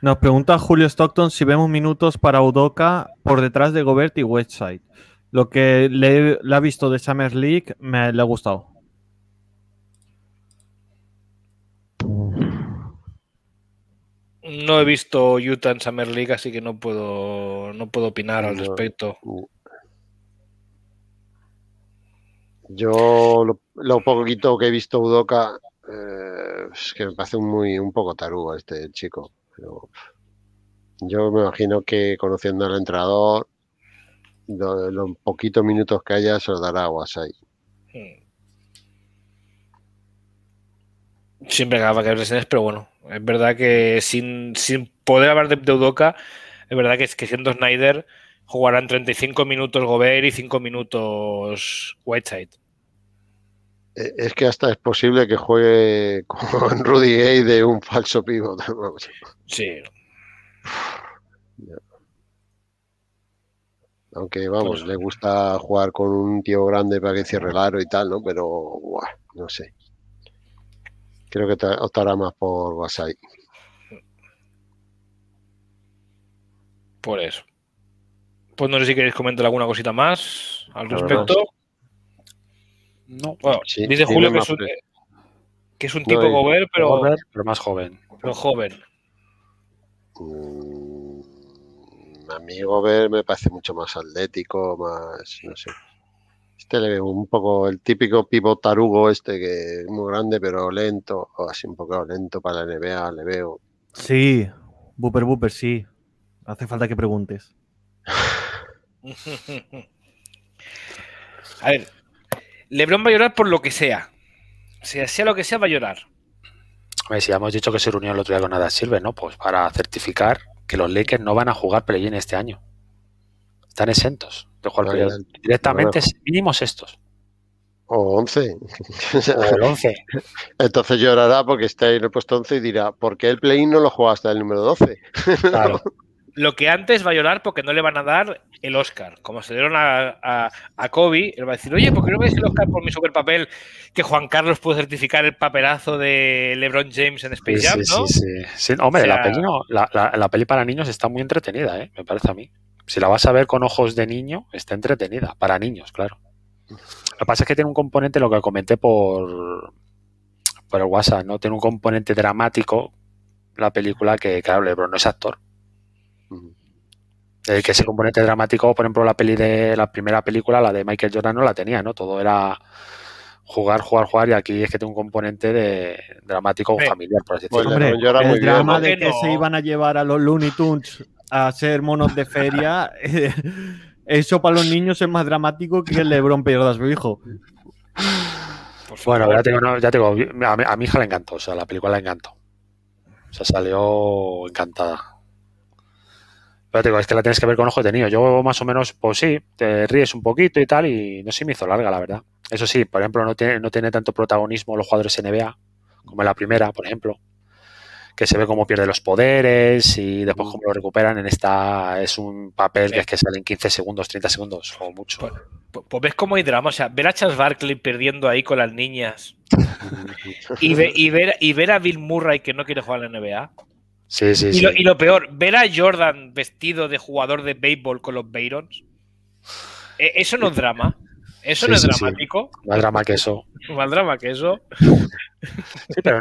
Nos pregunta Julio Stockton si vemos minutos para Udoca por detrás de Gobert y Westside. Lo que le, ha visto de Summer League me le ha gustado. no he visto Utah en Summer League, así que no puedo, no puedo opinar al respecto. Yo lo, poquito que he visto Udoca eh, es que me parece muy, un poco tarugo este chico. yo me imagino que conociendo al entrenador, los, poquitos minutos que haya se lo dará a ahí. siempre acaba que presiones, pero bueno, es verdad que sin, sin poder hablar de, de es verdad que, siendo Snyder jugarán 35 minutos Gobert y 5 minutos Whiteside. Eh, es que hasta es posible que juegue con (laughs) Rudy Gay de un falso pivot. (laughs) Sí. Aunque vamos, pues- le gusta jugar con un tío grande para que cierre el y tal, ¿no? Pero, no sé creo que optará más por Wasai. Por eso. Pues no sé si queréis comentar alguna cosita más al respecto. No. Bueno, dice Julio que es, un, tipo gober, pero, más joven. Pero joven. Mm, a mí Gobert me parece mucho más atlético, más, no sé le veo un poco el típico pivo tarugo este que es muy grande pero lento, o así un poco lento para la NBA, le veo. Sí, Booper Booper, sí. Hace falta que preguntes. (laughs) A ver, Lebron va a llorar por lo que sea. Sea lo que sea, va a llorar. A ver, si hemos dicho que se reunió el otro día con nada sirve, ¿no? Pues para certificar que los Lakers no van a jugar play-in este año. Están exentos. Directamente mínimos estos. O 11. 11. (laughs) Entonces llorará porque está ahí en el puesto 11 y dirá, ¿por qué el play no lo juega hasta el número 12? (laughs) Claro. lo que antes va a llorar porque no le van a dar el Oscar. Como se dieron a, Kobe, él va a decir, oye, ¿por qué no me des el Oscar por mi super papel? que Juan Carlos pudo certificar el papelazo de LeBron James en Space Jam, Hombre, la, peli no, la, peli para niños está muy entretenida, ¿eh? me parece a mí si la vas a ver con ojos de niño, está entretenida, para niños, claro. Lo que pasa es que tiene un componente, lo que comenté por, por el WhatsApp, ¿no? Tiene un componente dramático la película que, claro, LeBron no es actor. Eh, que ese componente dramático, por ejemplo, la peli de la primera película, la de Michael Jordan, no la tenía, ¿no? Todo era jugar, jugar, jugar, y aquí es que tiene un componente de dramático familiar, por así pues decirlo. el drama de que, se iban a llevar a los Looney Tunes a ser monos de feria, (laughs) eso para los niños es más dramático que el Lebron pierda mi su hijo. Bueno, ya tengo, ya tengo a, mi, hija le encantó, o sea, la película le encantó. O sea, salió encantada. Pero te digo, es que la tienes que ver con ojo niño. Yo más o menos, pues sí, te ríes un poquito y tal, y no sé, me hizo larga, la verdad. Eso sí, por ejemplo, no tiene, no tiene tanto protagonismo los jugadores NBA, como en la primera, por ejemplo que se ve cómo pierde los poderes y después cómo lo recuperan. En esta es un papel que eh. es que salen 15 segundos, 30 segundos o mucho. Pues, pues, pues, ves cómo hay drama. O sea, ver a Charles Barkley perdiendo ahí con las niñas y, ver, y ver a Bill Murray que no quiere jugar a la NBA. Sí, sí, sí. y, Lo, peor, ver a Jordan vestido de jugador de béisbol con los Bayrons, e, eso no es drama. Eso no es dramático. Más drama que eso. (laughs) Más drama que eso. Sí, pero,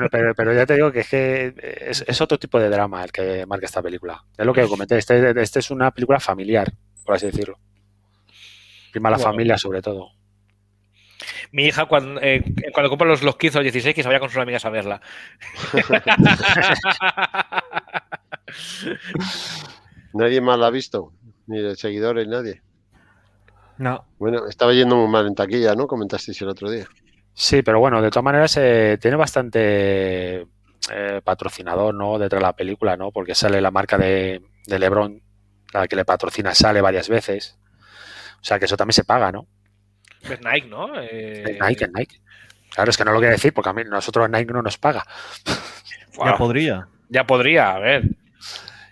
ya te digo que es que es, otro tipo de drama el que marca esta película. Es lo que comenté. Este, este es una película familiar, por así decirlo. Prima la familia, sobre todo. Mi hija, cuando, eh, cuando los, los 15 o 16, que se vaya con sus amigas a verla. (laughs) nadie más la ha visto, ni de seguidores, nadie. Bueno, estaba yendo muy mal en taquilla, ¿no? Comentasteis el otro día. Sí, pero bueno, de todas maneras eh, tiene bastante eh, patrocinador, ¿no? Detrás de la película, ¿no? Porque sale la marca de, Lebron, la que le patrocina, sale varias veces. O sea que eso también se paga, ¿no? Es Nike, ¿no? Eh, es Nike, es Nike. Claro, es que no lo voy a decir porque a mí nosotros Nike no nos paga. Ya podría. Ya podría, a ver.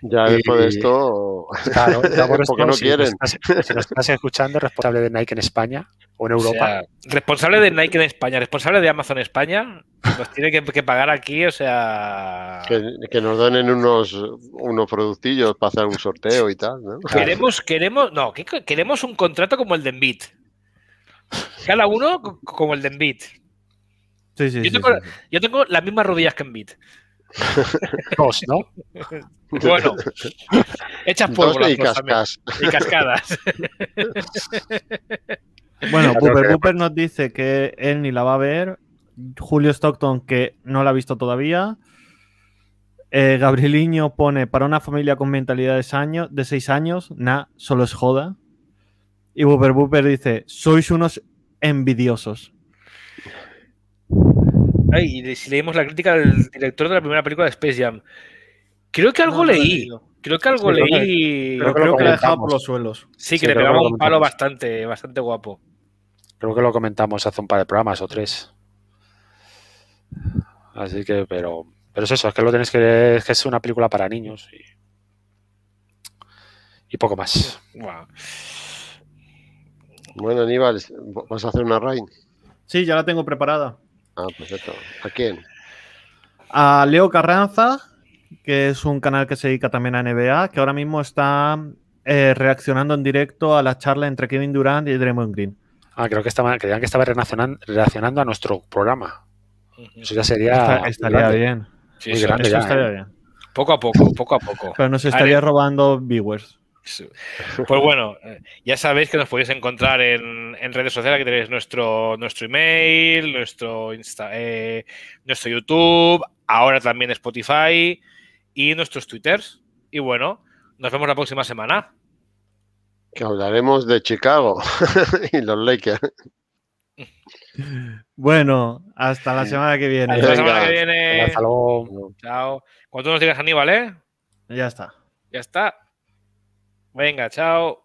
(laughs) Ya después de esto, claro, por esto, no si quieren. estás, escuchando, responsable de Nike en España o en Europa. responsable de Nike en España, responsable de Amazon España, nos tiene que, pagar aquí, o sea. Que, nos den unos, unos productillos para hacer un sorteo y tal, (laughs) Queremos, queremos, queremos un contrato como el de Envid. Cada uno como el de Envid. yo, tengo, las mismas rodillas que Envit. Dos, ¿no? (laughs) Bueno, hechas por y, cascadas. (laughs) Bueno, Booper Booper nos dice que él ni la va a ver. Julio Stockton, que no la ha visto todavía. Eh, Gabrieliño pone, para una familia con mentalidad de, de seis años, na, solo es joda. Y Booper Booper dice, sois unos envidiosos y si leímos la crítica del director de la primera película de Space Jam, creo que algo leí. Creo que algo leí. Creo creo que lo, por los suelos. Sí, que le pegamos un palo bastante, bastante guapo. Creo que lo comentamos hace un par de programas o tres. Así que, pero. Pero es eso, es que lo tenéis que. Es es una película para niños y. poco más. Bueno, Aníbal, ¿vas a hacer una rain? Sí, ya la tengo preparada. Ah, perfecto. ¿A quién? A Leo Carranza, que es un canal que se dedica también a NBA, que ahora mismo está eh, reaccionando en directo a la charla entre Kevin Durant y Draymond Green. Ah, creo que estaba, creían que estaba reaccionando, a nuestro programa. Eso ya sería. estaría bien. Sí, ya, eh. Poco a poco, poco a poco. Pero nos estaría robando viewers. Pues bueno, eh, ya sabéis que nos podéis encontrar en, redes sociales, que tenéis nuestro, nuestro email, nuestro, eh, nuestro YouTube, ahora también Spotify y nuestros Twitters. Y bueno, nos vemos la próxima semana. Que hablaremos de Chicago (laughs) y los Lakers. (laughs) Bueno, hasta la semana que viene. Hasta la semana que viene. Chao. ¿Cuánto nos digas Aníbal, ¿eh? Ya está. Ya está. Venga, chao.